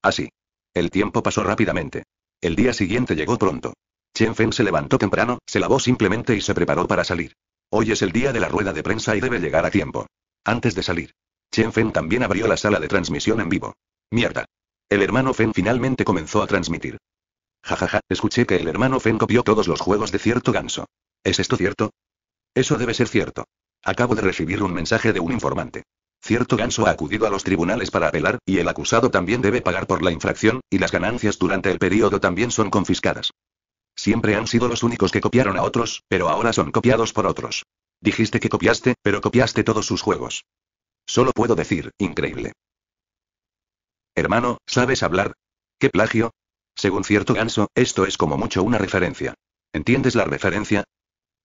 Así. El tiempo pasó rápidamente. El día siguiente llegó pronto. Chen Fen se levantó temprano, se lavó simplemente y se preparó para salir. Hoy es el día de la rueda de prensa y debe llegar a tiempo. Antes de salir, Chen Fen también abrió la sala de transmisión en vivo. Mierda. El hermano Fen finalmente comenzó a transmitir. Jajaja, escuché que el hermano Fen copió todos los juegos de cierto ganso. ¿Es esto cierto? Eso debe ser cierto. Acabo de recibir un mensaje de un informante. Cierto ganso ha acudido a los tribunales para apelar, y el acusado también debe pagar por la infracción, y las ganancias durante el periodo también son confiscadas. Siempre han sido los únicos que copiaron a otros, pero ahora son copiados por otros. Dijiste que copiaste, pero copiaste todos sus juegos. Solo puedo decir, increíble. Hermano, ¿sabes hablar? ¿Qué plagio? Según cierto ganso, esto es como mucho una referencia. ¿Entiendes la referencia?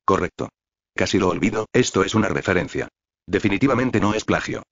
Correcto. Casi lo olvido, esto es una referencia. Definitivamente no es plagio.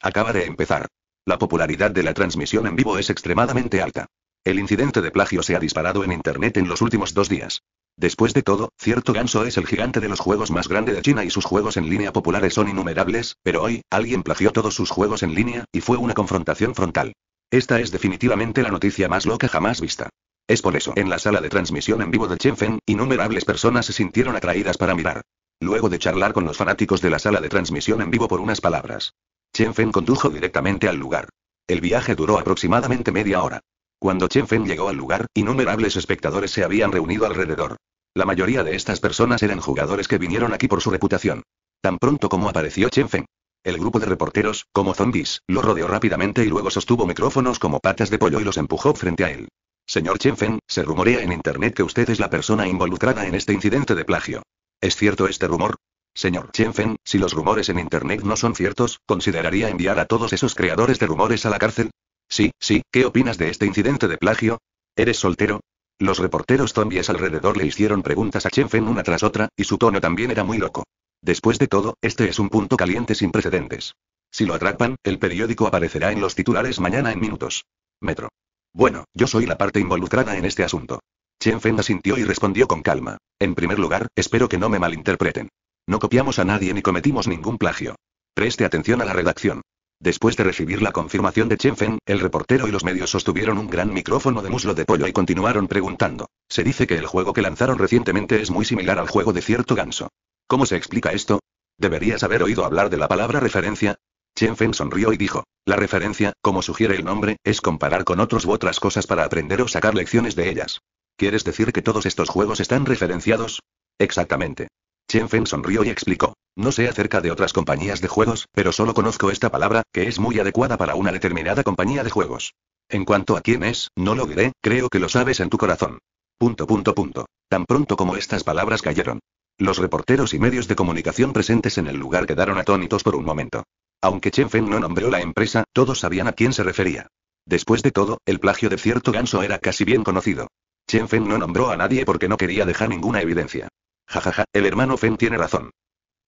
Acaba de empezar. La popularidad de la transmisión en vivo es extremadamente alta. El incidente de plagio se ha disparado en Internet en los últimos dos días. Después de todo, cierto ganso es el gigante de los juegos más grande de China y sus juegos en línea populares son innumerables, pero hoy, alguien plagió todos sus juegos en línea, y fue una confrontación frontal. Esta es definitivamente la noticia más loca jamás vista. Es por eso, en la sala de transmisión en vivo de Feng, innumerables personas se sintieron atraídas para mirar. Luego de charlar con los fanáticos de la sala de transmisión en vivo por unas palabras, Feng condujo directamente al lugar. El viaje duró aproximadamente media hora. Cuando Chen Fen llegó al lugar, innumerables espectadores se habían reunido alrededor. La mayoría de estas personas eran jugadores que vinieron aquí por su reputación. Tan pronto como apareció Chen Fen, el grupo de reporteros, como zombies, lo rodeó rápidamente y luego sostuvo micrófonos como patas de pollo y los empujó frente a él. Señor Chen Fen, se rumorea en internet que usted es la persona involucrada en este incidente de plagio. ¿Es cierto este rumor? Señor Chen Fen, si los rumores en internet no son ciertos, ¿consideraría enviar a todos esos creadores de rumores a la cárcel? Sí, sí, ¿qué opinas de este incidente de plagio? ¿Eres soltero? Los reporteros zombies alrededor le hicieron preguntas a Chen Fen una tras otra, y su tono también era muy loco. Después de todo, este es un punto caliente sin precedentes. Si lo atrapan, el periódico aparecerá en los titulares mañana en minutos. Metro. Bueno, yo soy la parte involucrada en este asunto. Chen Fen asintió y respondió con calma. En primer lugar, espero que no me malinterpreten. No copiamos a nadie ni cometimos ningún plagio. Preste atención a la redacción. Después de recibir la confirmación de Chen Feng, el reportero y los medios sostuvieron un gran micrófono de muslo de pollo y continuaron preguntando. Se dice que el juego que lanzaron recientemente es muy similar al juego de cierto ganso. ¿Cómo se explica esto? ¿Deberías haber oído hablar de la palabra referencia? Chen Feng sonrió y dijo, la referencia, como sugiere el nombre, es comparar con otros u otras cosas para aprender o sacar lecciones de ellas. ¿Quieres decir que todos estos juegos están referenciados? Exactamente. Chen Feng sonrió y explicó. No sé acerca de otras compañías de juegos, pero solo conozco esta palabra, que es muy adecuada para una determinada compañía de juegos. En cuanto a quién es, no lo diré, creo que lo sabes en tu corazón. Punto punto punto. Tan pronto como estas palabras cayeron. Los reporteros y medios de comunicación presentes en el lugar quedaron atónitos por un momento. Aunque Chen Feng no nombró la empresa, todos sabían a quién se refería. Después de todo, el plagio de cierto ganso era casi bien conocido. Chen Feng no nombró a nadie porque no quería dejar ninguna evidencia. Jajaja, el hermano Fen tiene razón.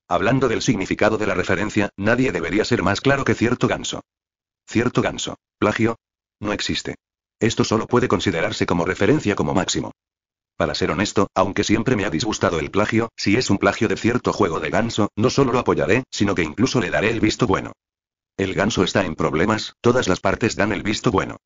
Hablando del significado de la referencia, nadie debería ser más claro que cierto ganso. Cierto ganso. Plagio. No existe. Esto solo puede considerarse como referencia como máximo. Para ser honesto, aunque siempre me ha disgustado el plagio, si es un plagio de cierto juego de ganso, no solo lo apoyaré, sino que incluso le daré el visto bueno. El ganso está en problemas, todas las partes dan el visto bueno.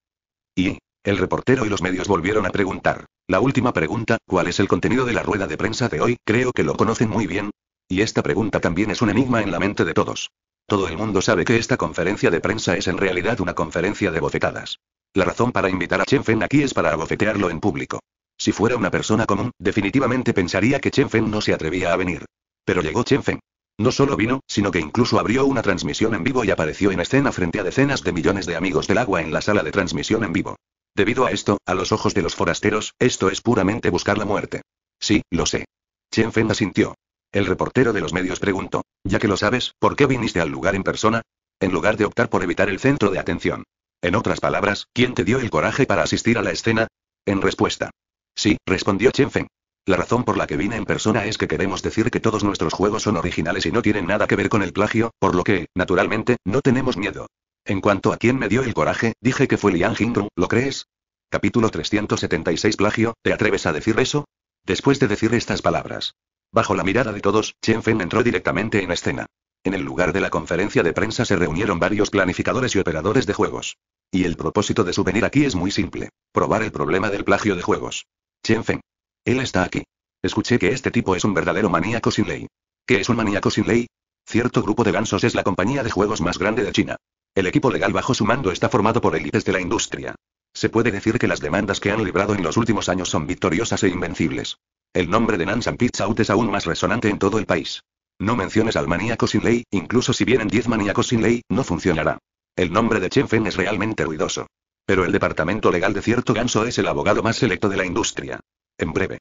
Y, el reportero y los medios volvieron a preguntar. La última pregunta, ¿cuál es el contenido de la rueda de prensa de hoy? Creo que lo conocen muy bien. Y esta pregunta también es un enigma en la mente de todos. Todo el mundo sabe que esta conferencia de prensa es en realidad una conferencia de bofetadas. La razón para invitar a Chen Fen aquí es para abofetearlo en público. Si fuera una persona común, definitivamente pensaría que Chen Fen no se atrevía a venir. Pero llegó Chen Fen. No solo vino, sino que incluso abrió una transmisión en vivo y apareció en escena frente a decenas de millones de amigos del agua en la sala de transmisión en vivo. Debido a esto, a los ojos de los forasteros, esto es puramente buscar la muerte. Sí, lo sé. Chen Feng asintió. El reportero de los medios preguntó, ya que lo sabes, ¿por qué viniste al lugar en persona? En lugar de optar por evitar el centro de atención. En otras palabras, ¿quién te dio el coraje para asistir a la escena? En respuesta. Sí, respondió Chen Feng. La razón por la que vine en persona es que queremos decir que todos nuestros juegos son originales y no tienen nada que ver con el plagio, por lo que, naturalmente, no tenemos miedo. En cuanto a quién me dio el coraje, dije que fue Liang Jingru, ¿lo crees? Capítulo 376 Plagio, ¿te atreves a decir eso? Después de decir estas palabras. Bajo la mirada de todos, Chen Feng entró directamente en escena. En el lugar de la conferencia de prensa se reunieron varios planificadores y operadores de juegos. Y el propósito de su venir aquí es muy simple. Probar el problema del plagio de juegos. Chen Feng. Él está aquí. Escuché que este tipo es un verdadero maníaco sin ley. ¿Qué es un maníaco sin ley? Cierto grupo de gansos es la compañía de juegos más grande de China. El equipo legal bajo su mando está formado por élites de la industria. Se puede decir que las demandas que han librado en los últimos años son victoriosas e invencibles. El nombre de Nansan Pizza es aún más resonante en todo el país. No menciones al maníaco sin ley, incluso si vienen 10 maníacos sin ley, no funcionará. El nombre de Chen Feng es realmente ruidoso. Pero el departamento legal de cierto ganso es el abogado más selecto de la industria. En breve.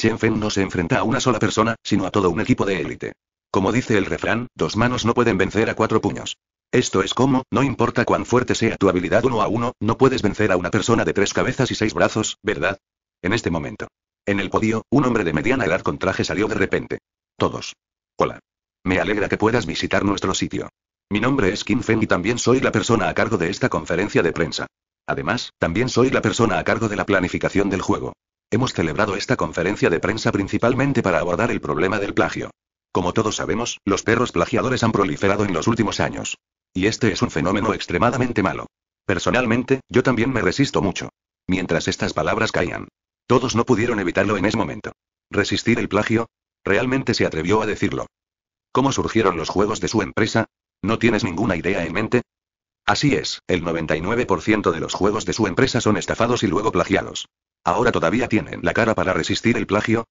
Chen Feng no se enfrenta a una sola persona, sino a todo un equipo de élite. Como dice el refrán, dos manos no pueden vencer a cuatro puños. Esto es como, no importa cuán fuerte sea tu habilidad uno a uno, no puedes vencer a una persona de tres cabezas y seis brazos, ¿verdad? En este momento. En el podio, un hombre de mediana edad con traje salió de repente. Todos. Hola. Me alegra que puedas visitar nuestro sitio. Mi nombre es Kim Feng y también soy la persona a cargo de esta conferencia de prensa. Además, también soy la persona a cargo de la planificación del juego. Hemos celebrado esta conferencia de prensa principalmente para abordar el problema del plagio. Como todos sabemos, los perros plagiadores han proliferado en los últimos años. Y este es un fenómeno extremadamente malo. Personalmente, yo también me resisto mucho. Mientras estas palabras caían. Todos no pudieron evitarlo en ese momento. ¿Resistir el plagio? Realmente se atrevió a decirlo. ¿Cómo surgieron los juegos de su empresa? ¿No tienes ninguna idea en mente? Así es, el 99% de los juegos de su empresa son estafados y luego plagiados. ¿Ahora todavía tienen la cara para resistir el plagio?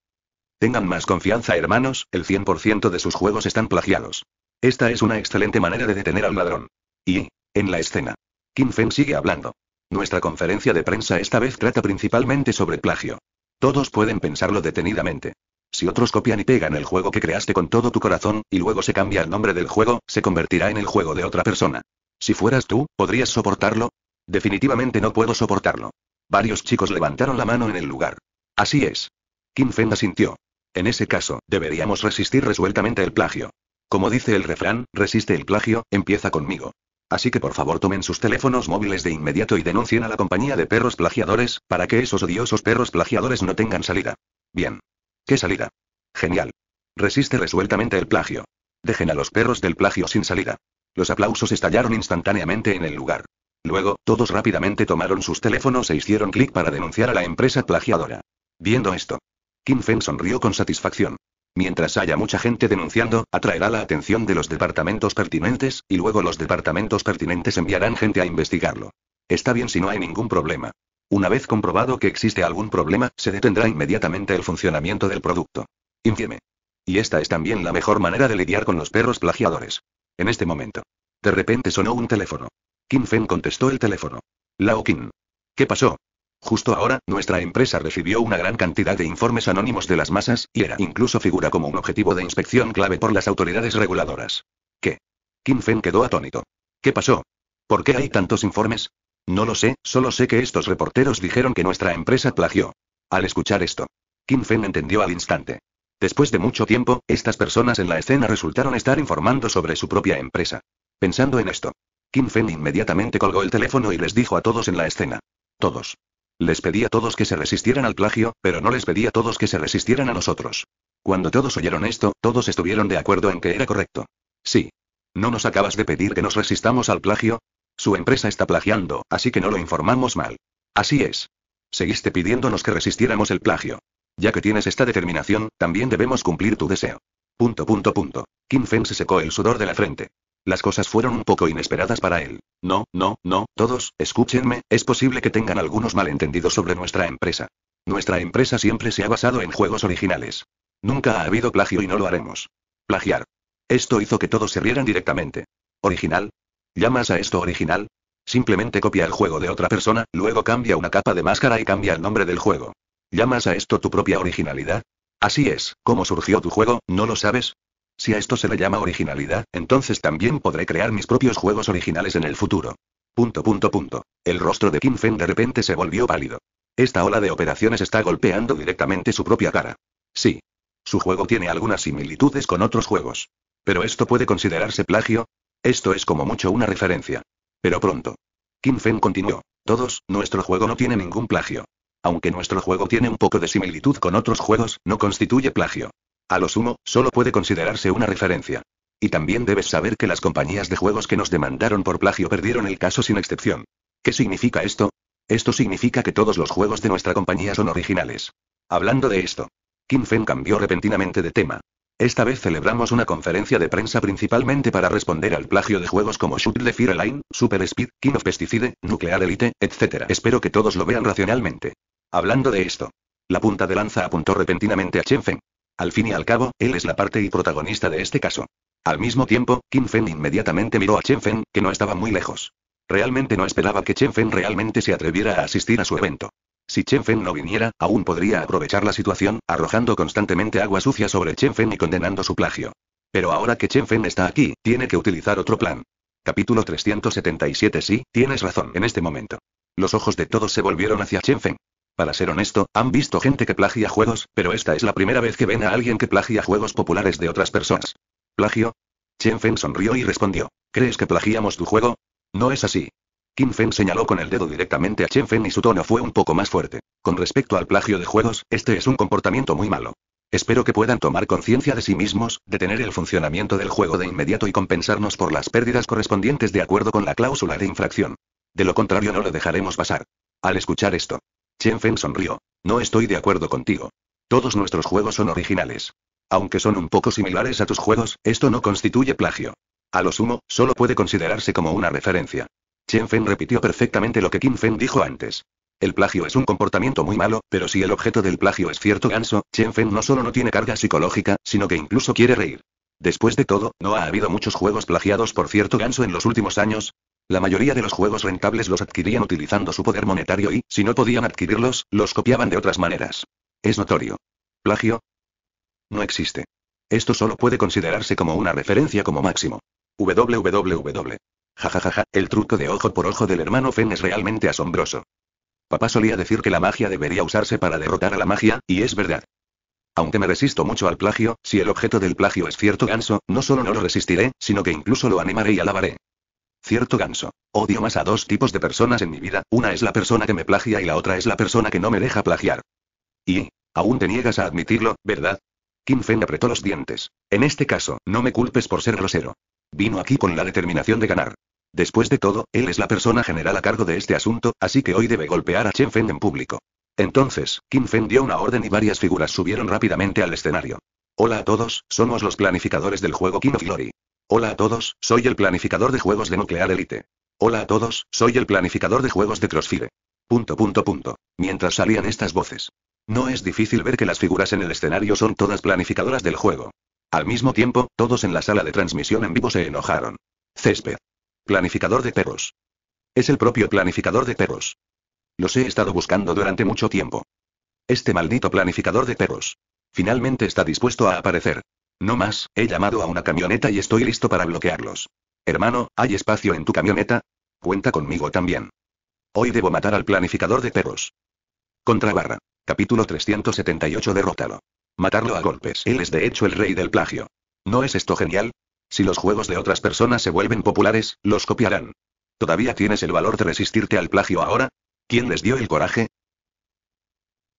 Tengan más confianza hermanos, el 100% de sus juegos están plagiados. Esta es una excelente manera de detener al ladrón. Y, en la escena, Kim Fen sigue hablando. Nuestra conferencia de prensa esta vez trata principalmente sobre plagio. Todos pueden pensarlo detenidamente. Si otros copian y pegan el juego que creaste con todo tu corazón, y luego se cambia el nombre del juego, se convertirá en el juego de otra persona. Si fueras tú, ¿podrías soportarlo? Definitivamente no puedo soportarlo. Varios chicos levantaron la mano en el lugar. Así es. Kim Fen asintió. En ese caso, deberíamos resistir resueltamente el plagio. Como dice el refrán, resiste el plagio, empieza conmigo. Así que por favor tomen sus teléfonos móviles de inmediato y denuncien a la compañía de perros plagiadores, para que esos odiosos perros plagiadores no tengan salida. Bien. ¿Qué salida? Genial. Resiste resueltamente el plagio. Dejen a los perros del plagio sin salida. Los aplausos estallaron instantáneamente en el lugar. Luego, todos rápidamente tomaron sus teléfonos e hicieron clic para denunciar a la empresa plagiadora. Viendo esto, Kim Feng sonrió con satisfacción. Mientras haya mucha gente denunciando, atraerá la atención de los departamentos pertinentes, y luego los departamentos pertinentes enviarán gente a investigarlo. Está bien si no hay ningún problema. Una vez comprobado que existe algún problema, se detendrá inmediatamente el funcionamiento del producto. Infieme. Y esta es también la mejor manera de lidiar con los perros plagiadores. En este momento. De repente sonó un teléfono. Kim Fen contestó el teléfono. Lao Kim. ¿Qué pasó? Justo ahora, nuestra empresa recibió una gran cantidad de informes anónimos de las masas, y era incluso figura como un objetivo de inspección clave por las autoridades reguladoras. ¿Qué? Kim quedó atónito. ¿Qué pasó? ¿Por qué hay tantos informes? No lo sé, solo sé que estos reporteros dijeron que nuestra empresa plagió. Al escuchar esto, Kim entendió al instante. Después de mucho tiempo, estas personas en la escena resultaron estar informando sobre su propia empresa. Pensando en esto, Kim Fen inmediatamente colgó el teléfono y les dijo a todos en la escena. Todos. Les pedí a todos que se resistieran al plagio, pero no les pedí a todos que se resistieran a nosotros. Cuando todos oyeron esto, todos estuvieron de acuerdo en que era correcto. Sí. ¿No nos acabas de pedir que nos resistamos al plagio? Su empresa está plagiando, así que no lo informamos mal. Así es. Seguiste pidiéndonos que resistiéramos el plagio. Ya que tienes esta determinación, también debemos cumplir tu deseo. Punto punto punto. Kim Feng se secó el sudor de la frente. Las cosas fueron un poco inesperadas para él. No, no, no, todos, escúchenme, es posible que tengan algunos malentendidos sobre nuestra empresa. Nuestra empresa siempre se ha basado en juegos originales. Nunca ha habido plagio y no lo haremos. Plagiar. Esto hizo que todos se rieran directamente. ¿Original? ¿Llamas a esto original? Simplemente copia el juego de otra persona, luego cambia una capa de máscara y cambia el nombre del juego. ¿Llamas a esto tu propia originalidad? Así es, ¿cómo surgió tu juego, no lo sabes? Si a esto se le llama originalidad, entonces también podré crear mis propios juegos originales en el futuro. Punto punto punto. El rostro de Kim Feng de repente se volvió pálido. Esta ola de operaciones está golpeando directamente su propia cara. Sí. Su juego tiene algunas similitudes con otros juegos. Pero esto puede considerarse plagio. Esto es como mucho una referencia. Pero pronto. Kim Feng continuó. Todos, nuestro juego no tiene ningún plagio. Aunque nuestro juego tiene un poco de similitud con otros juegos, no constituye plagio. A lo sumo, solo puede considerarse una referencia. Y también debes saber que las compañías de juegos que nos demandaron por plagio perdieron el caso sin excepción. ¿Qué significa esto? Esto significa que todos los juegos de nuestra compañía son originales. Hablando de esto, Kim Feng cambió repentinamente de tema. Esta vez celebramos una conferencia de prensa principalmente para responder al plagio de juegos como Shoot the Fear Super Speed, King of Pesticide, Nuclear Elite, etc. Espero que todos lo vean racionalmente. Hablando de esto, la punta de lanza apuntó repentinamente a Chen Feng. Al fin y al cabo, él es la parte y protagonista de este caso. Al mismo tiempo, Kim Fen inmediatamente miró a Chen Fen, que no estaba muy lejos. Realmente no esperaba que Chen Fen realmente se atreviera a asistir a su evento. Si Chen Fen no viniera, aún podría aprovechar la situación, arrojando constantemente agua sucia sobre Chen Fen y condenando su plagio. Pero ahora que Chen Fen está aquí, tiene que utilizar otro plan. Capítulo 377 Sí, tienes razón en este momento. Los ojos de todos se volvieron hacia Chen Fen. Para ser honesto, han visto gente que plagia juegos, pero esta es la primera vez que ven a alguien que plagia juegos populares de otras personas. ¿Plagio? Chen Feng sonrió y respondió. ¿Crees que plagiamos tu juego? No es así. Kim Feng señaló con el dedo directamente a Chen Feng y su tono fue un poco más fuerte. Con respecto al plagio de juegos, este es un comportamiento muy malo. Espero que puedan tomar conciencia de sí mismos, detener el funcionamiento del juego de inmediato y compensarnos por las pérdidas correspondientes de acuerdo con la cláusula de infracción. De lo contrario no lo dejaremos pasar. Al escuchar esto, Chen Feng sonrió. No estoy de acuerdo contigo. Todos nuestros juegos son originales. Aunque son un poco similares a tus juegos, esto no constituye plagio. A lo sumo, solo puede considerarse como una referencia. Chen Feng repitió perfectamente lo que Kim Feng dijo antes. El plagio es un comportamiento muy malo, pero si el objeto del plagio es cierto ganso, Chen Feng no solo no tiene carga psicológica, sino que incluso quiere reír. Después de todo, ¿no ha habido muchos juegos plagiados por cierto ganso en los últimos años? La mayoría de los juegos rentables los adquirían utilizando su poder monetario y, si no podían adquirirlos, los copiaban de otras maneras. Es notorio. ¿Plagio? No existe. Esto solo puede considerarse como una referencia como máximo. www. Jajajaja, el truco de ojo por ojo del hermano Fen es realmente asombroso. Papá solía decir que la magia debería usarse para derrotar a la magia, y es verdad. Aunque me resisto mucho al plagio, si el objeto del plagio es cierto ganso, no solo no lo resistiré, sino que incluso lo animaré y alabaré. Cierto ganso. Odio más a dos tipos de personas en mi vida, una es la persona que me plagia y la otra es la persona que no me deja plagiar. Y, aún te niegas a admitirlo, ¿verdad? Kim Feng apretó los dientes. En este caso, no me culpes por ser grosero. Vino aquí con la determinación de ganar. Después de todo, él es la persona general a cargo de este asunto, así que hoy debe golpear a Chen Feng en público. Entonces, Kim Feng dio una orden y varias figuras subieron rápidamente al escenario. Hola a todos, somos los planificadores del juego King of Glory. Hola a todos, soy el planificador de juegos de Nuclear Elite. Hola a todos, soy el planificador de juegos de Crossfire. Punto punto punto. Mientras salían estas voces. No es difícil ver que las figuras en el escenario son todas planificadoras del juego. Al mismo tiempo, todos en la sala de transmisión en vivo se enojaron. Césped. Planificador de perros. Es el propio planificador de perros. Los he estado buscando durante mucho tiempo. Este maldito planificador de perros. Finalmente está dispuesto a aparecer. No más, he llamado a una camioneta y estoy listo para bloquearlos. Hermano, ¿hay espacio en tu camioneta? Cuenta conmigo también. Hoy debo matar al planificador de perros. Contrabarra. Capítulo 378 Derrótalo. Matarlo a golpes. Él es de hecho el rey del plagio. ¿No es esto genial? Si los juegos de otras personas se vuelven populares, los copiarán. ¿Todavía tienes el valor de resistirte al plagio ahora? ¿Quién les dio el coraje?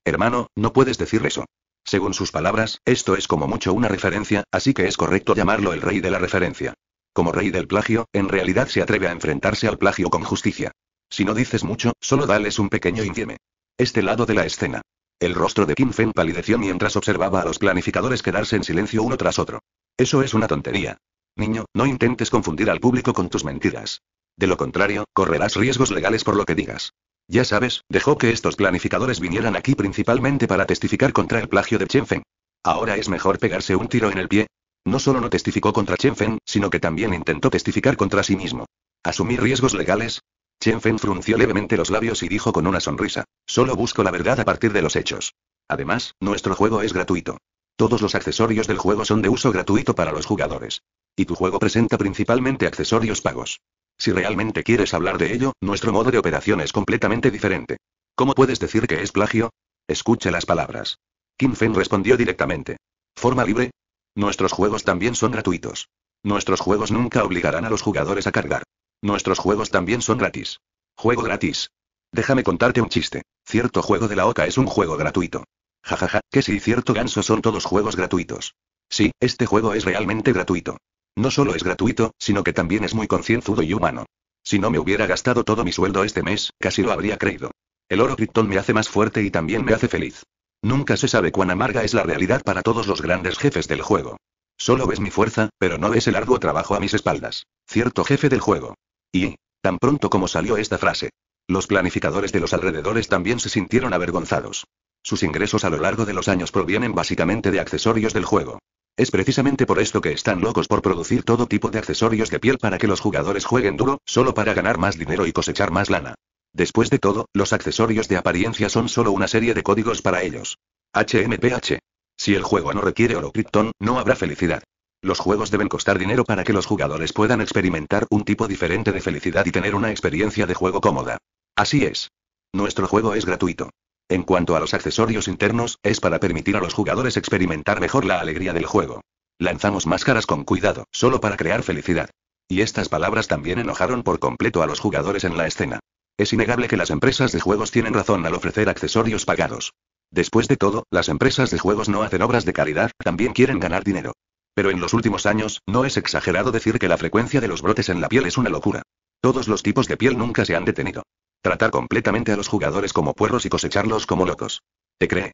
Hermano, no puedes decir eso. Según sus palabras, esto es como mucho una referencia, así que es correcto llamarlo el rey de la referencia. Como rey del plagio, en realidad se atreve a enfrentarse al plagio con justicia. Si no dices mucho, solo dales un pequeño infieme. Este lado de la escena. El rostro de Kim Fen palideció mientras observaba a los planificadores quedarse en silencio uno tras otro. Eso es una tontería. Niño, no intentes confundir al público con tus mentiras. De lo contrario, correrás riesgos legales por lo que digas. Ya sabes, dejó que estos planificadores vinieran aquí principalmente para testificar contra el plagio de Chen Feng. Ahora es mejor pegarse un tiro en el pie. No solo no testificó contra Chen Feng, sino que también intentó testificar contra sí mismo. ¿Asumir riesgos legales? Chen Feng frunció levemente los labios y dijo con una sonrisa. Solo busco la verdad a partir de los hechos. Además, nuestro juego es gratuito. Todos los accesorios del juego son de uso gratuito para los jugadores. Y tu juego presenta principalmente accesorios pagos. Si realmente quieres hablar de ello, nuestro modo de operación es completamente diferente. ¿Cómo puedes decir que es plagio? Escuche las palabras. Kim Fen respondió directamente. ¿Forma libre? Nuestros juegos también son gratuitos. Nuestros juegos nunca obligarán a los jugadores a cargar. Nuestros juegos también son gratis. Juego gratis. Déjame contarte un chiste. Cierto juego de la OCA es un juego gratuito. Jajaja, ja, ja, que si cierto ganso son todos juegos gratuitos. Sí, este juego es realmente gratuito. No solo es gratuito, sino que también es muy concienzudo y humano. Si no me hubiera gastado todo mi sueldo este mes, casi lo habría creído. El oro criptón me hace más fuerte y también me hace feliz. Nunca se sabe cuán amarga es la realidad para todos los grandes jefes del juego. Solo ves mi fuerza, pero no ves el arduo trabajo a mis espaldas. Cierto jefe del juego. Y, tan pronto como salió esta frase, los planificadores de los alrededores también se sintieron avergonzados. Sus ingresos a lo largo de los años provienen básicamente de accesorios del juego. Es precisamente por esto que están locos por producir todo tipo de accesorios de piel para que los jugadores jueguen duro, solo para ganar más dinero y cosechar más lana. Después de todo, los accesorios de apariencia son solo una serie de códigos para ellos. HMPH. Si el juego no requiere oro Krypton, no habrá felicidad. Los juegos deben costar dinero para que los jugadores puedan experimentar un tipo diferente de felicidad y tener una experiencia de juego cómoda. Así es. Nuestro juego es gratuito. En cuanto a los accesorios internos, es para permitir a los jugadores experimentar mejor la alegría del juego. Lanzamos máscaras con cuidado, solo para crear felicidad. Y estas palabras también enojaron por completo a los jugadores en la escena. Es innegable que las empresas de juegos tienen razón al ofrecer accesorios pagados. Después de todo, las empresas de juegos no hacen obras de caridad, también quieren ganar dinero. Pero en los últimos años, no es exagerado decir que la frecuencia de los brotes en la piel es una locura. Todos los tipos de piel nunca se han detenido. Tratar completamente a los jugadores como puerros y cosecharlos como locos. ¿Te cree?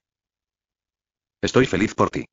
Estoy feliz por ti.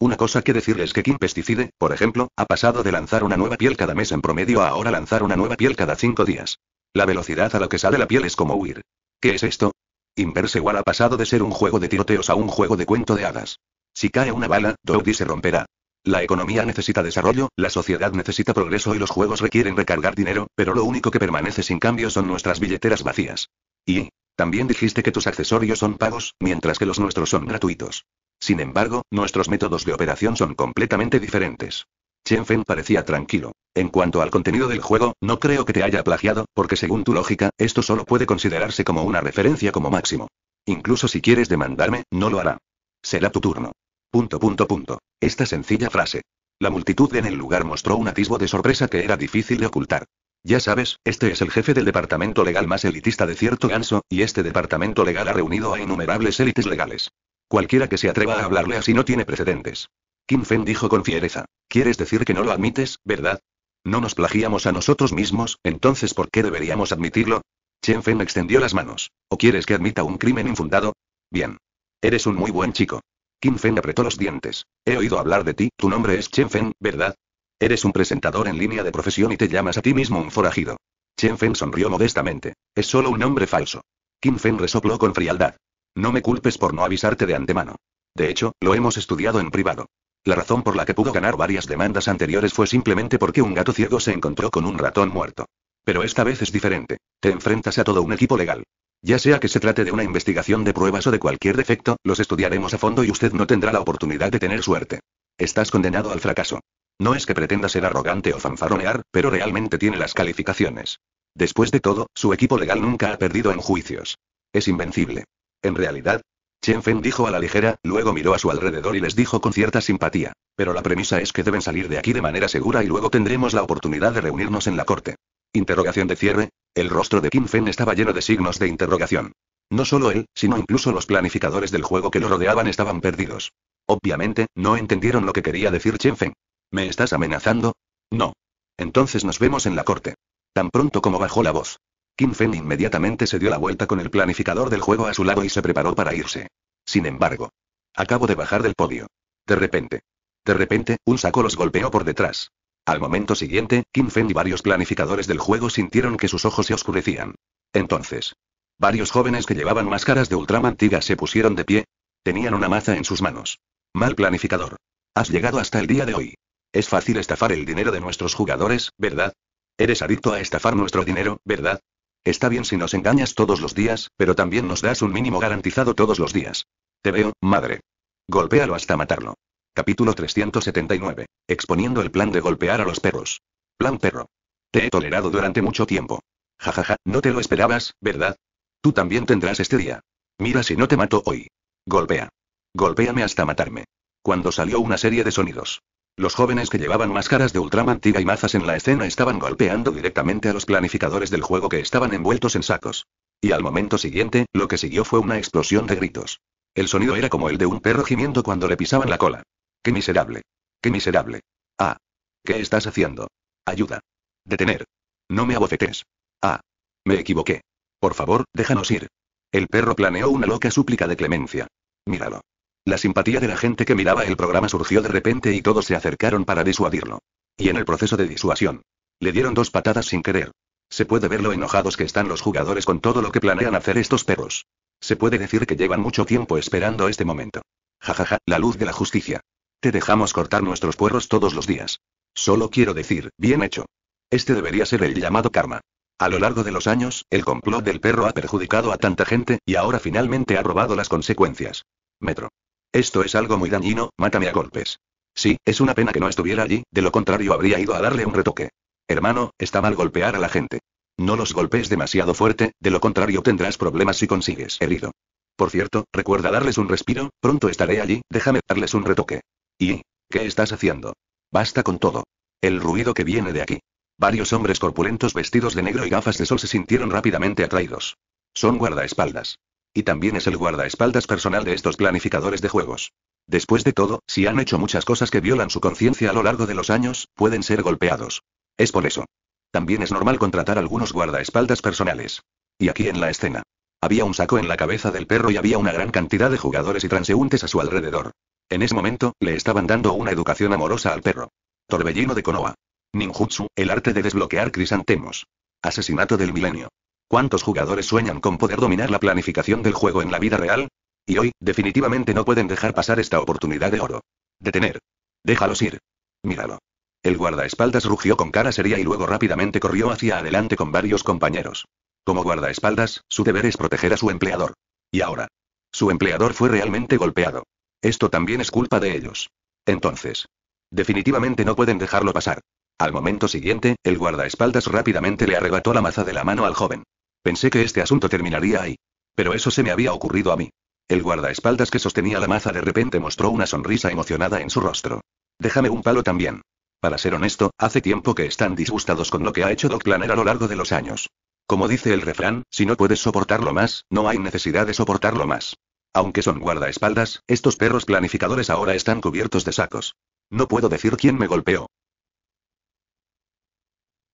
Una cosa que decirles que Kim Pesticide, por ejemplo, ha pasado de lanzar una nueva piel cada mes en promedio a ahora lanzar una nueva piel cada cinco días. La velocidad a la que sale la piel es como huir. ¿Qué es esto? Inverse ha pasado de ser un juego de tiroteos a un juego de cuento de hadas. Si cae una bala, Dodie se romperá. La economía necesita desarrollo, la sociedad necesita progreso y los juegos requieren recargar dinero, pero lo único que permanece sin cambio son nuestras billeteras vacías. Y, también dijiste que tus accesorios son pagos, mientras que los nuestros son gratuitos. Sin embargo, nuestros métodos de operación son completamente diferentes. Chen Feng parecía tranquilo. En cuanto al contenido del juego, no creo que te haya plagiado, porque según tu lógica, esto solo puede considerarse como una referencia como máximo. Incluso si quieres demandarme, no lo hará. Será tu turno. Punto punto punto. Esta sencilla frase. La multitud en el lugar mostró un atisbo de sorpresa que era difícil de ocultar. Ya sabes, este es el jefe del departamento legal más elitista de cierto ganso, y este departamento legal ha reunido a innumerables élites legales. Cualquiera que se atreva a hablarle así no tiene precedentes. Kim Fen dijo con fiereza. ¿Quieres decir que no lo admites, verdad? No nos plagiamos a nosotros mismos, entonces ¿por qué deberíamos admitirlo? Chen Fen extendió las manos. ¿O quieres que admita un crimen infundado? Bien. Eres un muy buen chico. Kim Fen apretó los dientes. He oído hablar de ti, tu nombre es Chen Fen, ¿verdad? Eres un presentador en línea de profesión y te llamas a ti mismo un forajido. Chen Fen sonrió modestamente. Es solo un nombre falso. Kim Fen resopló con frialdad. No me culpes por no avisarte de antemano. De hecho, lo hemos estudiado en privado. La razón por la que pudo ganar varias demandas anteriores fue simplemente porque un gato ciego se encontró con un ratón muerto. Pero esta vez es diferente. Te enfrentas a todo un equipo legal. Ya sea que se trate de una investigación de pruebas o de cualquier defecto, los estudiaremos a fondo y usted no tendrá la oportunidad de tener suerte. Estás condenado al fracaso. No es que pretenda ser arrogante o fanfaronear, pero realmente tiene las calificaciones. Después de todo, su equipo legal nunca ha perdido en juicios. Es invencible. En realidad, Chen Feng dijo a la ligera, luego miró a su alrededor y les dijo con cierta simpatía. Pero la premisa es que deben salir de aquí de manera segura y luego tendremos la oportunidad de reunirnos en la corte. Interrogación de cierre. El rostro de Kim Fen estaba lleno de signos de interrogación. No solo él, sino incluso los planificadores del juego que lo rodeaban estaban perdidos. Obviamente, no entendieron lo que quería decir Chen Fen. ¿Me estás amenazando? No. Entonces nos vemos en la corte. Tan pronto como bajó la voz. Kim Fen inmediatamente se dio la vuelta con el planificador del juego a su lado y se preparó para irse. Sin embargo. Acabo de bajar del podio. De repente. De repente, un saco los golpeó por detrás. Al momento siguiente, Kim Fen y varios planificadores del juego sintieron que sus ojos se oscurecían. Entonces, varios jóvenes que llevaban máscaras de Tiga se pusieron de pie. Tenían una maza en sus manos. Mal planificador. Has llegado hasta el día de hoy. Es fácil estafar el dinero de nuestros jugadores, ¿verdad? Eres adicto a estafar nuestro dinero, ¿verdad? Está bien si nos engañas todos los días, pero también nos das un mínimo garantizado todos los días. Te veo, madre. Golpéalo hasta matarlo. Capítulo 379. Exponiendo el plan de golpear a los perros. Plan perro. Te he tolerado durante mucho tiempo. Jajaja, ja, ja, no te lo esperabas, ¿verdad? Tú también tendrás este día. Mira si no te mato hoy. Golpea. Golpéame hasta matarme. Cuando salió una serie de sonidos. Los jóvenes que llevaban máscaras de ultramantiga y mazas en la escena estaban golpeando directamente a los planificadores del juego que estaban envueltos en sacos. Y al momento siguiente, lo que siguió fue una explosión de gritos. El sonido era como el de un perro gimiendo cuando le pisaban la cola. ¡Qué miserable! ¡Qué miserable! Ah. ¿Qué estás haciendo? Ayuda. Detener. No me abofetes. Ah. Me equivoqué. Por favor, déjanos ir. El perro planeó una loca súplica de clemencia. Míralo. La simpatía de la gente que miraba el programa surgió de repente y todos se acercaron para disuadirlo. Y en el proceso de disuasión. Le dieron dos patadas sin querer. Se puede ver lo enojados que están los jugadores con todo lo que planean hacer estos perros. Se puede decir que llevan mucho tiempo esperando este momento. Jajaja, ja, ja, la luz de la justicia. Te dejamos cortar nuestros puerros todos los días. Solo quiero decir, bien hecho. Este debería ser el llamado karma. A lo largo de los años, el complot del perro ha perjudicado a tanta gente, y ahora finalmente ha probado las consecuencias. Metro. Esto es algo muy dañino, mátame a golpes. Sí, es una pena que no estuviera allí, de lo contrario habría ido a darle un retoque. Hermano, está mal golpear a la gente. No los golpees demasiado fuerte, de lo contrario tendrás problemas si consigues herido. Por cierto, recuerda darles un respiro, pronto estaré allí, déjame darles un retoque. ¿Y? ¿Qué estás haciendo? Basta con todo. El ruido que viene de aquí. Varios hombres corpulentos vestidos de negro y gafas de sol se sintieron rápidamente atraídos. Son guardaespaldas. Y también es el guardaespaldas personal de estos planificadores de juegos. Después de todo, si han hecho muchas cosas que violan su conciencia a lo largo de los años, pueden ser golpeados. Es por eso. También es normal contratar algunos guardaespaldas personales. Y aquí en la escena. Había un saco en la cabeza del perro y había una gran cantidad de jugadores y transeúntes a su alrededor. En ese momento, le estaban dando una educación amorosa al perro. Torbellino de Konoha. Ninjutsu, el arte de desbloquear crisantemos. Asesinato del milenio. ¿Cuántos jugadores sueñan con poder dominar la planificación del juego en la vida real? Y hoy, definitivamente no pueden dejar pasar esta oportunidad de oro. Detener. Déjalos ir. Míralo. El guardaespaldas rugió con cara seria y luego rápidamente corrió hacia adelante con varios compañeros. Como guardaespaldas, su deber es proteger a su empleador. Y ahora. Su empleador fue realmente golpeado. Esto también es culpa de ellos. Entonces. Definitivamente no pueden dejarlo pasar. Al momento siguiente, el guardaespaldas rápidamente le arrebató la maza de la mano al joven. Pensé que este asunto terminaría ahí. Pero eso se me había ocurrido a mí. El guardaespaldas que sostenía la maza de repente mostró una sonrisa emocionada en su rostro. Déjame un palo también. Para ser honesto, hace tiempo que están disgustados con lo que ha hecho Doc Planner a lo largo de los años. Como dice el refrán, si no puedes soportarlo más, no hay necesidad de soportarlo más. Aunque son guardaespaldas, estos perros planificadores ahora están cubiertos de sacos. No puedo decir quién me golpeó.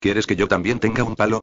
¿Quieres que yo también tenga un palo?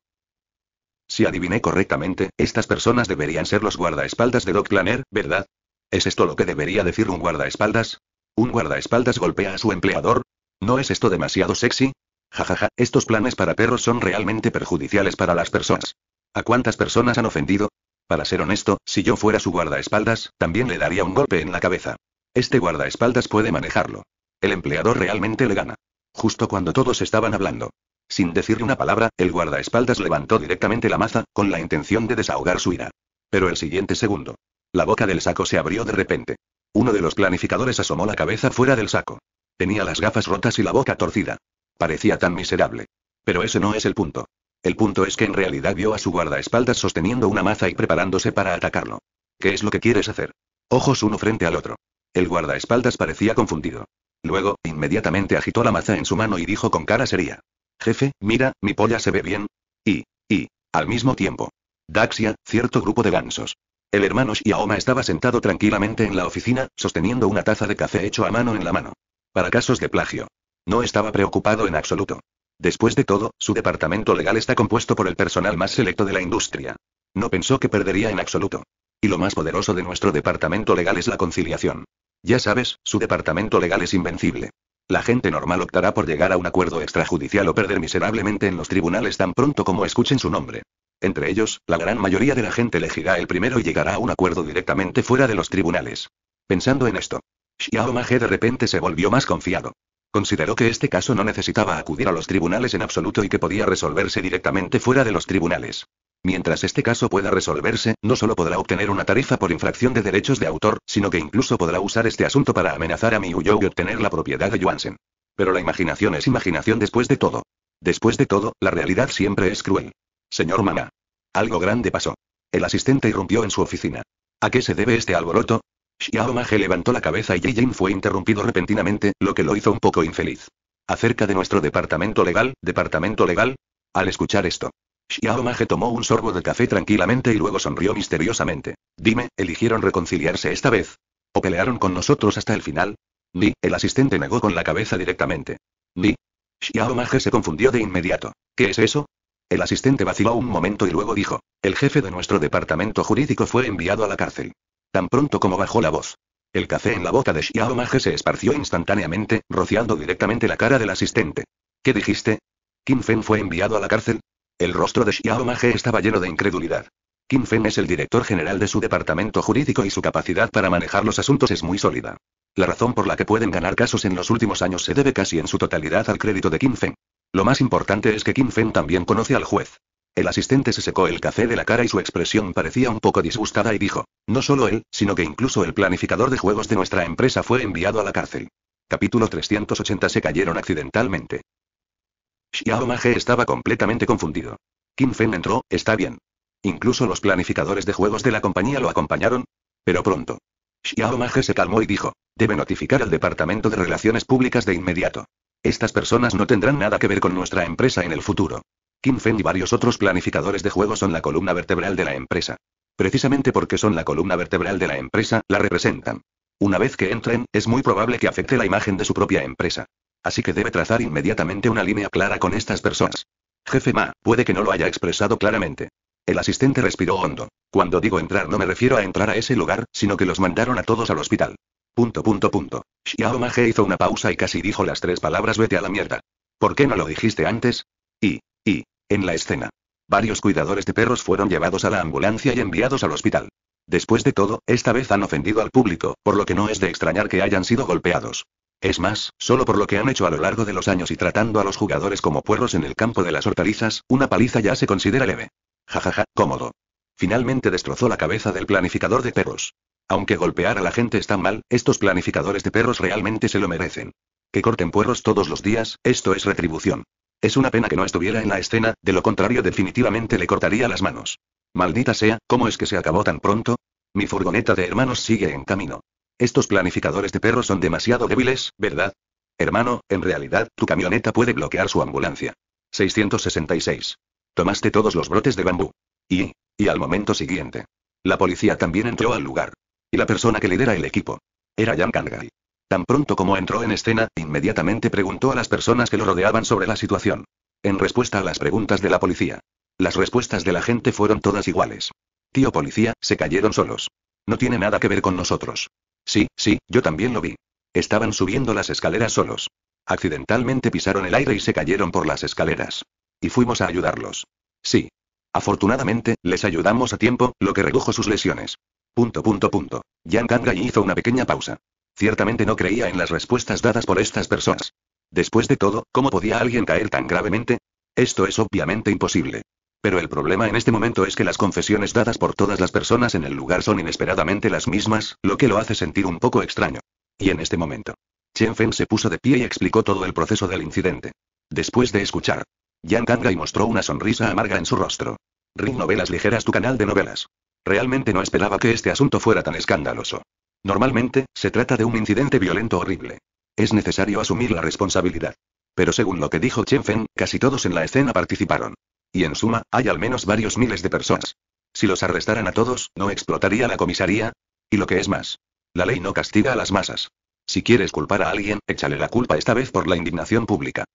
Si adiviné correctamente, estas personas deberían ser los guardaespaldas de Doc Planner, ¿verdad? ¿Es esto lo que debería decir un guardaespaldas? ¿Un guardaespaldas golpea a su empleador? ¿No es esto demasiado sexy? Jajaja, ja, ja, estos planes para perros son realmente perjudiciales para las personas. ¿A cuántas personas han ofendido? Para ser honesto, si yo fuera su guardaespaldas, también le daría un golpe en la cabeza. Este guardaespaldas puede manejarlo. El empleador realmente le gana. Justo cuando todos estaban hablando. Sin decir una palabra, el guardaespaldas levantó directamente la maza, con la intención de desahogar su ira. Pero el siguiente segundo. La boca del saco se abrió de repente. Uno de los planificadores asomó la cabeza fuera del saco. Tenía las gafas rotas y la boca torcida. Parecía tan miserable. Pero ese no es el punto. El punto es que en realidad vio a su guardaespaldas sosteniendo una maza y preparándose para atacarlo. ¿Qué es lo que quieres hacer? Ojos uno frente al otro. El guardaespaldas parecía confundido. Luego, inmediatamente agitó la maza en su mano y dijo con cara seria. Jefe, mira, mi polla se ve bien. Y, y, al mismo tiempo. Daxia, cierto grupo de gansos. El hermano Xiaoma estaba sentado tranquilamente en la oficina, sosteniendo una taza de café hecho a mano en la mano. Para casos de plagio. No estaba preocupado en absoluto. Después de todo, su departamento legal está compuesto por el personal más selecto de la industria. No pensó que perdería en absoluto. Y lo más poderoso de nuestro departamento legal es la conciliación. Ya sabes, su departamento legal es invencible. La gente normal optará por llegar a un acuerdo extrajudicial o perder miserablemente en los tribunales tan pronto como escuchen su nombre. Entre ellos, la gran mayoría de la gente elegirá el primero y llegará a un acuerdo directamente fuera de los tribunales. Pensando en esto, Xiao de repente se volvió más confiado. Consideró que este caso no necesitaba acudir a los tribunales en absoluto y que podía resolverse directamente fuera de los tribunales. Mientras este caso pueda resolverse, no solo podrá obtener una tarifa por infracción de derechos de autor, sino que incluso podrá usar este asunto para amenazar a Miyu y obtener la propiedad de Johansen. Pero la imaginación es imaginación después de todo. Después de todo, la realidad siempre es cruel. Señor Mana. Algo grande pasó. El asistente irrumpió en su oficina. ¿A qué se debe este alboroto? Xiao levantó la cabeza y Jin fue interrumpido repentinamente, lo que lo hizo un poco infeliz. Acerca de nuestro departamento legal, departamento legal. Al escuchar esto, Xiaomaje tomó un sorbo de café tranquilamente y luego sonrió misteriosamente. Dime, ¿eligieron reconciliarse esta vez? ¿O pelearon con nosotros hasta el final? Ni, el asistente negó con la cabeza directamente. Ni. Xiao se confundió de inmediato. ¿Qué es eso? El asistente vaciló un momento y luego dijo, el jefe de nuestro departamento jurídico fue enviado a la cárcel. Tan pronto como bajó la voz. El café en la boca de Xiao se esparció instantáneamente, rociando directamente la cara del asistente. ¿Qué dijiste? ¿Kim Feng fue enviado a la cárcel? El rostro de Xiao estaba lleno de incredulidad. Kim Feng es el director general de su departamento jurídico y su capacidad para manejar los asuntos es muy sólida. La razón por la que pueden ganar casos en los últimos años se debe casi en su totalidad al crédito de Kim Feng. Lo más importante es que Kim Feng también conoce al juez. El asistente se secó el café de la cara y su expresión parecía un poco disgustada y dijo, no solo él, sino que incluso el planificador de juegos de nuestra empresa fue enviado a la cárcel. Capítulo 380 Se cayeron accidentalmente. Xiao estaba completamente confundido. Kim Fen entró, está bien. Incluso los planificadores de juegos de la compañía lo acompañaron. Pero pronto. Xiao se calmó y dijo, debe notificar al Departamento de Relaciones Públicas de inmediato. Estas personas no tendrán nada que ver con nuestra empresa en el futuro. Kim Fen y varios otros planificadores de juegos son la columna vertebral de la empresa. Precisamente porque son la columna vertebral de la empresa, la representan. Una vez que entren, es muy probable que afecte la imagen de su propia empresa. Así que debe trazar inmediatamente una línea clara con estas personas. Jefe Ma, puede que no lo haya expresado claramente. El asistente respiró hondo. Cuando digo entrar no me refiero a entrar a ese lugar, sino que los mandaron a todos al hospital. Punto punto punto. Xiao hizo una pausa y casi dijo las tres palabras vete a la mierda. ¿Por qué no lo dijiste antes? Y, y, en la escena. Varios cuidadores de perros fueron llevados a la ambulancia y enviados al hospital. Después de todo, esta vez han ofendido al público, por lo que no es de extrañar que hayan sido golpeados. Es más, solo por lo que han hecho a lo largo de los años y tratando a los jugadores como puerros en el campo de las hortalizas, una paliza ya se considera leve. Jajaja, cómodo. Finalmente destrozó la cabeza del planificador de perros. Aunque golpear a la gente está mal, estos planificadores de perros realmente se lo merecen. Que corten puerros todos los días, esto es retribución. Es una pena que no estuviera en la escena, de lo contrario definitivamente le cortaría las manos. Maldita sea, ¿cómo es que se acabó tan pronto? Mi furgoneta de hermanos sigue en camino. Estos planificadores de perros son demasiado débiles, ¿verdad? Hermano, en realidad, tu camioneta puede bloquear su ambulancia. 666. Tomaste todos los brotes de bambú. Y, y al momento siguiente. La policía también entró al lugar. Y la persona que lidera el equipo. Era Jan Kangai. Tan pronto como entró en escena, inmediatamente preguntó a las personas que lo rodeaban sobre la situación. En respuesta a las preguntas de la policía. Las respuestas de la gente fueron todas iguales. Tío policía, se cayeron solos. No tiene nada que ver con nosotros. Sí, sí, yo también lo vi. Estaban subiendo las escaleras solos. Accidentalmente pisaron el aire y se cayeron por las escaleras. Y fuimos a ayudarlos. Sí. Afortunadamente, les ayudamos a tiempo, lo que redujo sus lesiones. Punto punto punto. Yang Kangai hizo una pequeña pausa. Ciertamente no creía en las respuestas dadas por estas personas. Después de todo, ¿cómo podía alguien caer tan gravemente? Esto es obviamente imposible. Pero el problema en este momento es que las confesiones dadas por todas las personas en el lugar son inesperadamente las mismas, lo que lo hace sentir un poco extraño. Y en este momento. Chen Feng se puso de pie y explicó todo el proceso del incidente. Después de escuchar, Yang Kangai mostró una sonrisa amarga en su rostro. Ring Novelas Ligeras, tu canal de novelas. Realmente no esperaba que este asunto fuera tan escandaloso. Normalmente, se trata de un incidente violento horrible. Es necesario asumir la responsabilidad. Pero según lo que dijo Chen Feng, casi todos en la escena participaron. Y en suma, hay al menos varios miles de personas. Si los arrestaran a todos, ¿no explotaría la comisaría? Y lo que es más, la ley no castiga a las masas. Si quieres culpar a alguien, échale la culpa esta vez por la indignación pública.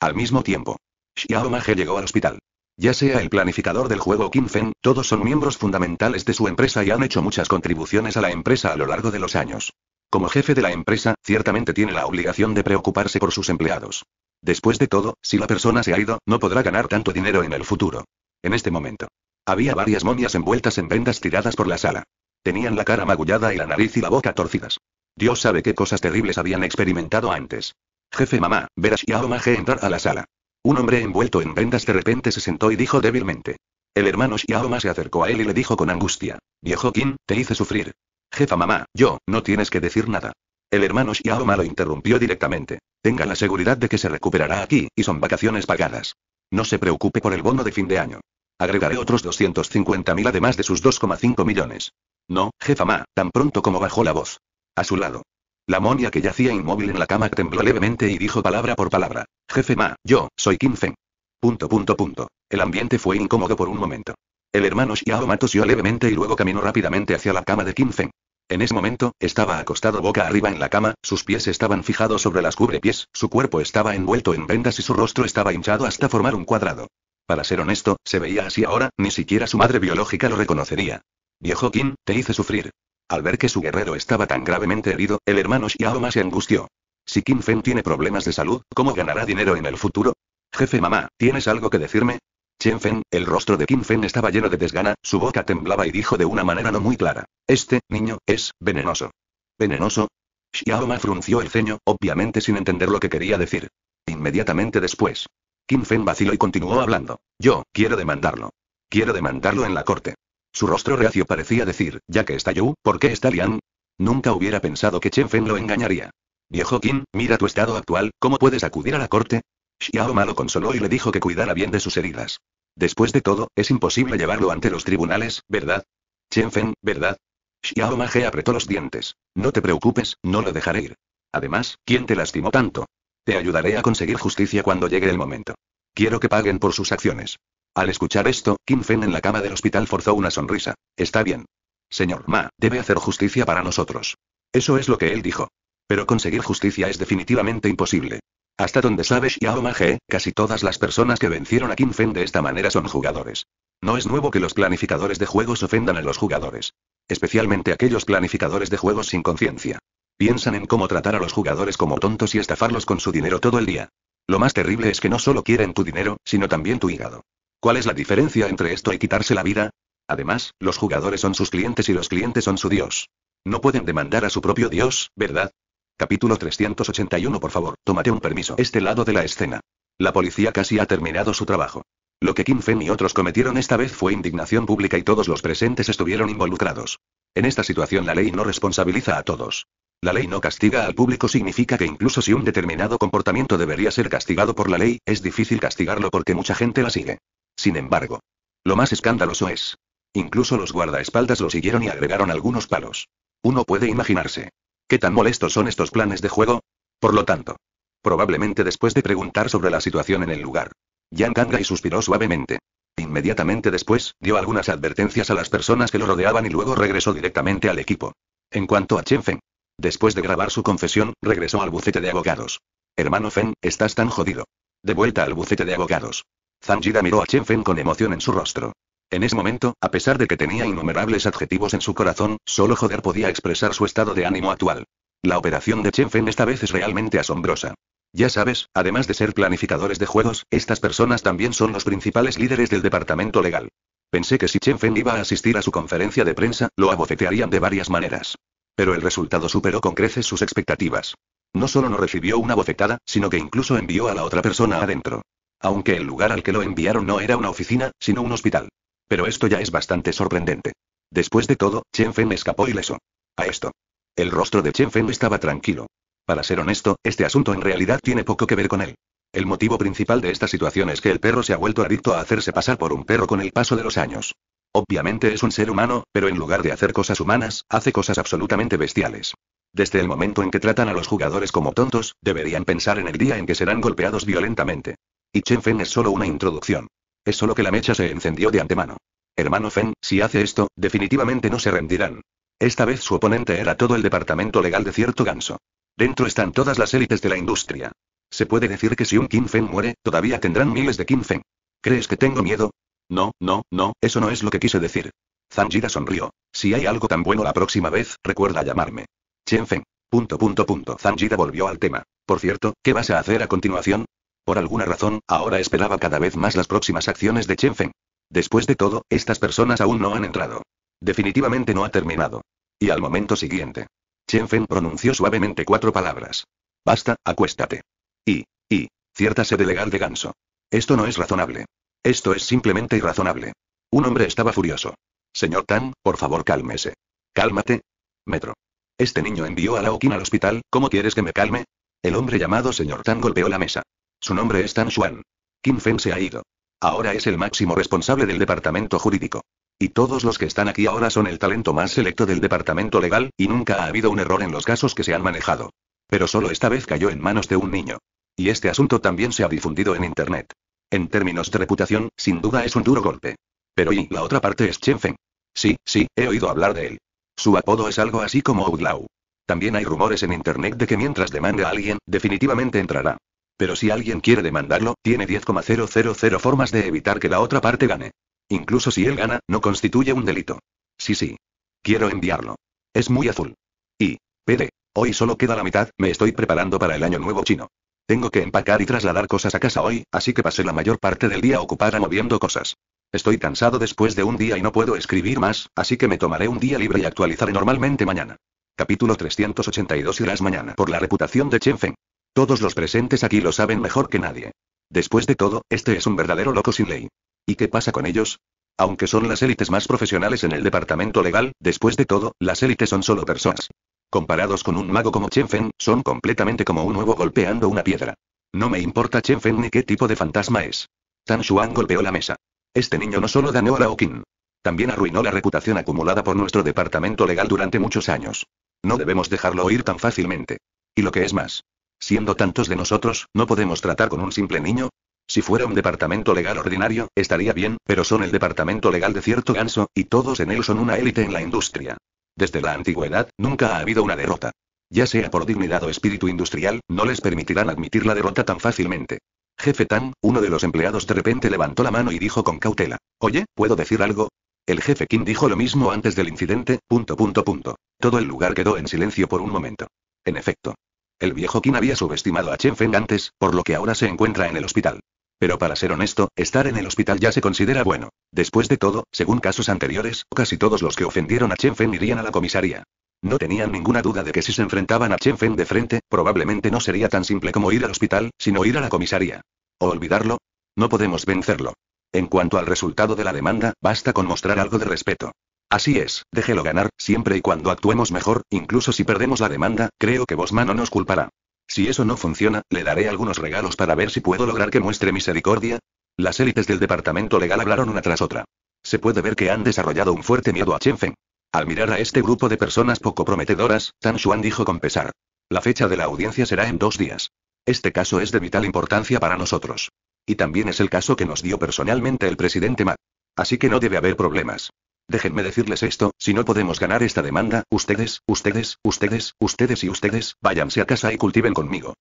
Al mismo tiempo, Xiao llegó al hospital. Ya sea el planificador del juego Kim Feng, todos son miembros fundamentales de su empresa y han hecho muchas contribuciones a la empresa a lo largo de los años. Como jefe de la empresa, ciertamente tiene la obligación de preocuparse por sus empleados. Después de todo, si la persona se ha ido, no podrá ganar tanto dinero en el futuro. En este momento. Había varias momias envueltas en vendas tiradas por la sala. Tenían la cara magullada y la nariz y la boca torcidas. Dios sabe qué cosas terribles habían experimentado antes. Jefe mamá, ver a Xiaomage entrar a la sala. Un hombre envuelto en vendas de repente se sentó y dijo débilmente. El hermano Xiaoma se acercó a él y le dijo con angustia. Viejo Kim, te hice sufrir. Jefa mamá, yo, no tienes que decir nada. El hermano Xiaoma lo interrumpió directamente. Tenga la seguridad de que se recuperará aquí, y son vacaciones pagadas. No se preocupe por el bono de fin de año. Agregaré otros 250.000 además de sus 2,5 millones. No, jefa mamá, tan pronto como bajó la voz. A su lado, la momia que yacía inmóvil en la cama tembló levemente y dijo palabra por palabra. Jefe Ma, yo, soy Kim Feng. Punto punto punto. El ambiente fue incómodo por un momento. El hermano Xiao tosió levemente y luego caminó rápidamente hacia la cama de Kim Feng. En ese momento, estaba acostado boca arriba en la cama, sus pies estaban fijados sobre las cubrepies, su cuerpo estaba envuelto en vendas y su rostro estaba hinchado hasta formar un cuadrado. Para ser honesto, se veía así ahora, ni siquiera su madre biológica lo reconocería. Viejo Kim, te hice sufrir. Al ver que su guerrero estaba tan gravemente herido, el hermano Xiaoma se angustió. Si Kim Fen tiene problemas de salud, ¿cómo ganará dinero en el futuro? Jefe mamá, ¿tienes algo que decirme? Chen Fen, el rostro de Kim Fen estaba lleno de desgana, su boca temblaba y dijo de una manera no muy clara. Este, niño, es, venenoso. ¿Venenoso? Xiaoma frunció el ceño, obviamente sin entender lo que quería decir. Inmediatamente después. Kim Fen vaciló y continuó hablando. Yo, quiero demandarlo. Quiero demandarlo en la corte. Su rostro reacio parecía decir, ya que está Yu, ¿por qué está Lian? Nunca hubiera pensado que Chen Fen lo engañaría. Viejo Qin, mira tu estado actual, ¿cómo puedes acudir a la corte? Xiao Ma lo consoló y le dijo que cuidara bien de sus heridas. Después de todo, es imposible llevarlo ante los tribunales, ¿verdad? Chen Fen, ¿verdad? Xiao Ma He apretó los dientes. No te preocupes, no lo dejaré ir. Además, ¿quién te lastimó tanto? Te ayudaré a conseguir justicia cuando llegue el momento. Quiero que paguen por sus acciones. Al escuchar esto, Kim Fen en la cama del hospital forzó una sonrisa. Está bien. Señor Ma, debe hacer justicia para nosotros. Eso es lo que él dijo. Pero conseguir justicia es definitivamente imposible. Hasta donde sabes y He, casi todas las personas que vencieron a Kim Fen de esta manera son jugadores. No es nuevo que los planificadores de juegos ofendan a los jugadores. Especialmente aquellos planificadores de juegos sin conciencia. Piensan en cómo tratar a los jugadores como tontos y estafarlos con su dinero todo el día. Lo más terrible es que no solo quieren tu dinero, sino también tu hígado. ¿Cuál es la diferencia entre esto y quitarse la vida? Además, los jugadores son sus clientes y los clientes son su Dios. No pueden demandar a su propio Dios, ¿verdad? Capítulo 381 Por favor, tómate un permiso. Este lado de la escena. La policía casi ha terminado su trabajo. Lo que Kim Fen y otros cometieron esta vez fue indignación pública y todos los presentes estuvieron involucrados. En esta situación la ley no responsabiliza a todos. La ley no castiga al público significa que incluso si un determinado comportamiento debería ser castigado por la ley, es difícil castigarlo porque mucha gente la sigue. Sin embargo. Lo más escandaloso es. Incluso los guardaespaldas lo siguieron y agregaron algunos palos. Uno puede imaginarse. ¿Qué tan molestos son estos planes de juego? Por lo tanto. Probablemente después de preguntar sobre la situación en el lugar. Yang Kangai suspiró suavemente. Inmediatamente después, dio algunas advertencias a las personas que lo rodeaban y luego regresó directamente al equipo. En cuanto a Chen Feng. Después de grabar su confesión, regresó al bucete de abogados. Hermano Feng, estás tan jodido. De vuelta al bucete de abogados. Zanjira miró a Chen Feng con emoción en su rostro. En ese momento, a pesar de que tenía innumerables adjetivos en su corazón, solo joder podía expresar su estado de ánimo actual. La operación de Chen Feng esta vez es realmente asombrosa. Ya sabes, además de ser planificadores de juegos, estas personas también son los principales líderes del departamento legal. Pensé que si Chen Feng iba a asistir a su conferencia de prensa, lo abofetearían de varias maneras. Pero el resultado superó con creces sus expectativas. No solo no recibió una bofetada, sino que incluso envió a la otra persona adentro. Aunque el lugar al que lo enviaron no era una oficina, sino un hospital. Pero esto ya es bastante sorprendente. Después de todo, Chen Fen escapó ileso. A esto. El rostro de Chen Fen estaba tranquilo. Para ser honesto, este asunto en realidad tiene poco que ver con él. El motivo principal de esta situación es que el perro se ha vuelto adicto a hacerse pasar por un perro con el paso de los años. Obviamente es un ser humano, pero en lugar de hacer cosas humanas, hace cosas absolutamente bestiales. Desde el momento en que tratan a los jugadores como tontos, deberían pensar en el día en que serán golpeados violentamente. Y Chen Feng es solo una introducción. Es solo que la mecha se encendió de antemano. Hermano Feng, si hace esto, definitivamente no se rendirán. Esta vez su oponente era todo el departamento legal de cierto ganso. Dentro están todas las élites de la industria. Se puede decir que si un Kim Feng muere, todavía tendrán miles de Kim Feng. ¿Crees que tengo miedo? No, no, no, eso no es lo que quise decir. Zanjira sonrió. Si hay algo tan bueno la próxima vez, recuerda llamarme. Chen Feng. Punto punto punto. volvió al tema. Por cierto, ¿qué vas a hacer a continuación? Por alguna razón, ahora esperaba cada vez más las próximas acciones de Chen Feng. Después de todo, estas personas aún no han entrado. Definitivamente no ha terminado. Y al momento siguiente. Chen Feng pronunció suavemente cuatro palabras. Basta, acuéstate. Y, y, cierta de legal de ganso. Esto no es razonable. Esto es simplemente irrazonable. Un hombre estaba furioso. Señor Tan, por favor cálmese. Cálmate. Metro. Este niño envió a Laokin al hospital, ¿cómo quieres que me calme? El hombre llamado señor Tan golpeó la mesa. Su nombre es Tan Xuan. Kim Feng se ha ido. Ahora es el máximo responsable del departamento jurídico. Y todos los que están aquí ahora son el talento más selecto del departamento legal, y nunca ha habido un error en los casos que se han manejado. Pero solo esta vez cayó en manos de un niño. Y este asunto también se ha difundido en Internet. En términos de reputación, sin duda es un duro golpe. Pero y la otra parte es Chen Feng. Sí, sí, he oído hablar de él. Su apodo es algo así como Outlaw. También hay rumores en Internet de que mientras demande a alguien, definitivamente entrará. Pero si alguien quiere demandarlo, tiene 10,000 formas de evitar que la otra parte gane. Incluso si él gana, no constituye un delito. Sí, sí. Quiero enviarlo. Es muy azul. Y, PD, hoy solo queda la mitad, me estoy preparando para el año nuevo chino. Tengo que empacar y trasladar cosas a casa hoy, así que pasé la mayor parte del día ocupada moviendo cosas. Estoy cansado después de un día y no puedo escribir más, así que me tomaré un día libre y actualizaré normalmente mañana. Capítulo 382 Irás mañana por la reputación de Chen Feng. Todos los presentes aquí lo saben mejor que nadie. Después de todo, este es un verdadero loco sin ley. ¿Y qué pasa con ellos? Aunque son las élites más profesionales en el departamento legal, después de todo, las élites son solo personas. Comparados con un mago como Chen Feng, son completamente como un huevo golpeando una piedra. No me importa Chen Fen ni qué tipo de fantasma es. Tan Shuang golpeó la mesa. Este niño no solo dañó a Qin. También arruinó la reputación acumulada por nuestro departamento legal durante muchos años. No debemos dejarlo oír tan fácilmente. Y lo que es más, Siendo tantos de nosotros, ¿no podemos tratar con un simple niño? Si fuera un departamento legal ordinario, estaría bien, pero son el departamento legal de cierto ganso, y todos en él son una élite en la industria. Desde la antigüedad, nunca ha habido una derrota. Ya sea por dignidad o espíritu industrial, no les permitirán admitir la derrota tan fácilmente. Jefe Tan, uno de los empleados de repente levantó la mano y dijo con cautela, Oye, ¿puedo decir algo? El jefe Kim dijo lo mismo antes del incidente, punto punto punto. Todo el lugar quedó en silencio por un momento. En efecto, el viejo Kim había subestimado a Chen Feng antes, por lo que ahora se encuentra en el hospital. Pero para ser honesto, estar en el hospital ya se considera bueno. Después de todo, según casos anteriores, casi todos los que ofendieron a Chen Feng irían a la comisaría. No tenían ninguna duda de que si se enfrentaban a Chen Feng de frente, probablemente no sería tan simple como ir al hospital, sino ir a la comisaría. ¿O olvidarlo? No podemos vencerlo. En cuanto al resultado de la demanda, basta con mostrar algo de respeto. Así es, déjelo ganar, siempre y cuando actuemos mejor, incluso si perdemos la demanda, creo que Bosman no nos culpará. Si eso no funciona, le daré algunos regalos para ver si puedo lograr que muestre misericordia. Las élites del departamento legal hablaron una tras otra. Se puede ver que han desarrollado un fuerte miedo a Chen Feng. Al mirar a este grupo de personas poco prometedoras, Tan Xuan dijo con pesar. La fecha de la audiencia será en dos días. Este caso es de vital importancia para nosotros. Y también es el caso que nos dio personalmente el presidente Ma. Así que no debe haber problemas. Déjenme decirles esto, si no podemos ganar esta demanda, ustedes, ustedes, ustedes, ustedes y ustedes, váyanse a casa y cultiven conmigo.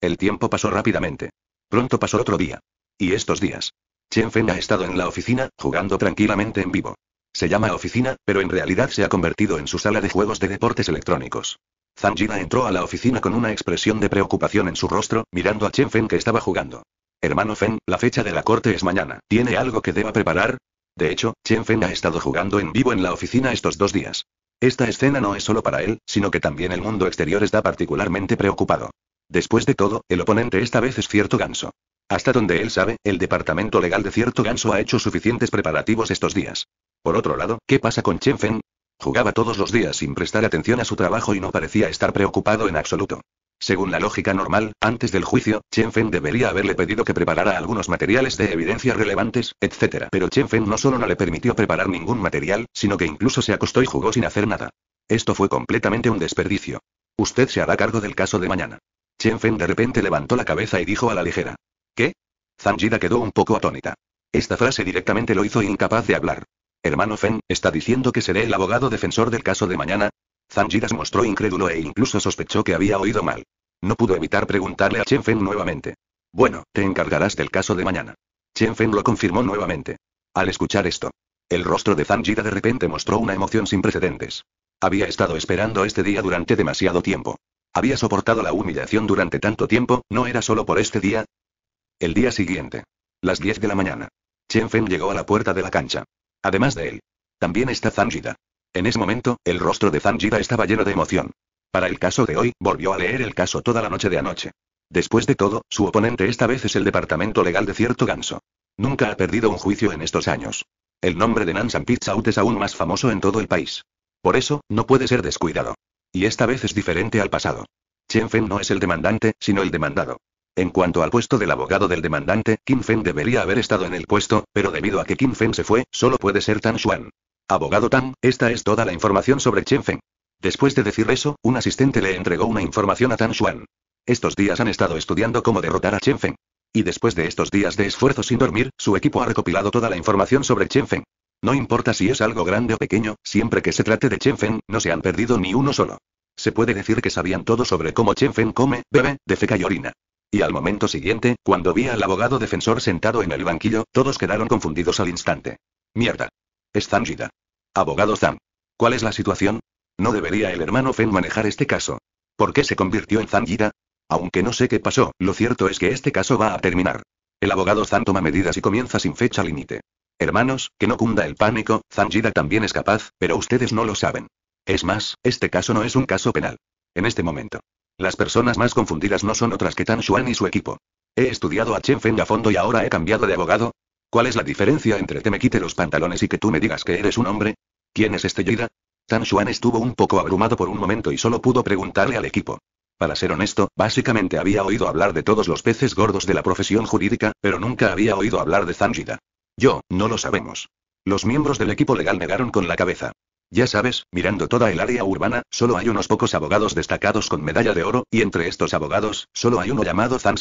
El tiempo pasó rápidamente. Pronto pasó otro día. Y estos días. Chen Feng ha estado en la oficina, jugando tranquilamente en vivo. Se llama oficina, pero en realidad se ha convertido en su sala de juegos de deportes electrónicos. Zhang entró a la oficina con una expresión de preocupación en su rostro, mirando a Chen Feng que estaba jugando. Hermano Feng, la fecha de la corte es mañana. ¿Tiene algo que deba preparar? De hecho, Chen Feng ha estado jugando en vivo en la oficina estos dos días. Esta escena no es solo para él, sino que también el mundo exterior está particularmente preocupado. Después de todo, el oponente esta vez es cierto ganso. Hasta donde él sabe, el departamento legal de cierto ganso ha hecho suficientes preparativos estos días. Por otro lado, ¿qué pasa con Chen Feng? Jugaba todos los días sin prestar atención a su trabajo y no parecía estar preocupado en absoluto. Según la lógica normal, antes del juicio, Chen Fen debería haberle pedido que preparara algunos materiales de evidencia relevantes, etc. Pero Chen Fen no solo no le permitió preparar ningún material, sino que incluso se acostó y jugó sin hacer nada. Esto fue completamente un desperdicio. Usted se hará cargo del caso de mañana. Chen Fen de repente levantó la cabeza y dijo a la ligera. ¿Qué? zanjida quedó un poco atónita. Esta frase directamente lo hizo incapaz de hablar. Hermano Fen, ¿está diciendo que seré el abogado defensor del caso de mañana? se mostró incrédulo e incluso sospechó que había oído mal. No pudo evitar preguntarle a Feng nuevamente. Bueno, te encargarás del caso de mañana. Feng lo confirmó nuevamente. Al escuchar esto, el rostro de Zangida de repente mostró una emoción sin precedentes. Había estado esperando este día durante demasiado tiempo. Había soportado la humillación durante tanto tiempo, ¿no era solo por este día? El día siguiente. Las 10 de la mañana. Chen Feng llegó a la puerta de la cancha. Además de él. También está Zangida. En ese momento, el rostro de Zanjida estaba lleno de emoción. Para el caso de hoy, volvió a leer el caso toda la noche de anoche. Después de todo, su oponente esta vez es el departamento legal de cierto ganso. Nunca ha perdido un juicio en estos años. El nombre de Nansan Pizzaut es aún más famoso en todo el país. Por eso, no puede ser descuidado. Y esta vez es diferente al pasado. Chen Feng no es el demandante, sino el demandado. En cuanto al puesto del abogado del demandante, Kim Feng debería haber estado en el puesto, pero debido a que Kim Feng se fue, solo puede ser Tan Xuan. Abogado Tan, esta es toda la información sobre Chen Feng. Después de decir eso, un asistente le entregó una información a Tan Xuan. Estos días han estado estudiando cómo derrotar a Chen Feng. Y después de estos días de esfuerzo sin dormir, su equipo ha recopilado toda la información sobre Chen Feng. No importa si es algo grande o pequeño, siempre que se trate de Chen Feng, no se han perdido ni uno solo. Se puede decir que sabían todo sobre cómo Chen Feng come, bebe, defeca y orina. Y al momento siguiente, cuando vi al abogado defensor sentado en el banquillo, todos quedaron confundidos al instante. Mierda. Zanjida. Abogado Zhang. ¿Cuál es la situación? No debería el hermano Fen manejar este caso. ¿Por qué se convirtió en Zanjida? Aunque no sé qué pasó, lo cierto es que este caso va a terminar. El abogado Zan toma medidas y comienza sin fecha límite. Hermanos, que no cunda el pánico, Zanjida también es capaz, pero ustedes no lo saben. Es más, este caso no es un caso penal. En este momento. Las personas más confundidas no son otras que Tan Xuan y su equipo. He estudiado a Chen Feng a fondo y ahora he cambiado de abogado, ¿Cuál es la diferencia entre que me quite los pantalones y que tú me digas que eres un hombre? ¿Quién es este Yida? Tan Xuan estuvo un poco abrumado por un momento y solo pudo preguntarle al equipo. Para ser honesto, básicamente había oído hablar de todos los peces gordos de la profesión jurídica, pero nunca había oído hablar de Yida. Yo, no lo sabemos. Los miembros del equipo legal negaron con la cabeza. Ya sabes, mirando toda el área urbana, solo hay unos pocos abogados destacados con medalla de oro, y entre estos abogados, solo hay uno llamado San.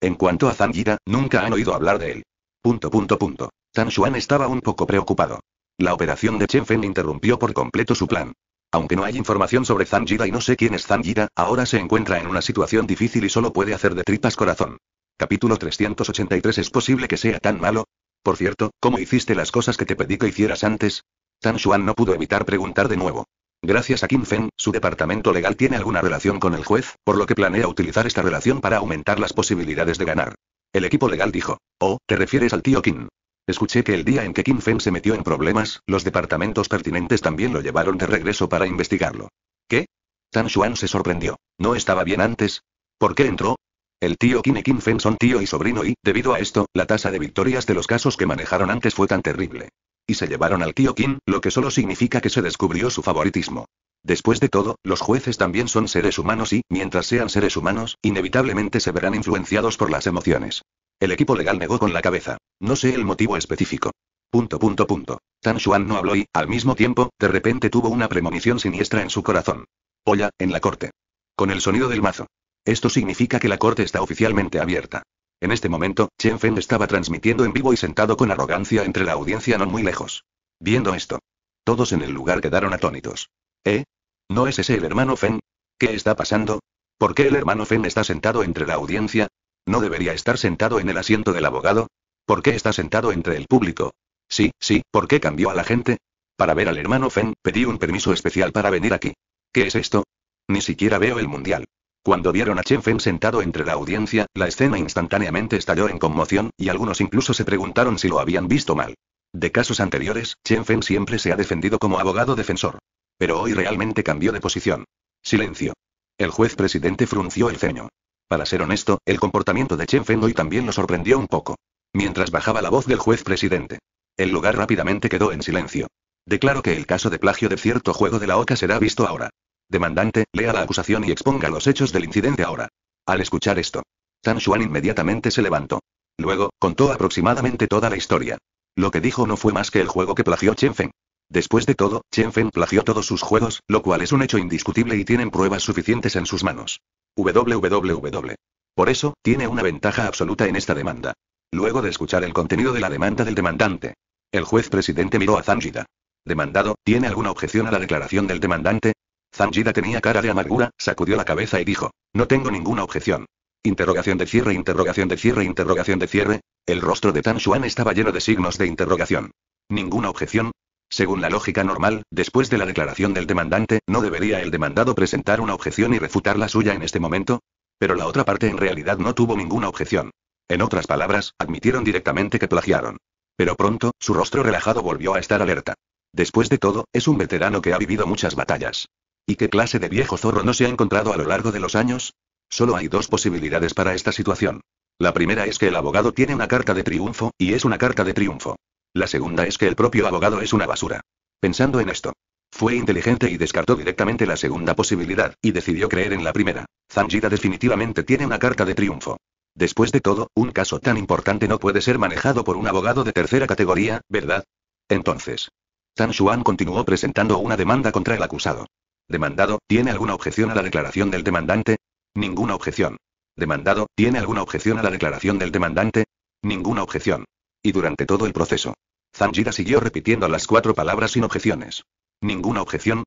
En cuanto a Yida, nunca han oído hablar de él. Punto punto punto. Tan Xuan estaba un poco preocupado. La operación de Chen Feng interrumpió por completo su plan. Aunque no hay información sobre Zhang y no sé quién es Zhang ahora se encuentra en una situación difícil y solo puede hacer de tripas corazón. Capítulo 383 ¿Es posible que sea tan malo? Por cierto, ¿cómo hiciste las cosas que te pedí que hicieras antes? Tan Xuan no pudo evitar preguntar de nuevo. Gracias a Kim Feng, su departamento legal tiene alguna relación con el juez, por lo que planea utilizar esta relación para aumentar las posibilidades de ganar. El equipo legal dijo. Oh, ¿te refieres al tío Kim? Escuché que el día en que Kim Feng se metió en problemas, los departamentos pertinentes también lo llevaron de regreso para investigarlo. ¿Qué? Tan Xuan se sorprendió. ¿No estaba bien antes? ¿Por qué entró? El tío Kim y Kim Fen son tío y sobrino y, debido a esto, la tasa de victorias de los casos que manejaron antes fue tan terrible. Y se llevaron al tío Kim, lo que solo significa que se descubrió su favoritismo. Después de todo, los jueces también son seres humanos y, mientras sean seres humanos, inevitablemente se verán influenciados por las emociones. El equipo legal negó con la cabeza. No sé el motivo específico. Punto punto punto. Tan Xuan no habló y, al mismo tiempo, de repente tuvo una premonición siniestra en su corazón. Olla, en la corte. Con el sonido del mazo. Esto significa que la corte está oficialmente abierta. En este momento, Chen Feng estaba transmitiendo en vivo y sentado con arrogancia entre la audiencia no muy lejos. Viendo esto. Todos en el lugar quedaron atónitos. ¿Eh? ¿No es ese el hermano Fen? ¿Qué está pasando? ¿Por qué el hermano Fen está sentado entre la audiencia? ¿No debería estar sentado en el asiento del abogado? ¿Por qué está sentado entre el público? Sí, sí, ¿por qué cambió a la gente? Para ver al hermano Fen, pedí un permiso especial para venir aquí. ¿Qué es esto? Ni siquiera veo el mundial. Cuando vieron a Chen Fen sentado entre la audiencia, la escena instantáneamente estalló en conmoción, y algunos incluso se preguntaron si lo habían visto mal. De casos anteriores, Chen Fen siempre se ha defendido como abogado defensor. Pero hoy realmente cambió de posición. Silencio. El juez presidente frunció el ceño. Para ser honesto, el comportamiento de Chen Feng hoy también lo sorprendió un poco. Mientras bajaba la voz del juez presidente. El lugar rápidamente quedó en silencio. Declaro que el caso de plagio de cierto juego de la OCA será visto ahora. Demandante, lea la acusación y exponga los hechos del incidente ahora. Al escuchar esto, Tan Xuan inmediatamente se levantó. Luego, contó aproximadamente toda la historia. Lo que dijo no fue más que el juego que plagió Chen Feng. Después de todo, Chen Feng plagió todos sus juegos, lo cual es un hecho indiscutible y tienen pruebas suficientes en sus manos. www. Por eso, tiene una ventaja absoluta en esta demanda. Luego de escuchar el contenido de la demanda del demandante, el juez presidente miró a Zanjida. Demandado, ¿tiene alguna objeción a la declaración del demandante? Zanjida tenía cara de amargura, sacudió la cabeza y dijo, no tengo ninguna objeción. Interrogación de cierre, interrogación de cierre, interrogación de cierre. El rostro de Tan Xuan estaba lleno de signos de interrogación. ¿Ninguna objeción? Según la lógica normal, después de la declaración del demandante, ¿no debería el demandado presentar una objeción y refutar la suya en este momento? Pero la otra parte en realidad no tuvo ninguna objeción. En otras palabras, admitieron directamente que plagiaron. Pero pronto, su rostro relajado volvió a estar alerta. Después de todo, es un veterano que ha vivido muchas batallas. ¿Y qué clase de viejo zorro no se ha encontrado a lo largo de los años? Solo hay dos posibilidades para esta situación. La primera es que el abogado tiene una carta de triunfo, y es una carta de triunfo. La segunda es que el propio abogado es una basura. Pensando en esto, fue inteligente y descartó directamente la segunda posibilidad, y decidió creer en la primera. Zanjida definitivamente tiene una carta de triunfo. Después de todo, un caso tan importante no puede ser manejado por un abogado de tercera categoría, ¿verdad? Entonces. Tan Xuan continuó presentando una demanda contra el acusado. Demandado, ¿tiene alguna objeción a la declaración del demandante? Ninguna objeción. Demandado, ¿tiene alguna objeción a la declaración del demandante? Ninguna objeción. Y durante todo el proceso. Zanjira siguió repitiendo las cuatro palabras sin objeciones. ¿Ninguna objeción?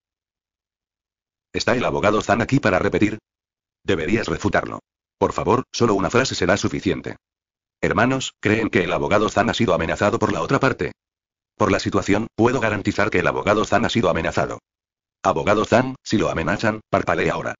¿Está el abogado Zan aquí para repetir? Deberías refutarlo. Por favor, solo una frase será suficiente. Hermanos, ¿creen que el abogado Zan ha sido amenazado por la otra parte? Por la situación, puedo garantizar que el abogado Zan ha sido amenazado. Abogado Zan, si lo amenazan, parpalee ahora.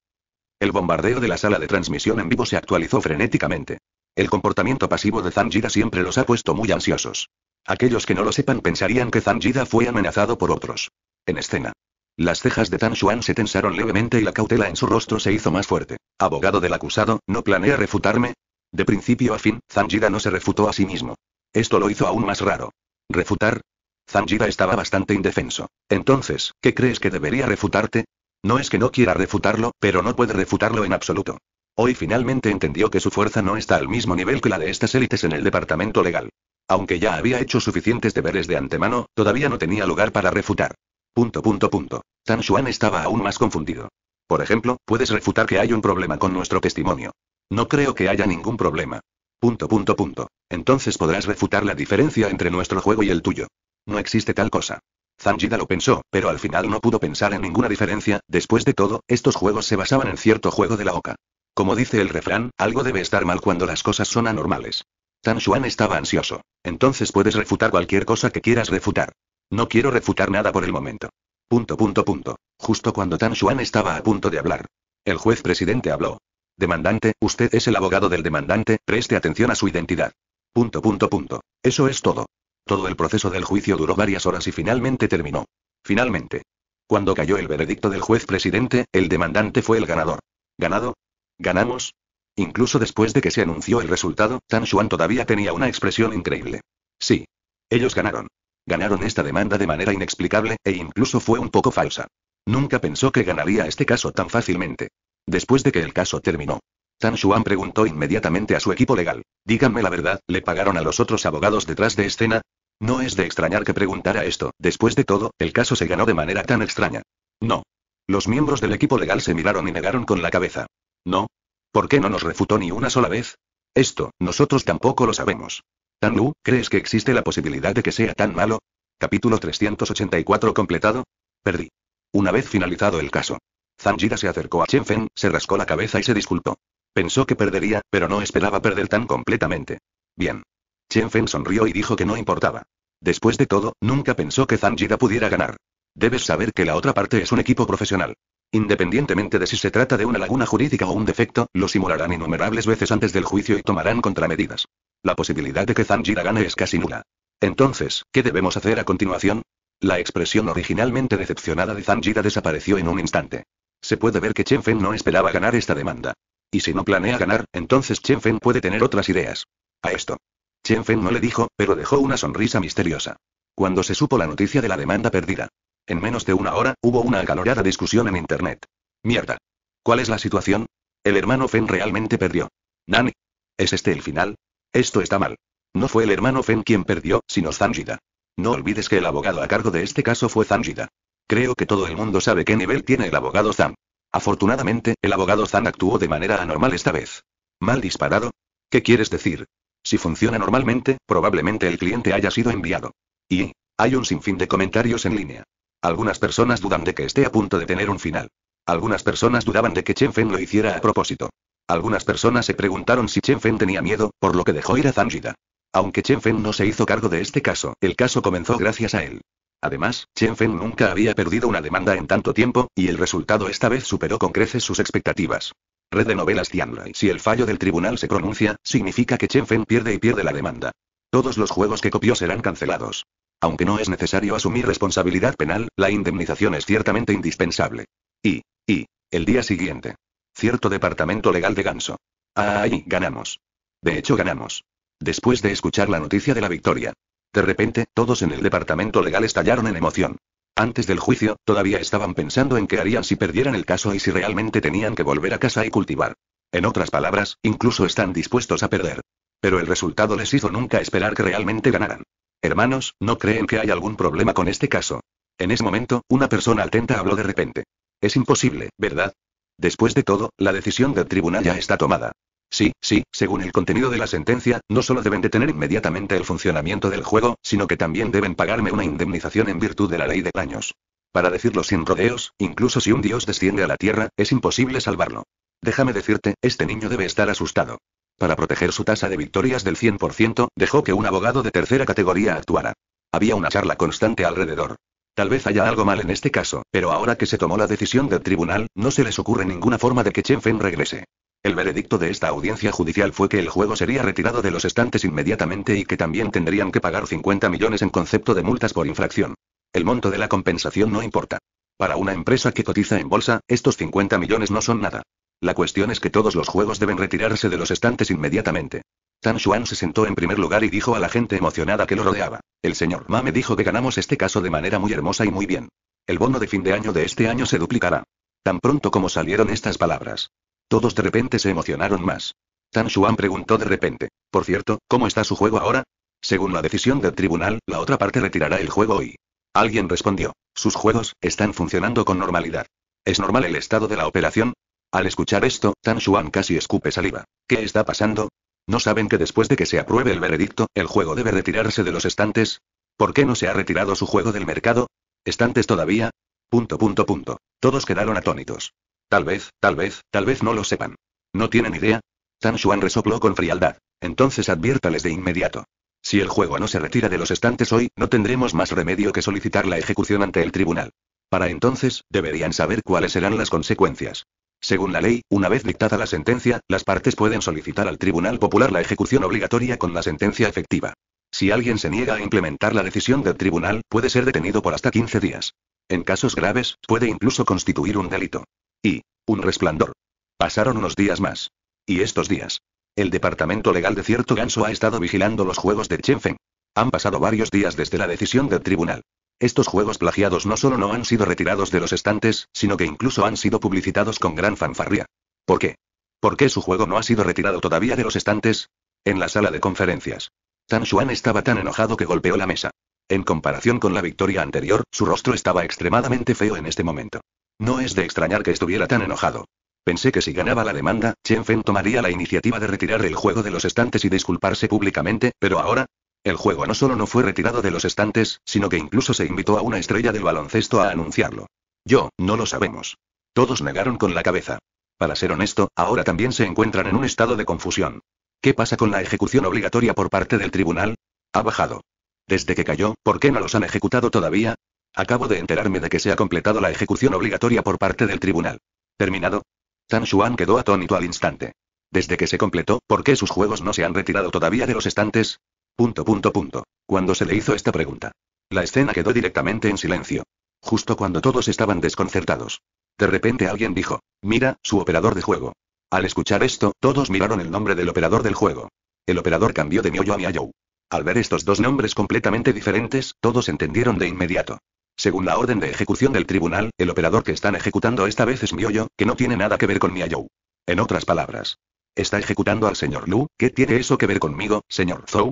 El bombardeo de la sala de transmisión en vivo se actualizó frenéticamente. El comportamiento pasivo de Zanjira siempre los ha puesto muy ansiosos. Aquellos que no lo sepan pensarían que Zanjida fue amenazado por otros. En escena. Las cejas de Tan Xuan se tensaron levemente y la cautela en su rostro se hizo más fuerte. Abogado del acusado, ¿no planea refutarme? De principio a fin, Zanjida no se refutó a sí mismo. Esto lo hizo aún más raro. ¿Refutar? Zanjida estaba bastante indefenso. Entonces, ¿qué crees que debería refutarte? No es que no quiera refutarlo, pero no puede refutarlo en absoluto. Hoy finalmente entendió que su fuerza no está al mismo nivel que la de estas élites en el departamento legal. Aunque ya había hecho suficientes deberes de antemano, todavía no tenía lugar para refutar. Punto punto punto. Tan Xuan estaba aún más confundido. Por ejemplo, puedes refutar que hay un problema con nuestro testimonio. No creo que haya ningún problema. Punto punto punto. Entonces podrás refutar la diferencia entre nuestro juego y el tuyo. No existe tal cosa. Zanjida lo pensó, pero al final no pudo pensar en ninguna diferencia, después de todo, estos juegos se basaban en cierto juego de la oca. Como dice el refrán, algo debe estar mal cuando las cosas son anormales. Tan Xuan estaba ansioso. Entonces puedes refutar cualquier cosa que quieras refutar. No quiero refutar nada por el momento. Punto punto punto. Justo cuando Tan Xuan estaba a punto de hablar. El juez presidente habló. Demandante, usted es el abogado del demandante, preste atención a su identidad. Punto punto punto. Eso es todo. Todo el proceso del juicio duró varias horas y finalmente terminó. Finalmente. Cuando cayó el veredicto del juez presidente, el demandante fue el ganador. ¿Ganado? ¿Ganamos? Incluso después de que se anunció el resultado, Tan Xuan todavía tenía una expresión increíble. Sí. Ellos ganaron. Ganaron esta demanda de manera inexplicable, e incluso fue un poco falsa. Nunca pensó que ganaría este caso tan fácilmente. Después de que el caso terminó, Tan Xuan preguntó inmediatamente a su equipo legal. Díganme la verdad, ¿le pagaron a los otros abogados detrás de escena? No es de extrañar que preguntara esto, después de todo, el caso se ganó de manera tan extraña. No. Los miembros del equipo legal se miraron y negaron con la cabeza. No. ¿Por qué no nos refutó ni una sola vez? Esto, nosotros tampoco lo sabemos. Tan Lu, ¿crees que existe la posibilidad de que sea tan malo? Capítulo 384 completado. Perdí. Una vez finalizado el caso. Zanjira se acercó a Chen Feng, se rascó la cabeza y se disculpó. Pensó que perdería, pero no esperaba perder tan completamente. Bien. Chen Feng sonrió y dijo que no importaba. Después de todo, nunca pensó que Zanjira pudiera ganar. Debes saber que la otra parte es un equipo profesional. Independientemente de si se trata de una laguna jurídica o un defecto, lo simularán innumerables veces antes del juicio y tomarán contramedidas. La posibilidad de que Zanjira gane es casi nula. Entonces, ¿qué debemos hacer a continuación? La expresión originalmente decepcionada de Zanjira desapareció en un instante. Se puede ver que Chen Fen no esperaba ganar esta demanda. Y si no planea ganar, entonces Chen Fen puede tener otras ideas. A esto. Chen Fen no le dijo, pero dejó una sonrisa misteriosa. Cuando se supo la noticia de la demanda perdida. En menos de una hora, hubo una acalorada discusión en Internet. Mierda. ¿Cuál es la situación? El hermano Fen realmente perdió. Nani. ¿Es este el final? Esto está mal. No fue el hermano Fen quien perdió, sino Zanjida. No olvides que el abogado a cargo de este caso fue Zanjida. Creo que todo el mundo sabe qué nivel tiene el abogado Zan. Afortunadamente, el abogado Zan actuó de manera anormal esta vez. ¿Mal disparado? ¿Qué quieres decir? Si funciona normalmente, probablemente el cliente haya sido enviado. Y, hay un sinfín de comentarios en línea. Algunas personas dudan de que esté a punto de tener un final. Algunas personas dudaban de que Chen Fen lo hiciera a propósito. Algunas personas se preguntaron si Chen Fen tenía miedo, por lo que dejó ir a Zanjida. Aunque Chen Fen no se hizo cargo de este caso, el caso comenzó gracias a él. Además, Chen Fen nunca había perdido una demanda en tanto tiempo, y el resultado esta vez superó con creces sus expectativas. Red de novelas Tianlai. Si el fallo del tribunal se pronuncia, significa que Chen Fen pierde y pierde la demanda. Todos los juegos que copió serán cancelados. Aunque no es necesario asumir responsabilidad penal, la indemnización es ciertamente indispensable. Y, y, el día siguiente. Cierto departamento legal de Ganso. Ahí, ganamos. De hecho, ganamos. Después de escuchar la noticia de la victoria. De repente, todos en el departamento legal estallaron en emoción. Antes del juicio, todavía estaban pensando en qué harían si perdieran el caso y si realmente tenían que volver a casa y cultivar. En otras palabras, incluso están dispuestos a perder. Pero el resultado les hizo nunca esperar que realmente ganaran. Hermanos, ¿no creen que hay algún problema con este caso? En ese momento, una persona atenta habló de repente. Es imposible, ¿verdad? Después de todo, la decisión del tribunal ya está tomada. Sí, sí, según el contenido de la sentencia, no solo deben detener inmediatamente el funcionamiento del juego, sino que también deben pagarme una indemnización en virtud de la ley de daños. Para decirlo sin rodeos, incluso si un dios desciende a la tierra, es imposible salvarlo. Déjame decirte, este niño debe estar asustado. Para proteger su tasa de victorias del 100%, dejó que un abogado de tercera categoría actuara. Había una charla constante alrededor. Tal vez haya algo mal en este caso, pero ahora que se tomó la decisión del tribunal, no se les ocurre ninguna forma de que Chen Feng regrese. El veredicto de esta audiencia judicial fue que el juego sería retirado de los estantes inmediatamente y que también tendrían que pagar 50 millones en concepto de multas por infracción. El monto de la compensación no importa. Para una empresa que cotiza en bolsa, estos 50 millones no son nada. La cuestión es que todos los juegos deben retirarse de los estantes inmediatamente. Tan Xuan se sentó en primer lugar y dijo a la gente emocionada que lo rodeaba. El señor Ma me dijo que ganamos este caso de manera muy hermosa y muy bien. El bono de fin de año de este año se duplicará. Tan pronto como salieron estas palabras. Todos de repente se emocionaron más. Tan Xuan preguntó de repente. Por cierto, ¿cómo está su juego ahora? Según la decisión del tribunal, la otra parte retirará el juego hoy. Alguien respondió. Sus juegos, están funcionando con normalidad. ¿Es normal el estado de la operación? Al escuchar esto, Tan Xuan casi escupe saliva. ¿Qué está pasando? ¿No saben que después de que se apruebe el veredicto, el juego debe retirarse de los estantes? ¿Por qué no se ha retirado su juego del mercado? ¿Estantes todavía? Punto, punto, punto. Todos quedaron atónitos. Tal vez, tal vez, tal vez no lo sepan. ¿No tienen idea? Tan Xuan resopló con frialdad. Entonces adviértales de inmediato. Si el juego no se retira de los estantes hoy, no tendremos más remedio que solicitar la ejecución ante el tribunal. Para entonces, deberían saber cuáles serán las consecuencias. Según la ley, una vez dictada la sentencia, las partes pueden solicitar al Tribunal Popular la ejecución obligatoria con la sentencia efectiva. Si alguien se niega a implementar la decisión del tribunal, puede ser detenido por hasta 15 días. En casos graves, puede incluso constituir un delito. Y. Un resplandor. Pasaron unos días más. Y estos días. El departamento legal de cierto ganso ha estado vigilando los juegos de Feng. Han pasado varios días desde la decisión del tribunal. Estos juegos plagiados no solo no han sido retirados de los estantes, sino que incluso han sido publicitados con gran fanfarria. ¿Por qué? ¿Por qué su juego no ha sido retirado todavía de los estantes? En la sala de conferencias. Tan Xuan estaba tan enojado que golpeó la mesa. En comparación con la victoria anterior, su rostro estaba extremadamente feo en este momento. No es de extrañar que estuviera tan enojado. Pensé que si ganaba la demanda, Chen Feng tomaría la iniciativa de retirar el juego de los estantes y disculparse públicamente, pero ahora, el juego no solo no fue retirado de los estantes, sino que incluso se invitó a una estrella del baloncesto a anunciarlo. Yo, no lo sabemos. Todos negaron con la cabeza. Para ser honesto, ahora también se encuentran en un estado de confusión. ¿Qué pasa con la ejecución obligatoria por parte del tribunal? Ha bajado. Desde que cayó, ¿por qué no los han ejecutado todavía? Acabo de enterarme de que se ha completado la ejecución obligatoria por parte del tribunal. ¿Terminado? Tan Shu'an quedó atónito al instante. Desde que se completó, ¿por qué sus juegos no se han retirado todavía de los estantes? Punto punto punto. Cuando se le hizo esta pregunta. La escena quedó directamente en silencio. Justo cuando todos estaban desconcertados. De repente alguien dijo, mira, su operador de juego. Al escuchar esto, todos miraron el nombre del operador del juego. El operador cambió de Mioyo a Miayou. Al ver estos dos nombres completamente diferentes, todos entendieron de inmediato. Según la orden de ejecución del tribunal, el operador que están ejecutando esta vez es Mioyo, que no tiene nada que ver con Miayou. En otras palabras, está ejecutando al señor Lu, ¿qué tiene eso que ver conmigo, señor Zhou?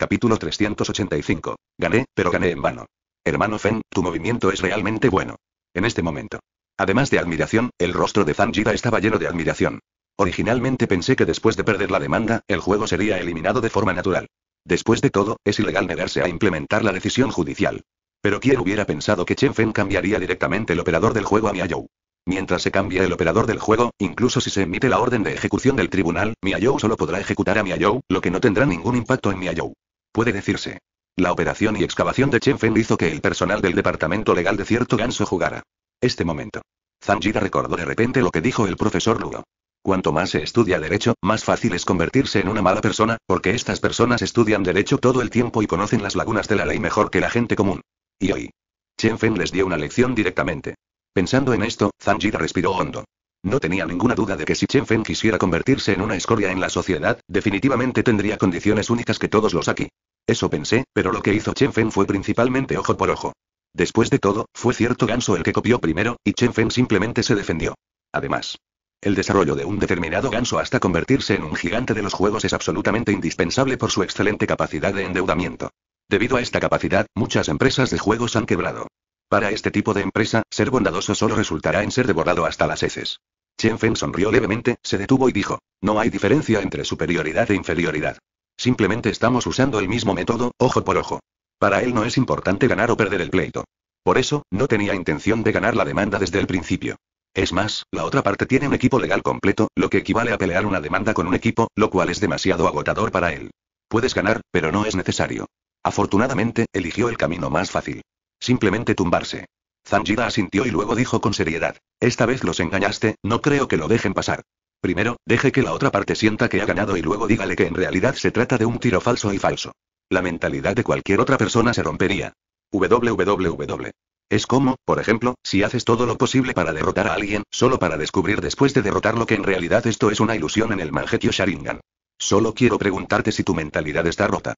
Capítulo 385. Gané, pero gané en vano. Hermano Fen, tu movimiento es realmente bueno. En este momento. Además de admiración, el rostro de Zanjida estaba lleno de admiración. Originalmente pensé que después de perder la demanda, el juego sería eliminado de forma natural. Después de todo, es ilegal negarse a implementar la decisión judicial. Pero quién hubiera pensado que Chen Fen cambiaría directamente el operador del juego a Miayou. Mientras se cambia el operador del juego, incluso si se emite la orden de ejecución del tribunal, Miayou solo podrá ejecutar a Miayou, lo que no tendrá ningún impacto en Miayou. Puede decirse. La operación y excavación de Feng hizo que el personal del departamento legal de cierto ganso jugara. Este momento. Zanjira recordó de repente lo que dijo el profesor Luo. Cuanto más se estudia derecho, más fácil es convertirse en una mala persona, porque estas personas estudian derecho todo el tiempo y conocen las lagunas de la ley mejor que la gente común. Y hoy. Chen Fen les dio una lección directamente. Pensando en esto, Zanjira respiró hondo. No tenía ninguna duda de que si Chen Feng quisiera convertirse en una escoria en la sociedad, definitivamente tendría condiciones únicas que todos los aquí. Eso pensé, pero lo que hizo Chen Feng fue principalmente ojo por ojo. Después de todo, fue cierto Ganso el que copió primero, y Chen Feng simplemente se defendió. Además, el desarrollo de un determinado ganso hasta convertirse en un gigante de los juegos es absolutamente indispensable por su excelente capacidad de endeudamiento. Debido a esta capacidad, muchas empresas de juegos han quebrado. Para este tipo de empresa, ser bondadoso solo resultará en ser devorado hasta las heces. Chen Feng sonrió levemente, se detuvo y dijo, no hay diferencia entre superioridad e inferioridad. Simplemente estamos usando el mismo método, ojo por ojo. Para él no es importante ganar o perder el pleito. Por eso, no tenía intención de ganar la demanda desde el principio. Es más, la otra parte tiene un equipo legal completo, lo que equivale a pelear una demanda con un equipo, lo cual es demasiado agotador para él. Puedes ganar, pero no es necesario. Afortunadamente, eligió el camino más fácil. Simplemente tumbarse. Zanjida asintió y luego dijo con seriedad. Esta vez los engañaste, no creo que lo dejen pasar. Primero, deje que la otra parte sienta que ha ganado y luego dígale que en realidad se trata de un tiro falso y falso. La mentalidad de cualquier otra persona se rompería. www. Es como, por ejemplo, si haces todo lo posible para derrotar a alguien, solo para descubrir después de derrotarlo que en realidad esto es una ilusión en el manjetio Sharingan. Solo quiero preguntarte si tu mentalidad está rota.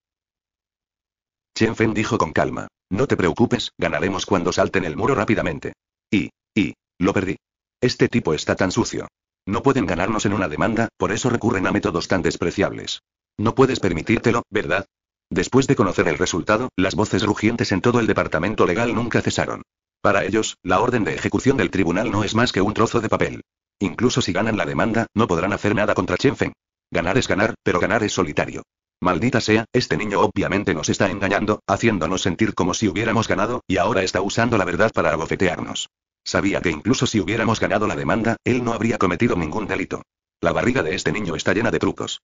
Chen Fen dijo con calma. No te preocupes, ganaremos cuando salten el muro rápidamente. Y, y, lo perdí. Este tipo está tan sucio. No pueden ganarnos en una demanda, por eso recurren a métodos tan despreciables. No puedes permitírtelo, ¿verdad? Después de conocer el resultado, las voces rugientes en todo el departamento legal nunca cesaron. Para ellos, la orden de ejecución del tribunal no es más que un trozo de papel. Incluso si ganan la demanda, no podrán hacer nada contra Chen Feng. Ganar es ganar, pero ganar es solitario. Maldita sea, este niño obviamente nos está engañando, haciéndonos sentir como si hubiéramos ganado, y ahora está usando la verdad para abofetearnos. Sabía que incluso si hubiéramos ganado la demanda, él no habría cometido ningún delito. La barriga de este niño está llena de trucos.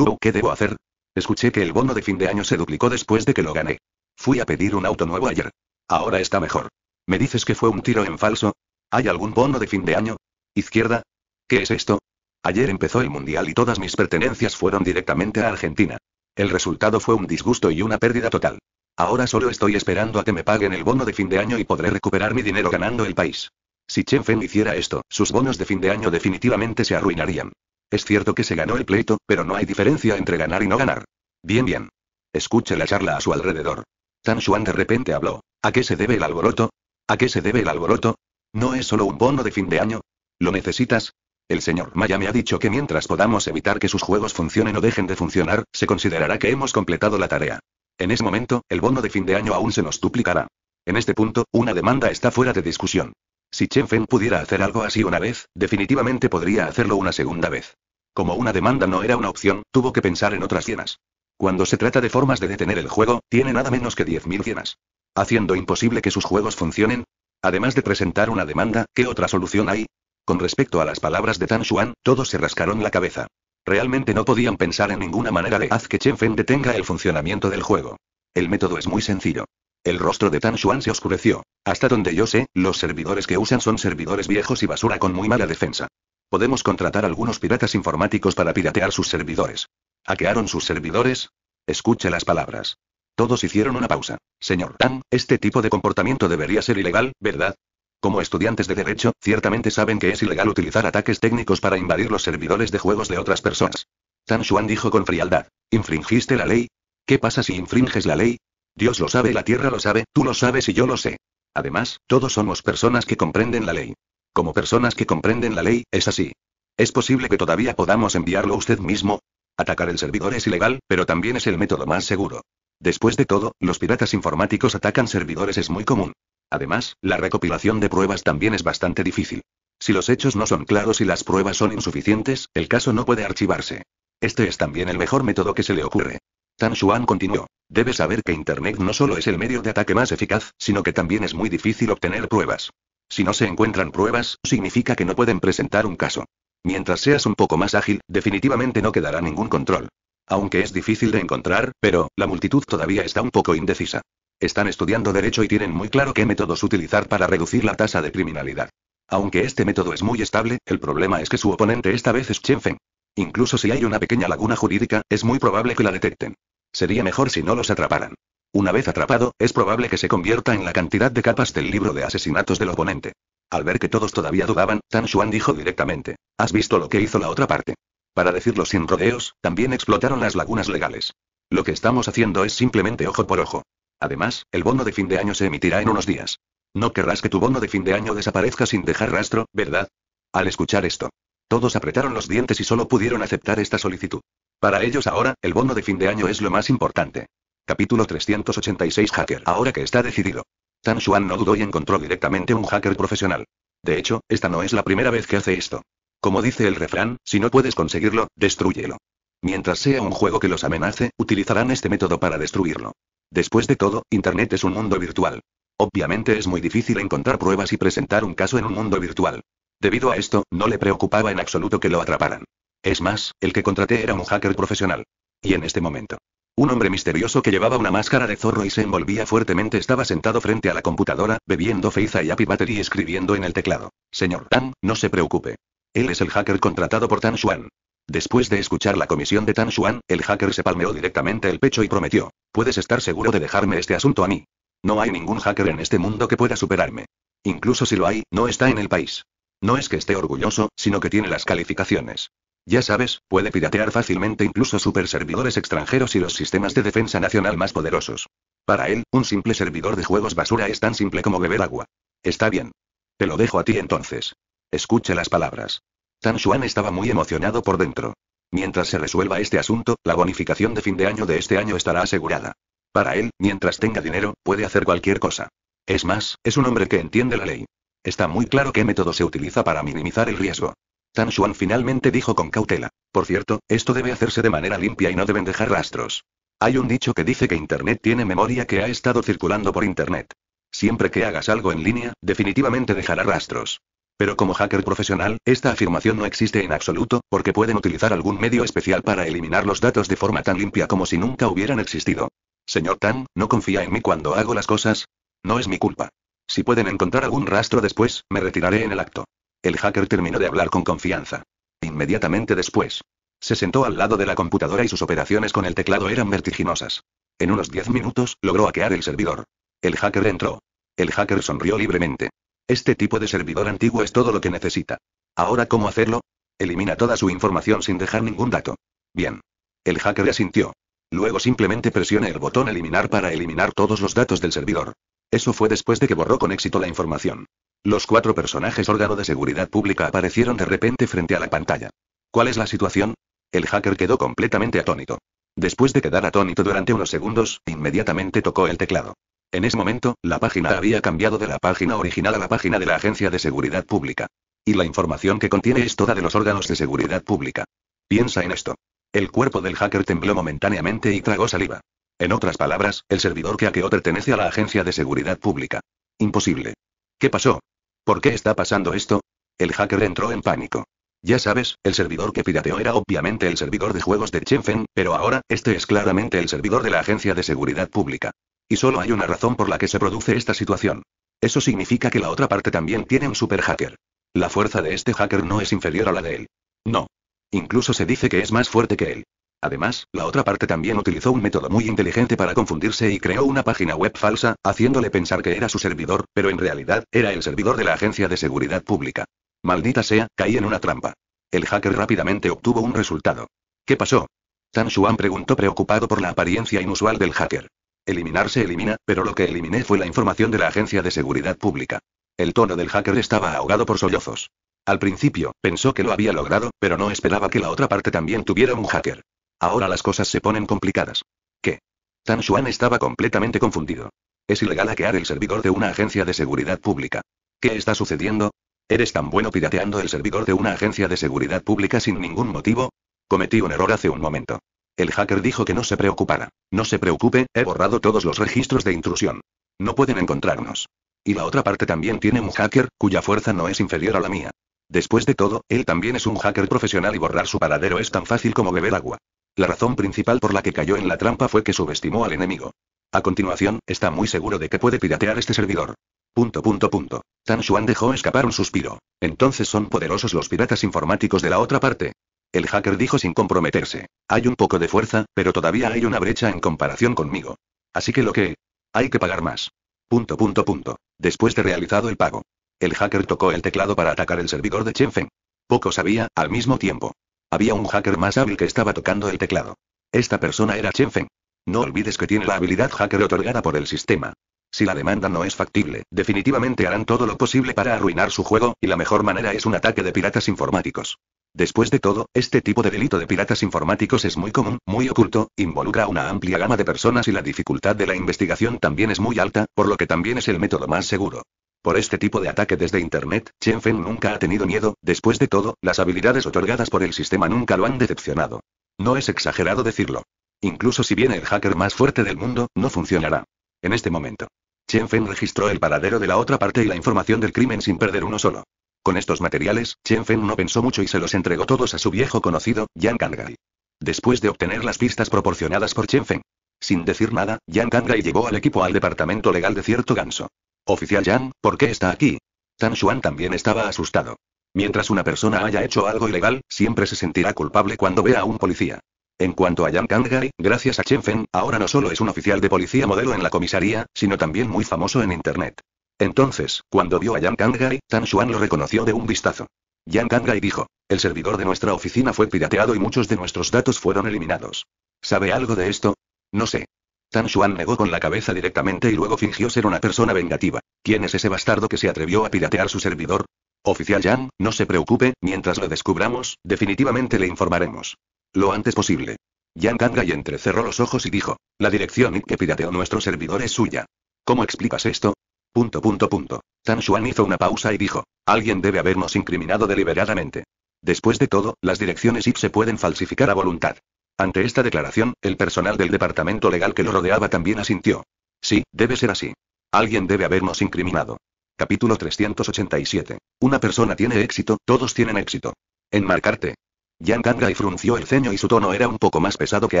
¿Qué debo hacer? Escuché que el bono de fin de año se duplicó después de que lo gané. Fui a pedir un auto nuevo ayer. Ahora está mejor. ¿Me dices que fue un tiro en falso? ¿Hay algún bono de fin de año? ¿Izquierda? ¿Qué es esto? Ayer empezó el Mundial y todas mis pertenencias fueron directamente a Argentina. El resultado fue un disgusto y una pérdida total. Ahora solo estoy esperando a que me paguen el bono de fin de año y podré recuperar mi dinero ganando el país. Si Chen Fen hiciera esto, sus bonos de fin de año definitivamente se arruinarían. Es cierto que se ganó el pleito, pero no hay diferencia entre ganar y no ganar. Bien, bien. Escuche la charla a su alrededor. Tan Xuan de repente habló. ¿A qué se debe el alboroto? ¿A qué se debe el alboroto? ¿No es solo un bono de fin de año? ¿Lo necesitas? El señor Maya me ha dicho que mientras podamos evitar que sus juegos funcionen o dejen de funcionar, se considerará que hemos completado la tarea. En ese momento, el bono de fin de año aún se nos duplicará. En este punto, una demanda está fuera de discusión. Si Chen Feng pudiera hacer algo así una vez, definitivamente podría hacerlo una segunda vez. Como una demanda no era una opción, tuvo que pensar en otras cienas. Cuando se trata de formas de detener el juego, tiene nada menos que 10.000 cienas. Haciendo imposible que sus juegos funcionen. Además de presentar una demanda, ¿qué otra solución hay? Con respecto a las palabras de Tan Xuan, todos se rascaron la cabeza. Realmente no podían pensar en ninguna manera de haz que Chen Feng detenga el funcionamiento del juego. El método es muy sencillo. El rostro de Tan Xuan se oscureció. Hasta donde yo sé, los servidores que usan son servidores viejos y basura con muy mala defensa. Podemos contratar algunos piratas informáticos para piratear sus servidores. ¿Hackearon sus servidores? Escuche las palabras. Todos hicieron una pausa. Señor Tan, este tipo de comportamiento debería ser ilegal, ¿verdad? Como estudiantes de derecho, ciertamente saben que es ilegal utilizar ataques técnicos para invadir los servidores de juegos de otras personas. Tan Xuan dijo con frialdad. ¿Infringiste la ley? ¿Qué pasa si infringes la ley? Dios lo sabe, la tierra lo sabe, tú lo sabes y yo lo sé. Además, todos somos personas que comprenden la ley. Como personas que comprenden la ley, es así. Es posible que todavía podamos enviarlo usted mismo. Atacar el servidor es ilegal, pero también es el método más seguro. Después de todo, los piratas informáticos atacan servidores es muy común. Además, la recopilación de pruebas también es bastante difícil. Si los hechos no son claros y las pruebas son insuficientes, el caso no puede archivarse. Este es también el mejor método que se le ocurre. Tan Xuan continuó. Debes saber que Internet no solo es el medio de ataque más eficaz, sino que también es muy difícil obtener pruebas. Si no se encuentran pruebas, significa que no pueden presentar un caso. Mientras seas un poco más ágil, definitivamente no quedará ningún control. Aunque es difícil de encontrar, pero, la multitud todavía está un poco indecisa. Están estudiando derecho y tienen muy claro qué métodos utilizar para reducir la tasa de criminalidad. Aunque este método es muy estable, el problema es que su oponente esta vez es Chen Feng. Incluso si hay una pequeña laguna jurídica, es muy probable que la detecten. Sería mejor si no los atraparan. Una vez atrapado, es probable que se convierta en la cantidad de capas del libro de asesinatos del oponente. Al ver que todos todavía dudaban, Tan Xuan dijo directamente, ¿has visto lo que hizo la otra parte? Para decirlo sin rodeos, también explotaron las lagunas legales. Lo que estamos haciendo es simplemente ojo por ojo. Además, el bono de fin de año se emitirá en unos días. No querrás que tu bono de fin de año desaparezca sin dejar rastro, ¿verdad? Al escuchar esto, todos apretaron los dientes y solo pudieron aceptar esta solicitud. Para ellos ahora, el bono de fin de año es lo más importante. Capítulo 386 Hacker. Ahora que está decidido. Tan Xuan no dudó y encontró directamente un hacker profesional. De hecho, esta no es la primera vez que hace esto. Como dice el refrán, si no puedes conseguirlo, destruyelo. Mientras sea un juego que los amenace, utilizarán este método para destruirlo. Después de todo, Internet es un mundo virtual. Obviamente es muy difícil encontrar pruebas y presentar un caso en un mundo virtual. Debido a esto, no le preocupaba en absoluto que lo atraparan. Es más, el que contraté era un hacker profesional. Y en este momento. Un hombre misterioso que llevaba una máscara de zorro y se envolvía fuertemente estaba sentado frente a la computadora, bebiendo feiza y Happy Battery y escribiendo en el teclado. Señor Tan, no se preocupe. Él es el hacker contratado por Tan Xuan. Después de escuchar la comisión de Tan Xuan, el hacker se palmeó directamente el pecho y prometió. Puedes estar seguro de dejarme este asunto a mí. No hay ningún hacker en este mundo que pueda superarme. Incluso si lo hay, no está en el país. No es que esté orgulloso, sino que tiene las calificaciones. Ya sabes, puede piratear fácilmente incluso super servidores extranjeros y los sistemas de defensa nacional más poderosos. Para él, un simple servidor de juegos basura es tan simple como beber agua. Está bien. Te lo dejo a ti entonces. Escuche las palabras. Tan Xuan estaba muy emocionado por dentro. Mientras se resuelva este asunto, la bonificación de fin de año de este año estará asegurada. Para él, mientras tenga dinero, puede hacer cualquier cosa. Es más, es un hombre que entiende la ley. Está muy claro qué método se utiliza para minimizar el riesgo. Tan Xuan finalmente dijo con cautela. Por cierto, esto debe hacerse de manera limpia y no deben dejar rastros. Hay un dicho que dice que Internet tiene memoria que ha estado circulando por Internet. Siempre que hagas algo en línea, definitivamente dejará rastros. Pero como hacker profesional, esta afirmación no existe en absoluto, porque pueden utilizar algún medio especial para eliminar los datos de forma tan limpia como si nunca hubieran existido. Señor Tan, ¿no confía en mí cuando hago las cosas? No es mi culpa. Si pueden encontrar algún rastro después, me retiraré en el acto. El hacker terminó de hablar con confianza. Inmediatamente después. Se sentó al lado de la computadora y sus operaciones con el teclado eran vertiginosas. En unos diez minutos, logró hackear el servidor. El hacker entró. El hacker sonrió libremente. Este tipo de servidor antiguo es todo lo que necesita. Ahora, ¿cómo hacerlo? Elimina toda su información sin dejar ningún dato. Bien. El hacker asintió. Luego simplemente presione el botón eliminar para eliminar todos los datos del servidor. Eso fue después de que borró con éxito la información. Los cuatro personajes órgano de seguridad pública aparecieron de repente frente a la pantalla. ¿Cuál es la situación? El hacker quedó completamente atónito. Después de quedar atónito durante unos segundos, inmediatamente tocó el teclado. En ese momento, la página había cambiado de la página original a la página de la Agencia de Seguridad Pública. Y la información que contiene es toda de los órganos de seguridad pública. Piensa en esto. El cuerpo del hacker tembló momentáneamente y tragó saliva. En otras palabras, el servidor que hackeó pertenece a la Agencia de Seguridad Pública. Imposible. ¿Qué pasó? ¿Por qué está pasando esto? El hacker entró en pánico. Ya sabes, el servidor que pirateó era obviamente el servidor de juegos de Chenfen, pero ahora, este es claramente el servidor de la Agencia de Seguridad Pública. Y solo hay una razón por la que se produce esta situación. Eso significa que la otra parte también tiene un superhacker. La fuerza de este hacker no es inferior a la de él. No. Incluso se dice que es más fuerte que él. Además, la otra parte también utilizó un método muy inteligente para confundirse y creó una página web falsa, haciéndole pensar que era su servidor, pero en realidad, era el servidor de la Agencia de Seguridad Pública. Maldita sea, caí en una trampa. El hacker rápidamente obtuvo un resultado. ¿Qué pasó? Tan Xuan preguntó preocupado por la apariencia inusual del hacker. Eliminar se elimina, pero lo que eliminé fue la información de la Agencia de Seguridad Pública. El tono del hacker estaba ahogado por sollozos. Al principio, pensó que lo había logrado, pero no esperaba que la otra parte también tuviera un hacker. Ahora las cosas se ponen complicadas. ¿Qué? Tan Xuan estaba completamente confundido. Es ilegal hackear el servidor de una agencia de seguridad pública. ¿Qué está sucediendo? ¿Eres tan bueno pirateando el servidor de una agencia de seguridad pública sin ningún motivo? Cometí un error hace un momento. El hacker dijo que no se preocupara. No se preocupe, he borrado todos los registros de intrusión. No pueden encontrarnos. Y la otra parte también tiene un hacker, cuya fuerza no es inferior a la mía. Después de todo, él también es un hacker profesional y borrar su paradero es tan fácil como beber agua. La razón principal por la que cayó en la trampa fue que subestimó al enemigo. A continuación, está muy seguro de que puede piratear este servidor. Punto punto punto. Tan Xuan dejó escapar un suspiro. Entonces son poderosos los piratas informáticos de la otra parte. El hacker dijo sin comprometerse. Hay un poco de fuerza, pero todavía hay una brecha en comparación conmigo. Así que lo que... Hay que pagar más. Punto, punto, punto. Después de realizado el pago. El hacker tocó el teclado para atacar el servidor de Feng. Poco sabía, al mismo tiempo. Había un hacker más hábil que estaba tocando el teclado. Esta persona era Feng. No olvides que tiene la habilidad hacker otorgada por el sistema. Si la demanda no es factible, definitivamente harán todo lo posible para arruinar su juego, y la mejor manera es un ataque de piratas informáticos. Después de todo, este tipo de delito de piratas informáticos es muy común, muy oculto, involucra una amplia gama de personas y la dificultad de la investigación también es muy alta, por lo que también es el método más seguro. Por este tipo de ataque desde Internet, Chen Feng nunca ha tenido miedo, después de todo, las habilidades otorgadas por el sistema nunca lo han decepcionado. No es exagerado decirlo. Incluso si viene el hacker más fuerte del mundo, no funcionará. En este momento. Chen Feng registró el paradero de la otra parte y la información del crimen sin perder uno solo. Con estos materiales, Chen Feng no pensó mucho y se los entregó todos a su viejo conocido, Yang Kangai. Después de obtener las pistas proporcionadas por Chen Feng. Sin decir nada, Yang Kangai llevó al equipo al departamento legal de cierto ganso. Oficial Yang, ¿por qué está aquí? Tan Xuan también estaba asustado. Mientras una persona haya hecho algo ilegal, siempre se sentirá culpable cuando vea a un policía. En cuanto a Yang Kangai, gracias a Chen Feng, ahora no solo es un oficial de policía modelo en la comisaría, sino también muy famoso en Internet. Entonces, cuando vio a Yang Kangai, Tan Xuan lo reconoció de un vistazo. Yang Kangai dijo, el servidor de nuestra oficina fue pirateado y muchos de nuestros datos fueron eliminados. ¿Sabe algo de esto? No sé. Tan Xuan negó con la cabeza directamente y luego fingió ser una persona vengativa. ¿Quién es ese bastardo que se atrevió a piratear su servidor? Oficial Yang, no se preocupe, mientras lo descubramos, definitivamente le informaremos. Lo antes posible. Yang Kangai entrecerró los ojos y dijo, la dirección que pirateó nuestro servidor es suya. ¿Cómo explicas esto? Punto punto punto. Tan Xuan hizo una pausa y dijo. Alguien debe habernos incriminado deliberadamente. Después de todo, las direcciones IP se pueden falsificar a voluntad. Ante esta declaración, el personal del departamento legal que lo rodeaba también asintió. Sí, debe ser así. Alguien debe habernos incriminado. Capítulo 387. Una persona tiene éxito, todos tienen éxito. Enmarcarte. Yang frunció el ceño y su tono era un poco más pesado que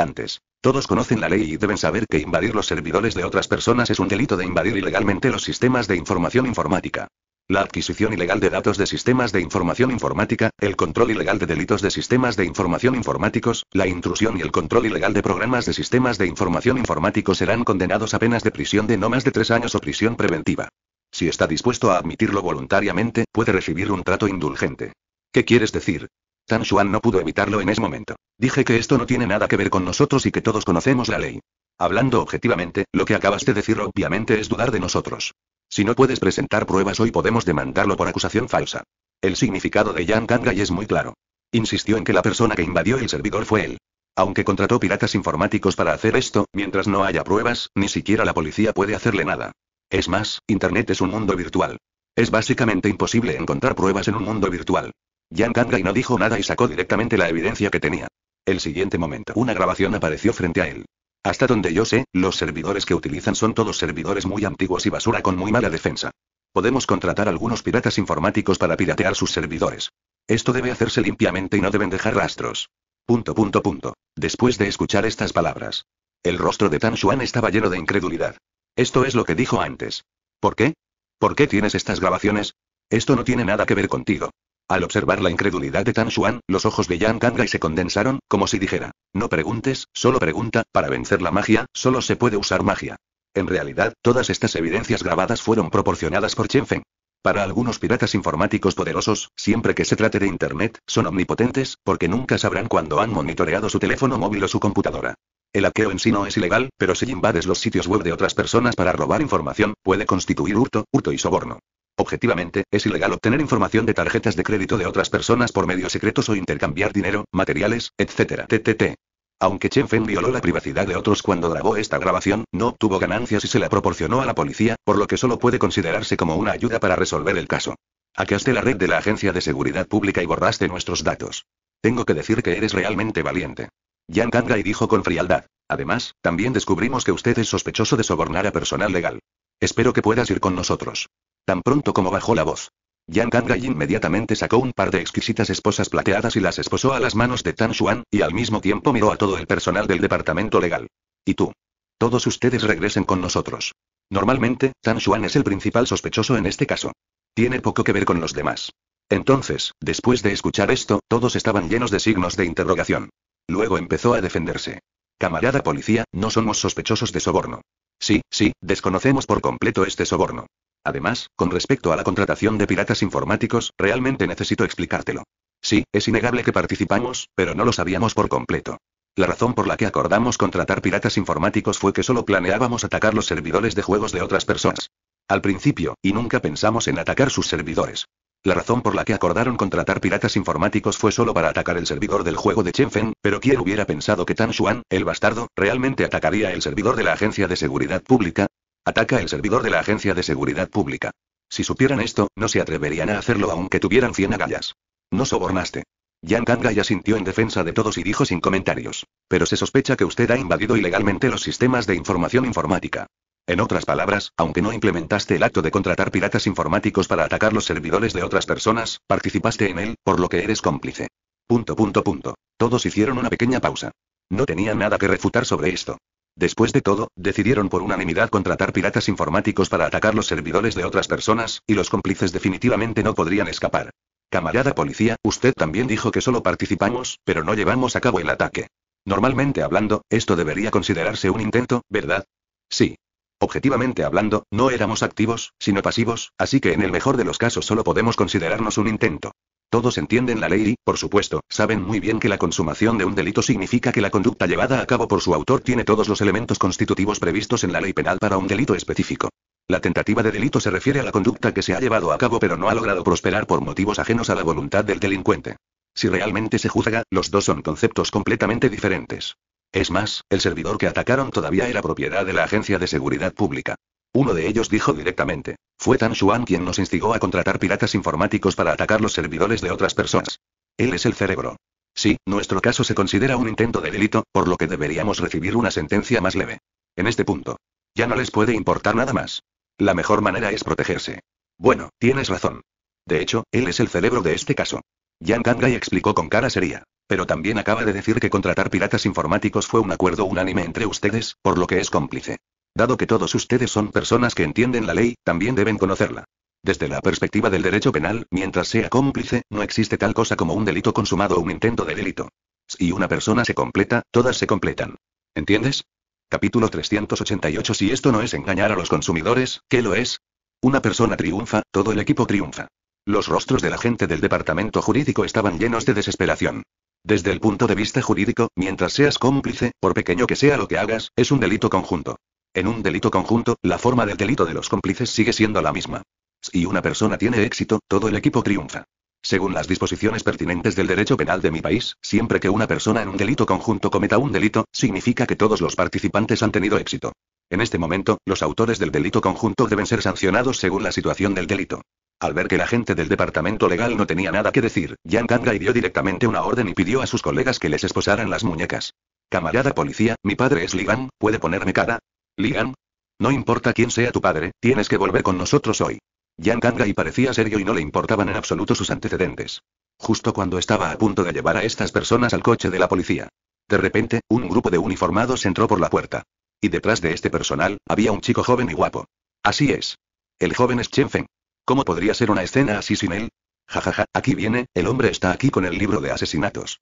antes. Todos conocen la ley y deben saber que invadir los servidores de otras personas es un delito de invadir ilegalmente los sistemas de información informática. La adquisición ilegal de datos de sistemas de información informática, el control ilegal de delitos de sistemas de información informáticos, la intrusión y el control ilegal de programas de sistemas de información informáticos serán condenados a penas de prisión de no más de tres años o prisión preventiva. Si está dispuesto a admitirlo voluntariamente, puede recibir un trato indulgente. ¿Qué quieres decir? Tan Xuan no pudo evitarlo en ese momento. Dije que esto no tiene nada que ver con nosotros y que todos conocemos la ley. Hablando objetivamente, lo que acabaste de decir obviamente es dudar de nosotros. Si no puedes presentar pruebas hoy podemos demandarlo por acusación falsa. El significado de Yang Kangai es muy claro. Insistió en que la persona que invadió el servidor fue él. Aunque contrató piratas informáticos para hacer esto, mientras no haya pruebas, ni siquiera la policía puede hacerle nada. Es más, Internet es un mundo virtual. Es básicamente imposible encontrar pruebas en un mundo virtual. Yang Kangai no dijo nada y sacó directamente la evidencia que tenía. El siguiente momento, una grabación apareció frente a él. Hasta donde yo sé, los servidores que utilizan son todos servidores muy antiguos y basura con muy mala defensa. Podemos contratar algunos piratas informáticos para piratear sus servidores. Esto debe hacerse limpiamente y no deben dejar rastros. Punto punto punto. Después de escuchar estas palabras, el rostro de Tan Xuan estaba lleno de incredulidad. Esto es lo que dijo antes. ¿Por qué? ¿Por qué tienes estas grabaciones? Esto no tiene nada que ver contigo. Al observar la incredulidad de Tan Xuan, los ojos de Yang Kangai se condensaron, como si dijera: No preguntes, solo pregunta, para vencer la magia, solo se puede usar magia. En realidad, todas estas evidencias grabadas fueron proporcionadas por Chen Feng. Para algunos piratas informáticos poderosos, siempre que se trate de Internet, son omnipotentes, porque nunca sabrán cuándo han monitoreado su teléfono móvil o su computadora. El hackeo en sí no es ilegal, pero si invades los sitios web de otras personas para robar información, puede constituir hurto, hurto y soborno. Objetivamente, es ilegal obtener información de tarjetas de crédito de otras personas por medios secretos o intercambiar dinero, materiales, etc. TTT. Aunque Chen Feng violó la privacidad de otros cuando grabó esta grabación, no obtuvo ganancias y se la proporcionó a la policía, por lo que solo puede considerarse como una ayuda para resolver el caso. Hackeaste la red de la Agencia de Seguridad Pública y borraste nuestros datos. Tengo que decir que eres realmente valiente. Yang Kangai dijo con frialdad. Además, también descubrimos que usted es sospechoso de sobornar a personal legal. Espero que puedas ir con nosotros. Tan pronto como bajó la voz. Yang Kangai inmediatamente sacó un par de exquisitas esposas plateadas y las esposó a las manos de Tan Xuan, y al mismo tiempo miró a todo el personal del departamento legal. ¿Y tú? Todos ustedes regresen con nosotros. Normalmente, Tan Xuan es el principal sospechoso en este caso. Tiene poco que ver con los demás. Entonces, después de escuchar esto, todos estaban llenos de signos de interrogación. Luego empezó a defenderse. Camarada policía, no somos sospechosos de soborno. Sí, sí, desconocemos por completo este soborno. Además, con respecto a la contratación de piratas informáticos, realmente necesito explicártelo. Sí, es innegable que participamos, pero no lo sabíamos por completo. La razón por la que acordamos contratar piratas informáticos fue que solo planeábamos atacar los servidores de juegos de otras personas. Al principio, y nunca pensamos en atacar sus servidores. La razón por la que acordaron contratar piratas informáticos fue solo para atacar el servidor del juego de Chenfen, pero ¿quién hubiera pensado que Tan Xuan, el bastardo, realmente atacaría el servidor de la Agencia de Seguridad Pública? Ataca el servidor de la Agencia de Seguridad Pública. Si supieran esto, no se atreverían a hacerlo aunque tuvieran 100 agallas. No sobornaste. Yang Kanga ya sintió en defensa de todos y dijo sin comentarios. Pero se sospecha que usted ha invadido ilegalmente los sistemas de información informática. En otras palabras, aunque no implementaste el acto de contratar piratas informáticos para atacar los servidores de otras personas, participaste en él, por lo que eres cómplice. Punto punto punto. Todos hicieron una pequeña pausa. No tenían nada que refutar sobre esto. Después de todo, decidieron por unanimidad contratar piratas informáticos para atacar los servidores de otras personas, y los cómplices definitivamente no podrían escapar. Camarada policía, usted también dijo que solo participamos, pero no llevamos a cabo el ataque. Normalmente hablando, esto debería considerarse un intento, ¿verdad? Sí. Objetivamente hablando, no éramos activos, sino pasivos, así que en el mejor de los casos solo podemos considerarnos un intento. Todos entienden la ley y, por supuesto, saben muy bien que la consumación de un delito significa que la conducta llevada a cabo por su autor tiene todos los elementos constitutivos previstos en la ley penal para un delito específico. La tentativa de delito se refiere a la conducta que se ha llevado a cabo pero no ha logrado prosperar por motivos ajenos a la voluntad del delincuente. Si realmente se juzga, los dos son conceptos completamente diferentes. Es más, el servidor que atacaron todavía era propiedad de la Agencia de Seguridad Pública. Uno de ellos dijo directamente, fue Tan Xuan quien nos instigó a contratar piratas informáticos para atacar los servidores de otras personas. Él es el cerebro. Sí, nuestro caso se considera un intento de delito, por lo que deberíamos recibir una sentencia más leve. En este punto. Ya no les puede importar nada más. La mejor manera es protegerse. Bueno, tienes razón. De hecho, él es el cerebro de este caso. Yang Kangai explicó con cara seria pero también acaba de decir que contratar piratas informáticos fue un acuerdo unánime entre ustedes, por lo que es cómplice. Dado que todos ustedes son personas que entienden la ley, también deben conocerla. Desde la perspectiva del derecho penal, mientras sea cómplice, no existe tal cosa como un delito consumado o un intento de delito. Si una persona se completa, todas se completan. ¿Entiendes? Capítulo 388 Si esto no es engañar a los consumidores, ¿qué lo es? Una persona triunfa, todo el equipo triunfa. Los rostros de la gente del departamento jurídico estaban llenos de desesperación. Desde el punto de vista jurídico, mientras seas cómplice, por pequeño que sea lo que hagas, es un delito conjunto. En un delito conjunto, la forma del delito de los cómplices sigue siendo la misma. Si una persona tiene éxito, todo el equipo triunfa. Según las disposiciones pertinentes del derecho penal de mi país, siempre que una persona en un delito conjunto cometa un delito, significa que todos los participantes han tenido éxito. En este momento, los autores del delito conjunto deben ser sancionados según la situación del delito. Al ver que la gente del departamento legal no tenía nada que decir, Yang Kangai dio directamente una orden y pidió a sus colegas que les esposaran las muñecas. Camarada policía, mi padre es Ligan, ¿puede ponerme cara? Ligan. No importa quién sea tu padre, tienes que volver con nosotros hoy. Yang Kangai parecía serio y no le importaban en absoluto sus antecedentes. Justo cuando estaba a punto de llevar a estas personas al coche de la policía. De repente, un grupo de uniformados entró por la puerta. Y detrás de este personal, había un chico joven y guapo. Así es. El joven es Chen Feng. ¿Cómo podría ser una escena así sin él? Jajaja, aquí viene, el hombre está aquí con el libro de asesinatos.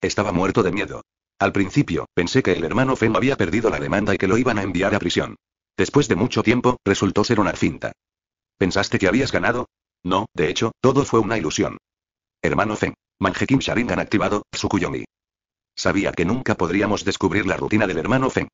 Estaba muerto de miedo. Al principio, pensé que el hermano Feng había perdido la demanda y que lo iban a enviar a prisión. Después de mucho tiempo, resultó ser una finta. ¿Pensaste que habías ganado? No, de hecho, todo fue una ilusión. Hermano Feng. Sharing Sharingan activado, Tsukuyomi. Sabía que nunca podríamos descubrir la rutina del hermano Feng.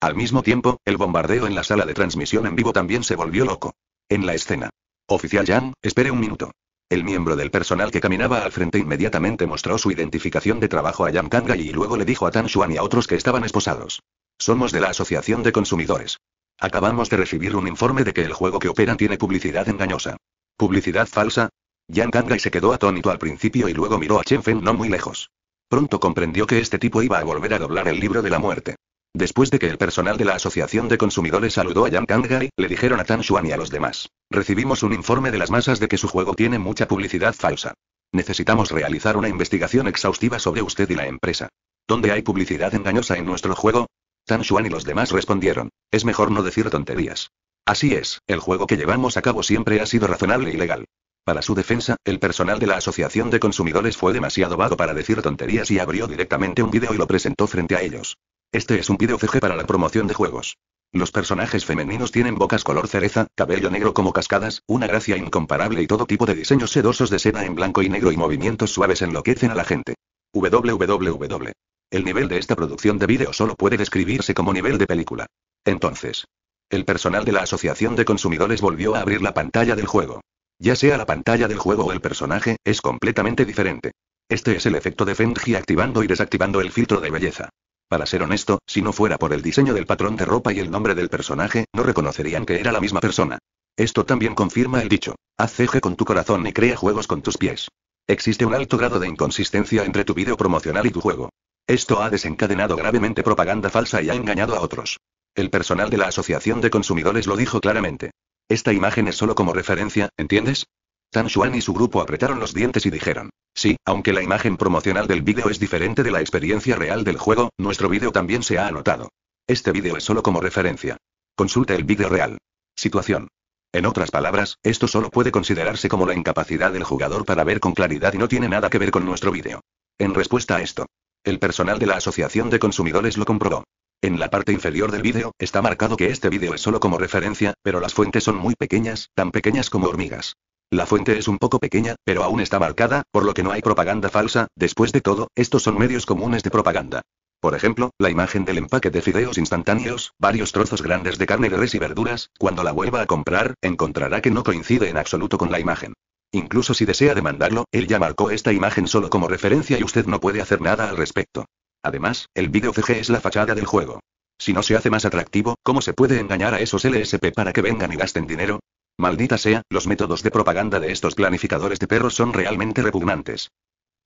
Al mismo tiempo, el bombardeo en la sala de transmisión en vivo también se volvió loco. En la escena, Oficial Yang, espere un minuto. El miembro del personal que caminaba al frente inmediatamente mostró su identificación de trabajo a Yang Kangai y luego le dijo a Tan Xuan y a otros que estaban esposados. Somos de la Asociación de Consumidores. Acabamos de recibir un informe de que el juego que operan tiene publicidad engañosa. ¿Publicidad falsa? Yang Kangai se quedó atónito al principio y luego miró a Chen Feng no muy lejos. Pronto comprendió que este tipo iba a volver a doblar el libro de la muerte. Después de que el personal de la Asociación de Consumidores saludó a Yang Kangai, le dijeron a Tan Xuan y a los demás. Recibimos un informe de las masas de que su juego tiene mucha publicidad falsa. Necesitamos realizar una investigación exhaustiva sobre usted y la empresa. ¿Dónde hay publicidad engañosa en nuestro juego? Tan Xuan y los demás respondieron. Es mejor no decir tonterías. Así es, el juego que llevamos a cabo siempre ha sido razonable y legal. Para su defensa, el personal de la Asociación de Consumidores fue demasiado vago para decir tonterías y abrió directamente un video y lo presentó frente a ellos. Este es un video CG para la promoción de juegos. Los personajes femeninos tienen bocas color cereza, cabello negro como cascadas, una gracia incomparable y todo tipo de diseños sedosos de seda en blanco y negro y movimientos suaves enloquecen a la gente. www. El nivel de esta producción de video solo puede describirse como nivel de película. Entonces, el personal de la Asociación de Consumidores volvió a abrir la pantalla del juego. Ya sea la pantalla del juego o el personaje, es completamente diferente. Este es el efecto de Fenji activando y desactivando el filtro de belleza. Para ser honesto, si no fuera por el diseño del patrón de ropa y el nombre del personaje, no reconocerían que era la misma persona. Esto también confirma el dicho. Haz eje con tu corazón y crea juegos con tus pies. Existe un alto grado de inconsistencia entre tu video promocional y tu juego. Esto ha desencadenado gravemente propaganda falsa y ha engañado a otros. El personal de la Asociación de Consumidores lo dijo claramente. Esta imagen es solo como referencia, ¿entiendes? Tan Xuan y su grupo apretaron los dientes y dijeron. Sí, aunque la imagen promocional del vídeo es diferente de la experiencia real del juego, nuestro vídeo también se ha anotado. Este vídeo es solo como referencia. Consulta el vídeo real. Situación. En otras palabras, esto solo puede considerarse como la incapacidad del jugador para ver con claridad y no tiene nada que ver con nuestro vídeo. En respuesta a esto, el personal de la Asociación de Consumidores lo comprobó. En la parte inferior del vídeo, está marcado que este vídeo es solo como referencia, pero las fuentes son muy pequeñas, tan pequeñas como hormigas. La fuente es un poco pequeña, pero aún está marcada, por lo que no hay propaganda falsa, después de todo, estos son medios comunes de propaganda. Por ejemplo, la imagen del empaque de fideos instantáneos, varios trozos grandes de carne de res y verduras, cuando la vuelva a comprar, encontrará que no coincide en absoluto con la imagen. Incluso si desea demandarlo, él ya marcó esta imagen solo como referencia y usted no puede hacer nada al respecto. Además, el video CG es la fachada del juego. Si no se hace más atractivo, ¿cómo se puede engañar a esos LSP para que vengan y gasten dinero? Maldita sea, los métodos de propaganda de estos planificadores de perros son realmente repugnantes.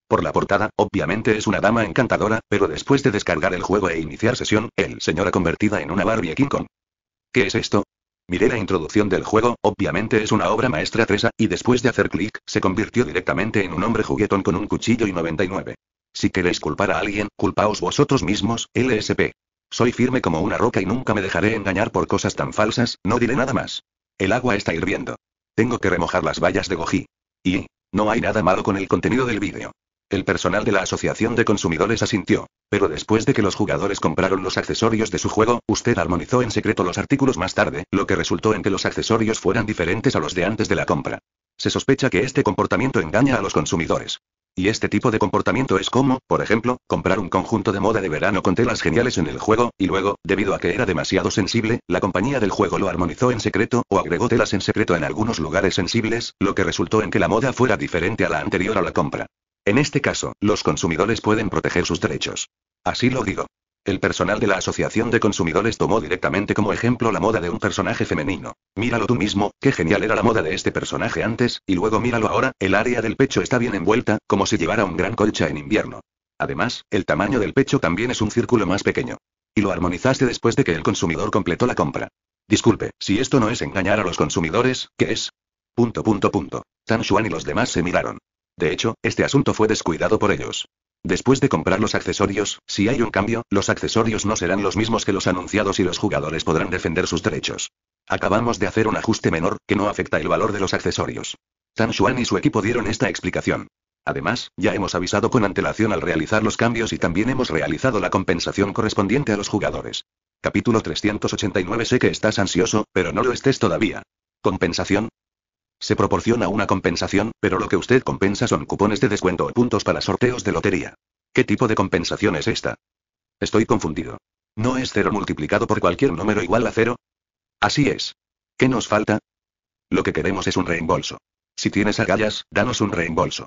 Por la portada, obviamente es una dama encantadora, pero después de descargar el juego e iniciar sesión, el señora convertida en una Barbie King Kong. ¿Qué es esto? Miré la introducción del juego, obviamente es una obra maestra tresa, y después de hacer clic, se convirtió directamente en un hombre juguetón con un cuchillo y 99. Si queréis culpar a alguien, culpaos vosotros mismos, LSP. Soy firme como una roca y nunca me dejaré engañar por cosas tan falsas, no diré nada más. El agua está hirviendo. Tengo que remojar las vallas de goji. Y, no hay nada malo con el contenido del vídeo. El personal de la Asociación de Consumidores asintió. Pero después de que los jugadores compraron los accesorios de su juego, usted armonizó en secreto los artículos más tarde, lo que resultó en que los accesorios fueran diferentes a los de antes de la compra. Se sospecha que este comportamiento engaña a los consumidores. Y este tipo de comportamiento es como, por ejemplo, comprar un conjunto de moda de verano con telas geniales en el juego, y luego, debido a que era demasiado sensible, la compañía del juego lo armonizó en secreto, o agregó telas en secreto en algunos lugares sensibles, lo que resultó en que la moda fuera diferente a la anterior a la compra. En este caso, los consumidores pueden proteger sus derechos. Así lo digo. El personal de la Asociación de Consumidores tomó directamente como ejemplo la moda de un personaje femenino. Míralo tú mismo, qué genial era la moda de este personaje antes, y luego míralo ahora, el área del pecho está bien envuelta, como si llevara un gran colcha en invierno. Además, el tamaño del pecho también es un círculo más pequeño. Y lo armonizaste después de que el consumidor completó la compra. Disculpe, si esto no es engañar a los consumidores, ¿qué es? Punto punto punto. Tan Xuan y los demás se miraron. De hecho, este asunto fue descuidado por ellos. Después de comprar los accesorios, si hay un cambio, los accesorios no serán los mismos que los anunciados y los jugadores podrán defender sus derechos. Acabamos de hacer un ajuste menor, que no afecta el valor de los accesorios. Tan Xuan y su equipo dieron esta explicación. Además, ya hemos avisado con antelación al realizar los cambios y también hemos realizado la compensación correspondiente a los jugadores. Capítulo 389 Sé que estás ansioso, pero no lo estés todavía. Compensación, se proporciona una compensación, pero lo que usted compensa son cupones de descuento o puntos para sorteos de lotería. ¿Qué tipo de compensación es esta? Estoy confundido. ¿No es cero multiplicado por cualquier número igual a cero? Así es. ¿Qué nos falta? Lo que queremos es un reembolso. Si tienes agallas, danos un reembolso.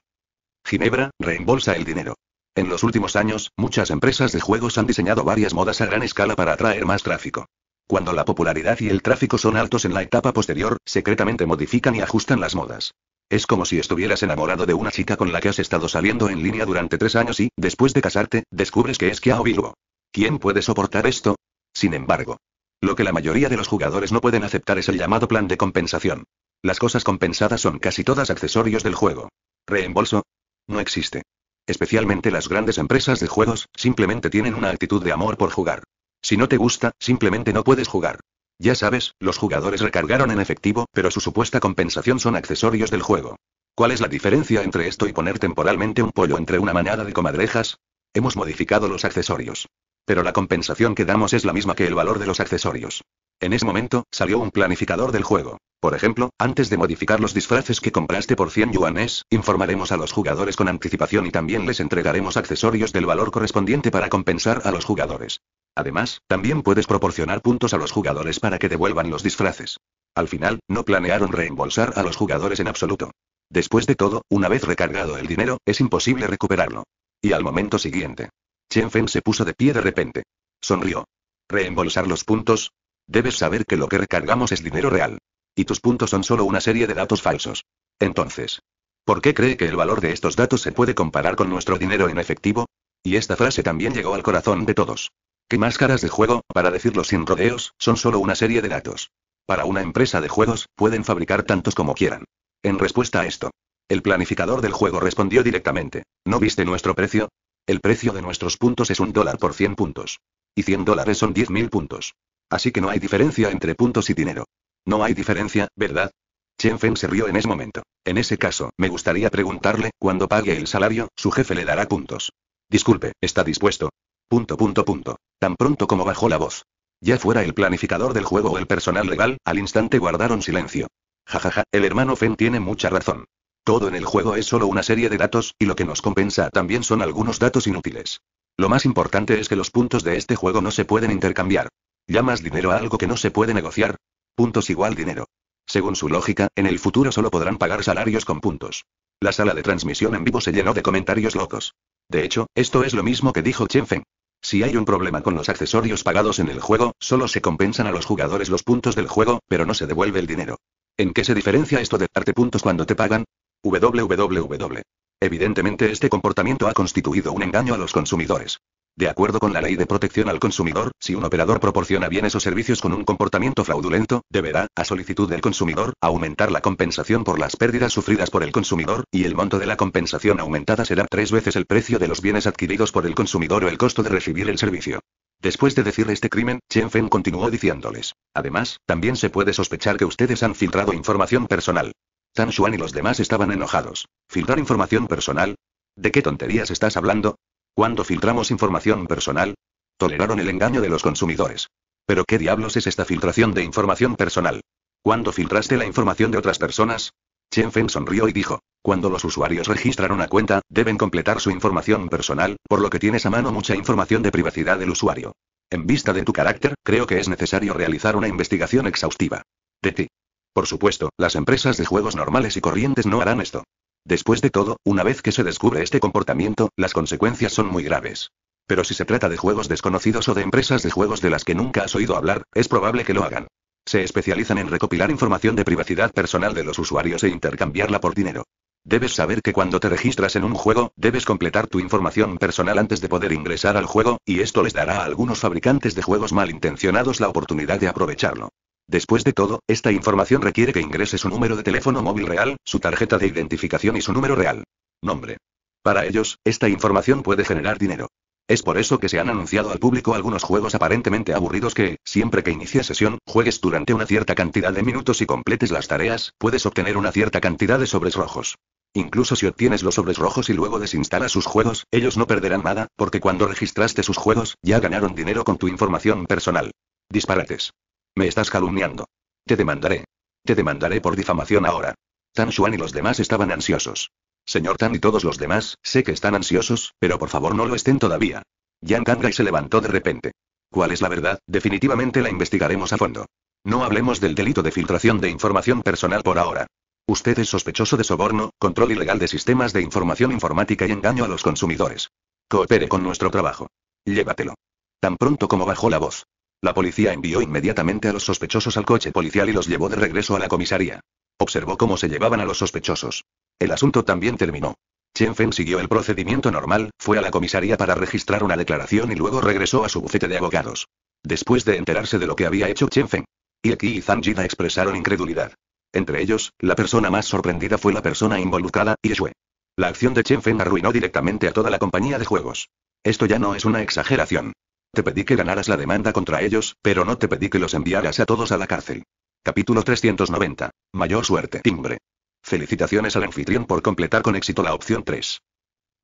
Ginebra, reembolsa el dinero. En los últimos años, muchas empresas de juegos han diseñado varias modas a gran escala para atraer más tráfico. Cuando la popularidad y el tráfico son altos en la etapa posterior, secretamente modifican y ajustan las modas. Es como si estuvieras enamorado de una chica con la que has estado saliendo en línea durante tres años y, después de casarte, descubres que es Kiao Bilbo. ¿Quién puede soportar esto? Sin embargo, lo que la mayoría de los jugadores no pueden aceptar es el llamado plan de compensación. Las cosas compensadas son casi todas accesorios del juego. Reembolso. No existe. Especialmente las grandes empresas de juegos, simplemente tienen una actitud de amor por jugar. Si no te gusta, simplemente no puedes jugar. Ya sabes, los jugadores recargaron en efectivo, pero su supuesta compensación son accesorios del juego. ¿Cuál es la diferencia entre esto y poner temporalmente un pollo entre una manada de comadrejas? Hemos modificado los accesorios. Pero la compensación que damos es la misma que el valor de los accesorios. En ese momento, salió un planificador del juego. Por ejemplo, antes de modificar los disfraces que compraste por 100 yuanes, informaremos a los jugadores con anticipación y también les entregaremos accesorios del valor correspondiente para compensar a los jugadores. Además, también puedes proporcionar puntos a los jugadores para que devuelvan los disfraces. Al final, no planearon reembolsar a los jugadores en absoluto. Después de todo, una vez recargado el dinero, es imposible recuperarlo. Y al momento siguiente. Chen Feng se puso de pie de repente. Sonrió. ¿Reembolsar los puntos? Debes saber que lo que recargamos es dinero real. Y tus puntos son solo una serie de datos falsos. Entonces, ¿por qué cree que el valor de estos datos se puede comparar con nuestro dinero en efectivo? Y esta frase también llegó al corazón de todos. ¿Qué máscaras de juego, para decirlo sin rodeos, son solo una serie de datos? Para una empresa de juegos, pueden fabricar tantos como quieran. En respuesta a esto, el planificador del juego respondió directamente. ¿No viste nuestro precio? El precio de nuestros puntos es un dólar por 100 puntos. Y 100 dólares son 10.000 puntos. Así que no hay diferencia entre puntos y dinero. No hay diferencia, ¿verdad? Chen Fen se rió en ese momento. En ese caso, me gustaría preguntarle, cuando pague el salario, su jefe le dará puntos. Disculpe, ¿está dispuesto? Punto punto punto. Tan pronto como bajó la voz. Ya fuera el planificador del juego o el personal legal, al instante guardaron silencio. Jajaja, ja, ja, el hermano Fen tiene mucha razón. Todo en el juego es solo una serie de datos, y lo que nos compensa también son algunos datos inútiles. Lo más importante es que los puntos de este juego no se pueden intercambiar. ¿Llamas dinero a algo que no se puede negociar? Puntos igual dinero. Según su lógica, en el futuro solo podrán pagar salarios con puntos. La sala de transmisión en vivo se llenó de comentarios locos. De hecho, esto es lo mismo que dijo Chen Feng. Si hay un problema con los accesorios pagados en el juego, solo se compensan a los jugadores los puntos del juego, pero no se devuelve el dinero. ¿En qué se diferencia esto de darte puntos cuando te pagan? www. Evidentemente este comportamiento ha constituido un engaño a los consumidores. De acuerdo con la ley de protección al consumidor, si un operador proporciona bienes o servicios con un comportamiento fraudulento, deberá, a solicitud del consumidor, aumentar la compensación por las pérdidas sufridas por el consumidor, y el monto de la compensación aumentada será tres veces el precio de los bienes adquiridos por el consumidor o el costo de recibir el servicio. Después de decir este crimen, Chen Feng continuó diciéndoles. Además, también se puede sospechar que ustedes han filtrado información personal. Tan Xuan y los demás estaban enojados. ¿Filtrar información personal? ¿De qué tonterías estás hablando? Cuando filtramos información personal, toleraron el engaño de los consumidores. Pero ¿qué diablos es esta filtración de información personal? ¿Cuándo filtraste la información de otras personas? Chen Feng sonrió y dijo, cuando los usuarios registran una cuenta, deben completar su información personal, por lo que tienes a mano mucha información de privacidad del usuario. En vista de tu carácter, creo que es necesario realizar una investigación exhaustiva. De ti. Por supuesto, las empresas de juegos normales y corrientes no harán esto. Después de todo, una vez que se descubre este comportamiento, las consecuencias son muy graves. Pero si se trata de juegos desconocidos o de empresas de juegos de las que nunca has oído hablar, es probable que lo hagan. Se especializan en recopilar información de privacidad personal de los usuarios e intercambiarla por dinero. Debes saber que cuando te registras en un juego, debes completar tu información personal antes de poder ingresar al juego, y esto les dará a algunos fabricantes de juegos malintencionados la oportunidad de aprovecharlo. Después de todo, esta información requiere que ingrese su número de teléfono móvil real, su tarjeta de identificación y su número real. Nombre. Para ellos, esta información puede generar dinero. Es por eso que se han anunciado al público algunos juegos aparentemente aburridos que, siempre que inicies sesión, juegues durante una cierta cantidad de minutos y completes las tareas, puedes obtener una cierta cantidad de sobres rojos. Incluso si obtienes los sobres rojos y luego desinstalas sus juegos, ellos no perderán nada, porque cuando registraste sus juegos, ya ganaron dinero con tu información personal. Disparates. Me estás calumniando. Te demandaré. Te demandaré por difamación ahora. Tan Xuan y los demás estaban ansiosos. Señor Tan y todos los demás, sé que están ansiosos, pero por favor no lo estén todavía. Yang Kangai se levantó de repente. ¿Cuál es la verdad? Definitivamente la investigaremos a fondo. No hablemos del delito de filtración de información personal por ahora. Usted es sospechoso de soborno, control ilegal de sistemas de información informática y engaño a los consumidores. Coopere con nuestro trabajo. Llévatelo. Tan pronto como bajó la voz, la policía envió inmediatamente a los sospechosos al coche policial y los llevó de regreso a la comisaría. Observó cómo se llevaban a los sospechosos. El asunto también terminó. Chen Feng siguió el procedimiento normal, fue a la comisaría para registrar una declaración y luego regresó a su bufete de abogados. Después de enterarse de lo que había hecho Chen Feng, y aquí y Zhang Jida expresaron incredulidad. Entre ellos, la persona más sorprendida fue la persona involucrada, Xue. La acción de Chen Feng arruinó directamente a toda la compañía de juegos. Esto ya no es una exageración. Te pedí que ganaras la demanda contra ellos, pero no te pedí que los enviaras a todos a la cárcel. Capítulo 390. Mayor suerte. Timbre. Felicitaciones al anfitrión por completar con éxito la opción 3.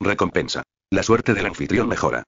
Recompensa. La suerte del anfitrión mejora.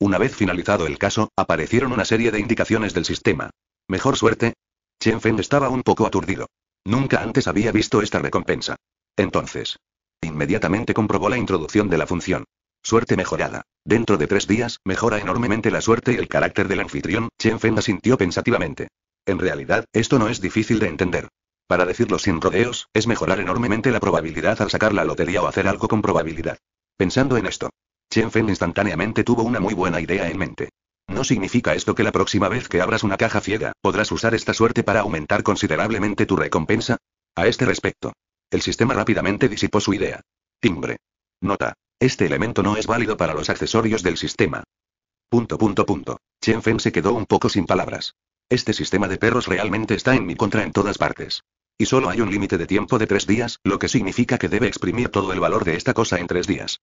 Una vez finalizado el caso, aparecieron una serie de indicaciones del sistema. Mejor suerte. Chen Feng estaba un poco aturdido. Nunca antes había visto esta recompensa. Entonces. Inmediatamente comprobó la introducción de la función. Suerte mejorada. Dentro de tres días, mejora enormemente la suerte y el carácter del anfitrión, Chen Feng asintió pensativamente. En realidad, esto no es difícil de entender. Para decirlo sin rodeos, es mejorar enormemente la probabilidad al sacar la lotería o hacer algo con probabilidad. Pensando en esto, Chen Feng instantáneamente tuvo una muy buena idea en mente. No significa esto que la próxima vez que abras una caja ciega, podrás usar esta suerte para aumentar considerablemente tu recompensa. A este respecto, el sistema rápidamente disipó su idea. Timbre. Nota. Este elemento no es válido para los accesorios del sistema. Punto punto punto. Chen Fen se quedó un poco sin palabras. Este sistema de perros realmente está en mi contra en todas partes. Y solo hay un límite de tiempo de tres días, lo que significa que debe exprimir todo el valor de esta cosa en tres días.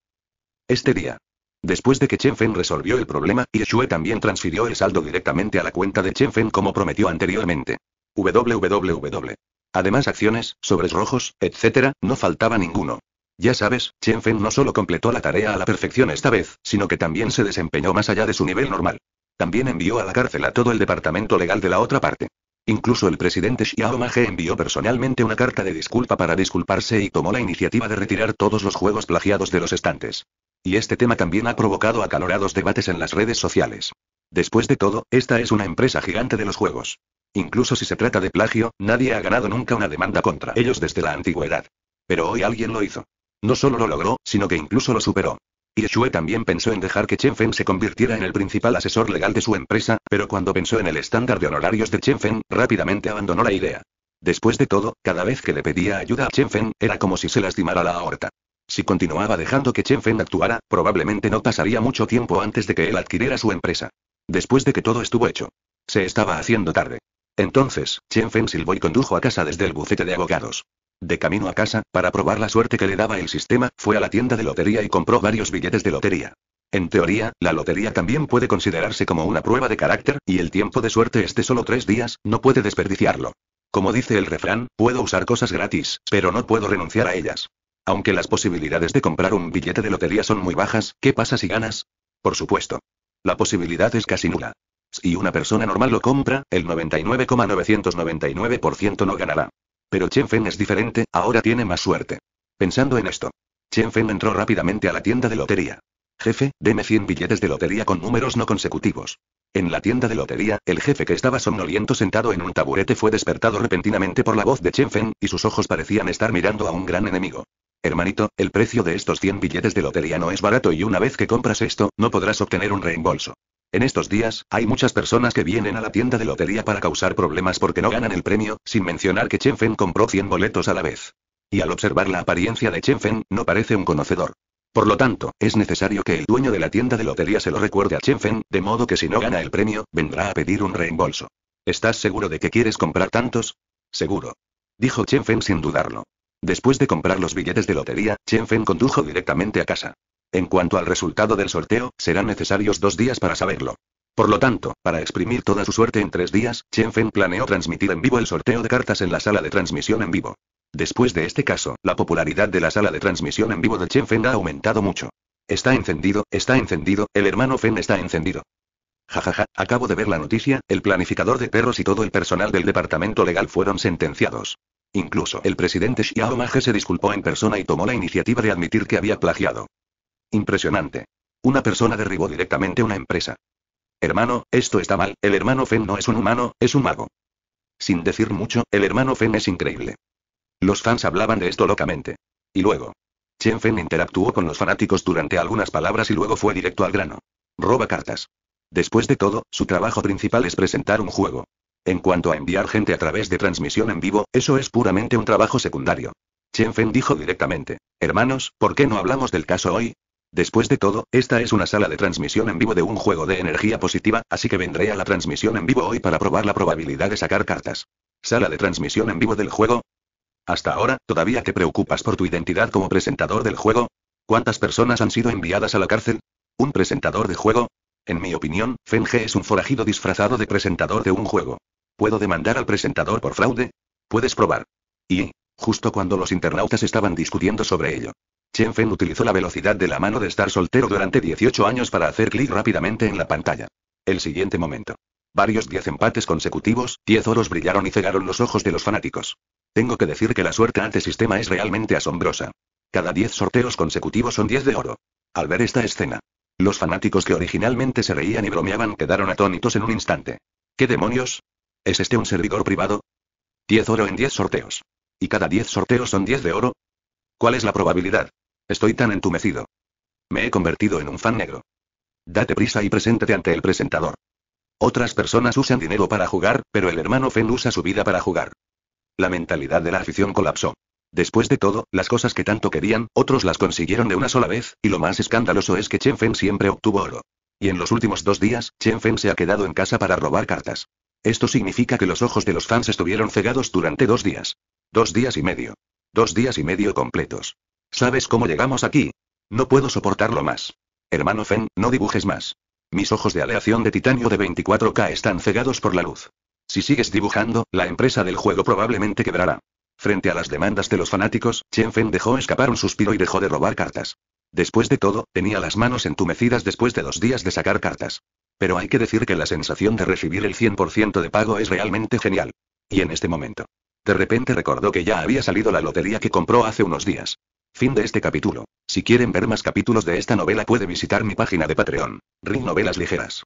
Este día. Después de que Chen Fen resolvió el problema, Yeshue también transfirió el saldo directamente a la cuenta de Chen Fen como prometió anteriormente. www. Además acciones, sobres rojos, etc., no faltaba ninguno. Ya sabes, Chen Feng no solo completó la tarea a la perfección esta vez, sino que también se desempeñó más allá de su nivel normal. También envió a la cárcel a todo el departamento legal de la otra parte. Incluso el presidente Xiaomaje envió personalmente una carta de disculpa para disculparse y tomó la iniciativa de retirar todos los juegos plagiados de los estantes. Y este tema también ha provocado acalorados debates en las redes sociales. Después de todo, esta es una empresa gigante de los juegos. Incluso si se trata de plagio, nadie ha ganado nunca una demanda contra ellos desde la antigüedad. Pero hoy alguien lo hizo. No solo lo logró, sino que incluso lo superó. Yeshua también pensó en dejar que Chen Feng se convirtiera en el principal asesor legal de su empresa, pero cuando pensó en el estándar de honorarios de Chen Feng, rápidamente abandonó la idea. Después de todo, cada vez que le pedía ayuda a Chen Feng, era como si se lastimara la aorta. Si continuaba dejando que Chen Feng actuara, probablemente no pasaría mucho tiempo antes de que él adquiriera su empresa. Después de que todo estuvo hecho. Se estaba haciendo tarde. Entonces, Chen Feng silbó y condujo a casa desde el bufete de abogados. De camino a casa, para probar la suerte que le daba el sistema, fue a la tienda de lotería y compró varios billetes de lotería. En teoría, la lotería también puede considerarse como una prueba de carácter, y el tiempo de suerte es de solo tres días, no puede desperdiciarlo. Como dice el refrán, puedo usar cosas gratis, pero no puedo renunciar a ellas. Aunque las posibilidades de comprar un billete de lotería son muy bajas, ¿qué pasa si ganas? Por supuesto. La posibilidad es casi nula. Si una persona normal lo compra, el 99,999% no ganará. Pero Chen Feng es diferente, ahora tiene más suerte. Pensando en esto, Chen Feng entró rápidamente a la tienda de lotería. Jefe, deme 100 billetes de lotería con números no consecutivos. En la tienda de lotería, el jefe que estaba somnoliento sentado en un taburete fue despertado repentinamente por la voz de Chen Feng, y sus ojos parecían estar mirando a un gran enemigo. Hermanito, el precio de estos 100 billetes de lotería no es barato y una vez que compras esto, no podrás obtener un reembolso. En estos días, hay muchas personas que vienen a la tienda de lotería para causar problemas porque no ganan el premio, sin mencionar que Chen Feng compró 100 boletos a la vez. Y al observar la apariencia de Chen Feng, no parece un conocedor. Por lo tanto, es necesario que el dueño de la tienda de lotería se lo recuerde a Chen Feng, de modo que si no gana el premio, vendrá a pedir un reembolso. ¿Estás seguro de que quieres comprar tantos? Seguro. Dijo Chen Feng sin dudarlo. Después de comprar los billetes de lotería, Chen Feng condujo directamente a casa. En cuanto al resultado del sorteo, serán necesarios dos días para saberlo. Por lo tanto, para exprimir toda su suerte en tres días, Chen Feng planeó transmitir en vivo el sorteo de cartas en la sala de transmisión en vivo. Después de este caso, la popularidad de la sala de transmisión en vivo de Chen Feng ha aumentado mucho. Está encendido, está encendido, el hermano Feng está encendido. Jajaja, acabo de ver la noticia, el planificador de perros y todo el personal del departamento legal fueron sentenciados. Incluso el presidente Xiao se disculpó en persona y tomó la iniciativa de admitir que había plagiado. Impresionante. Una persona derribó directamente una empresa. Hermano, esto está mal, el hermano Fen no es un humano, es un mago. Sin decir mucho, el hermano Fen es increíble. Los fans hablaban de esto locamente. Y luego. Chen Fen interactuó con los fanáticos durante algunas palabras y luego fue directo al grano. Roba cartas. Después de todo, su trabajo principal es presentar un juego. En cuanto a enviar gente a través de transmisión en vivo, eso es puramente un trabajo secundario. Chen Fen dijo directamente. Hermanos, ¿por qué no hablamos del caso hoy? Después de todo, esta es una sala de transmisión en vivo de un juego de energía positiva, así que vendré a la transmisión en vivo hoy para probar la probabilidad de sacar cartas. Sala de transmisión en vivo del juego. Hasta ahora, ¿todavía te preocupas por tu identidad como presentador del juego? ¿Cuántas personas han sido enviadas a la cárcel? ¿Un presentador de juego? En mi opinión, Fenge es un forajido disfrazado de presentador de un juego. ¿Puedo demandar al presentador por fraude? Puedes probar. Y, justo cuando los internautas estaban discutiendo sobre ello. Chen Fen utilizó la velocidad de la mano de estar soltero durante 18 años para hacer clic rápidamente en la pantalla. El siguiente momento. Varios 10 empates consecutivos, 10 oros brillaron y cegaron los ojos de los fanáticos. Tengo que decir que la suerte ante sistema es realmente asombrosa. Cada 10 sorteos consecutivos son 10 de oro. Al ver esta escena, los fanáticos que originalmente se reían y bromeaban quedaron atónitos en un instante. ¿Qué demonios? ¿Es este un servidor privado? 10 oro en 10 sorteos. ¿Y cada 10 sorteos son 10 de oro? ¿Cuál es la probabilidad? Estoy tan entumecido. Me he convertido en un fan negro. Date prisa y preséntate ante el presentador. Otras personas usan dinero para jugar, pero el hermano Fen usa su vida para jugar. La mentalidad de la afición colapsó. Después de todo, las cosas que tanto querían, otros las consiguieron de una sola vez, y lo más escandaloso es que Chen Fen siempre obtuvo oro. Y en los últimos dos días, Chen Fen se ha quedado en casa para robar cartas. Esto significa que los ojos de los fans estuvieron cegados durante dos días. Dos días y medio. Dos días y medio completos. ¿Sabes cómo llegamos aquí? No puedo soportarlo más. Hermano Fen, no dibujes más. Mis ojos de aleación de titanio de 24K están cegados por la luz. Si sigues dibujando, la empresa del juego probablemente quebrará. Frente a las demandas de los fanáticos, Chen Feng dejó escapar un suspiro y dejó de robar cartas. Después de todo, tenía las manos entumecidas después de dos días de sacar cartas. Pero hay que decir que la sensación de recibir el 100% de pago es realmente genial. Y en este momento. De repente recordó que ya había salido la lotería que compró hace unos días. Fin de este capítulo. Si quieren ver más capítulos de esta novela puede visitar mi página de Patreon. Ring Novelas Ligeras.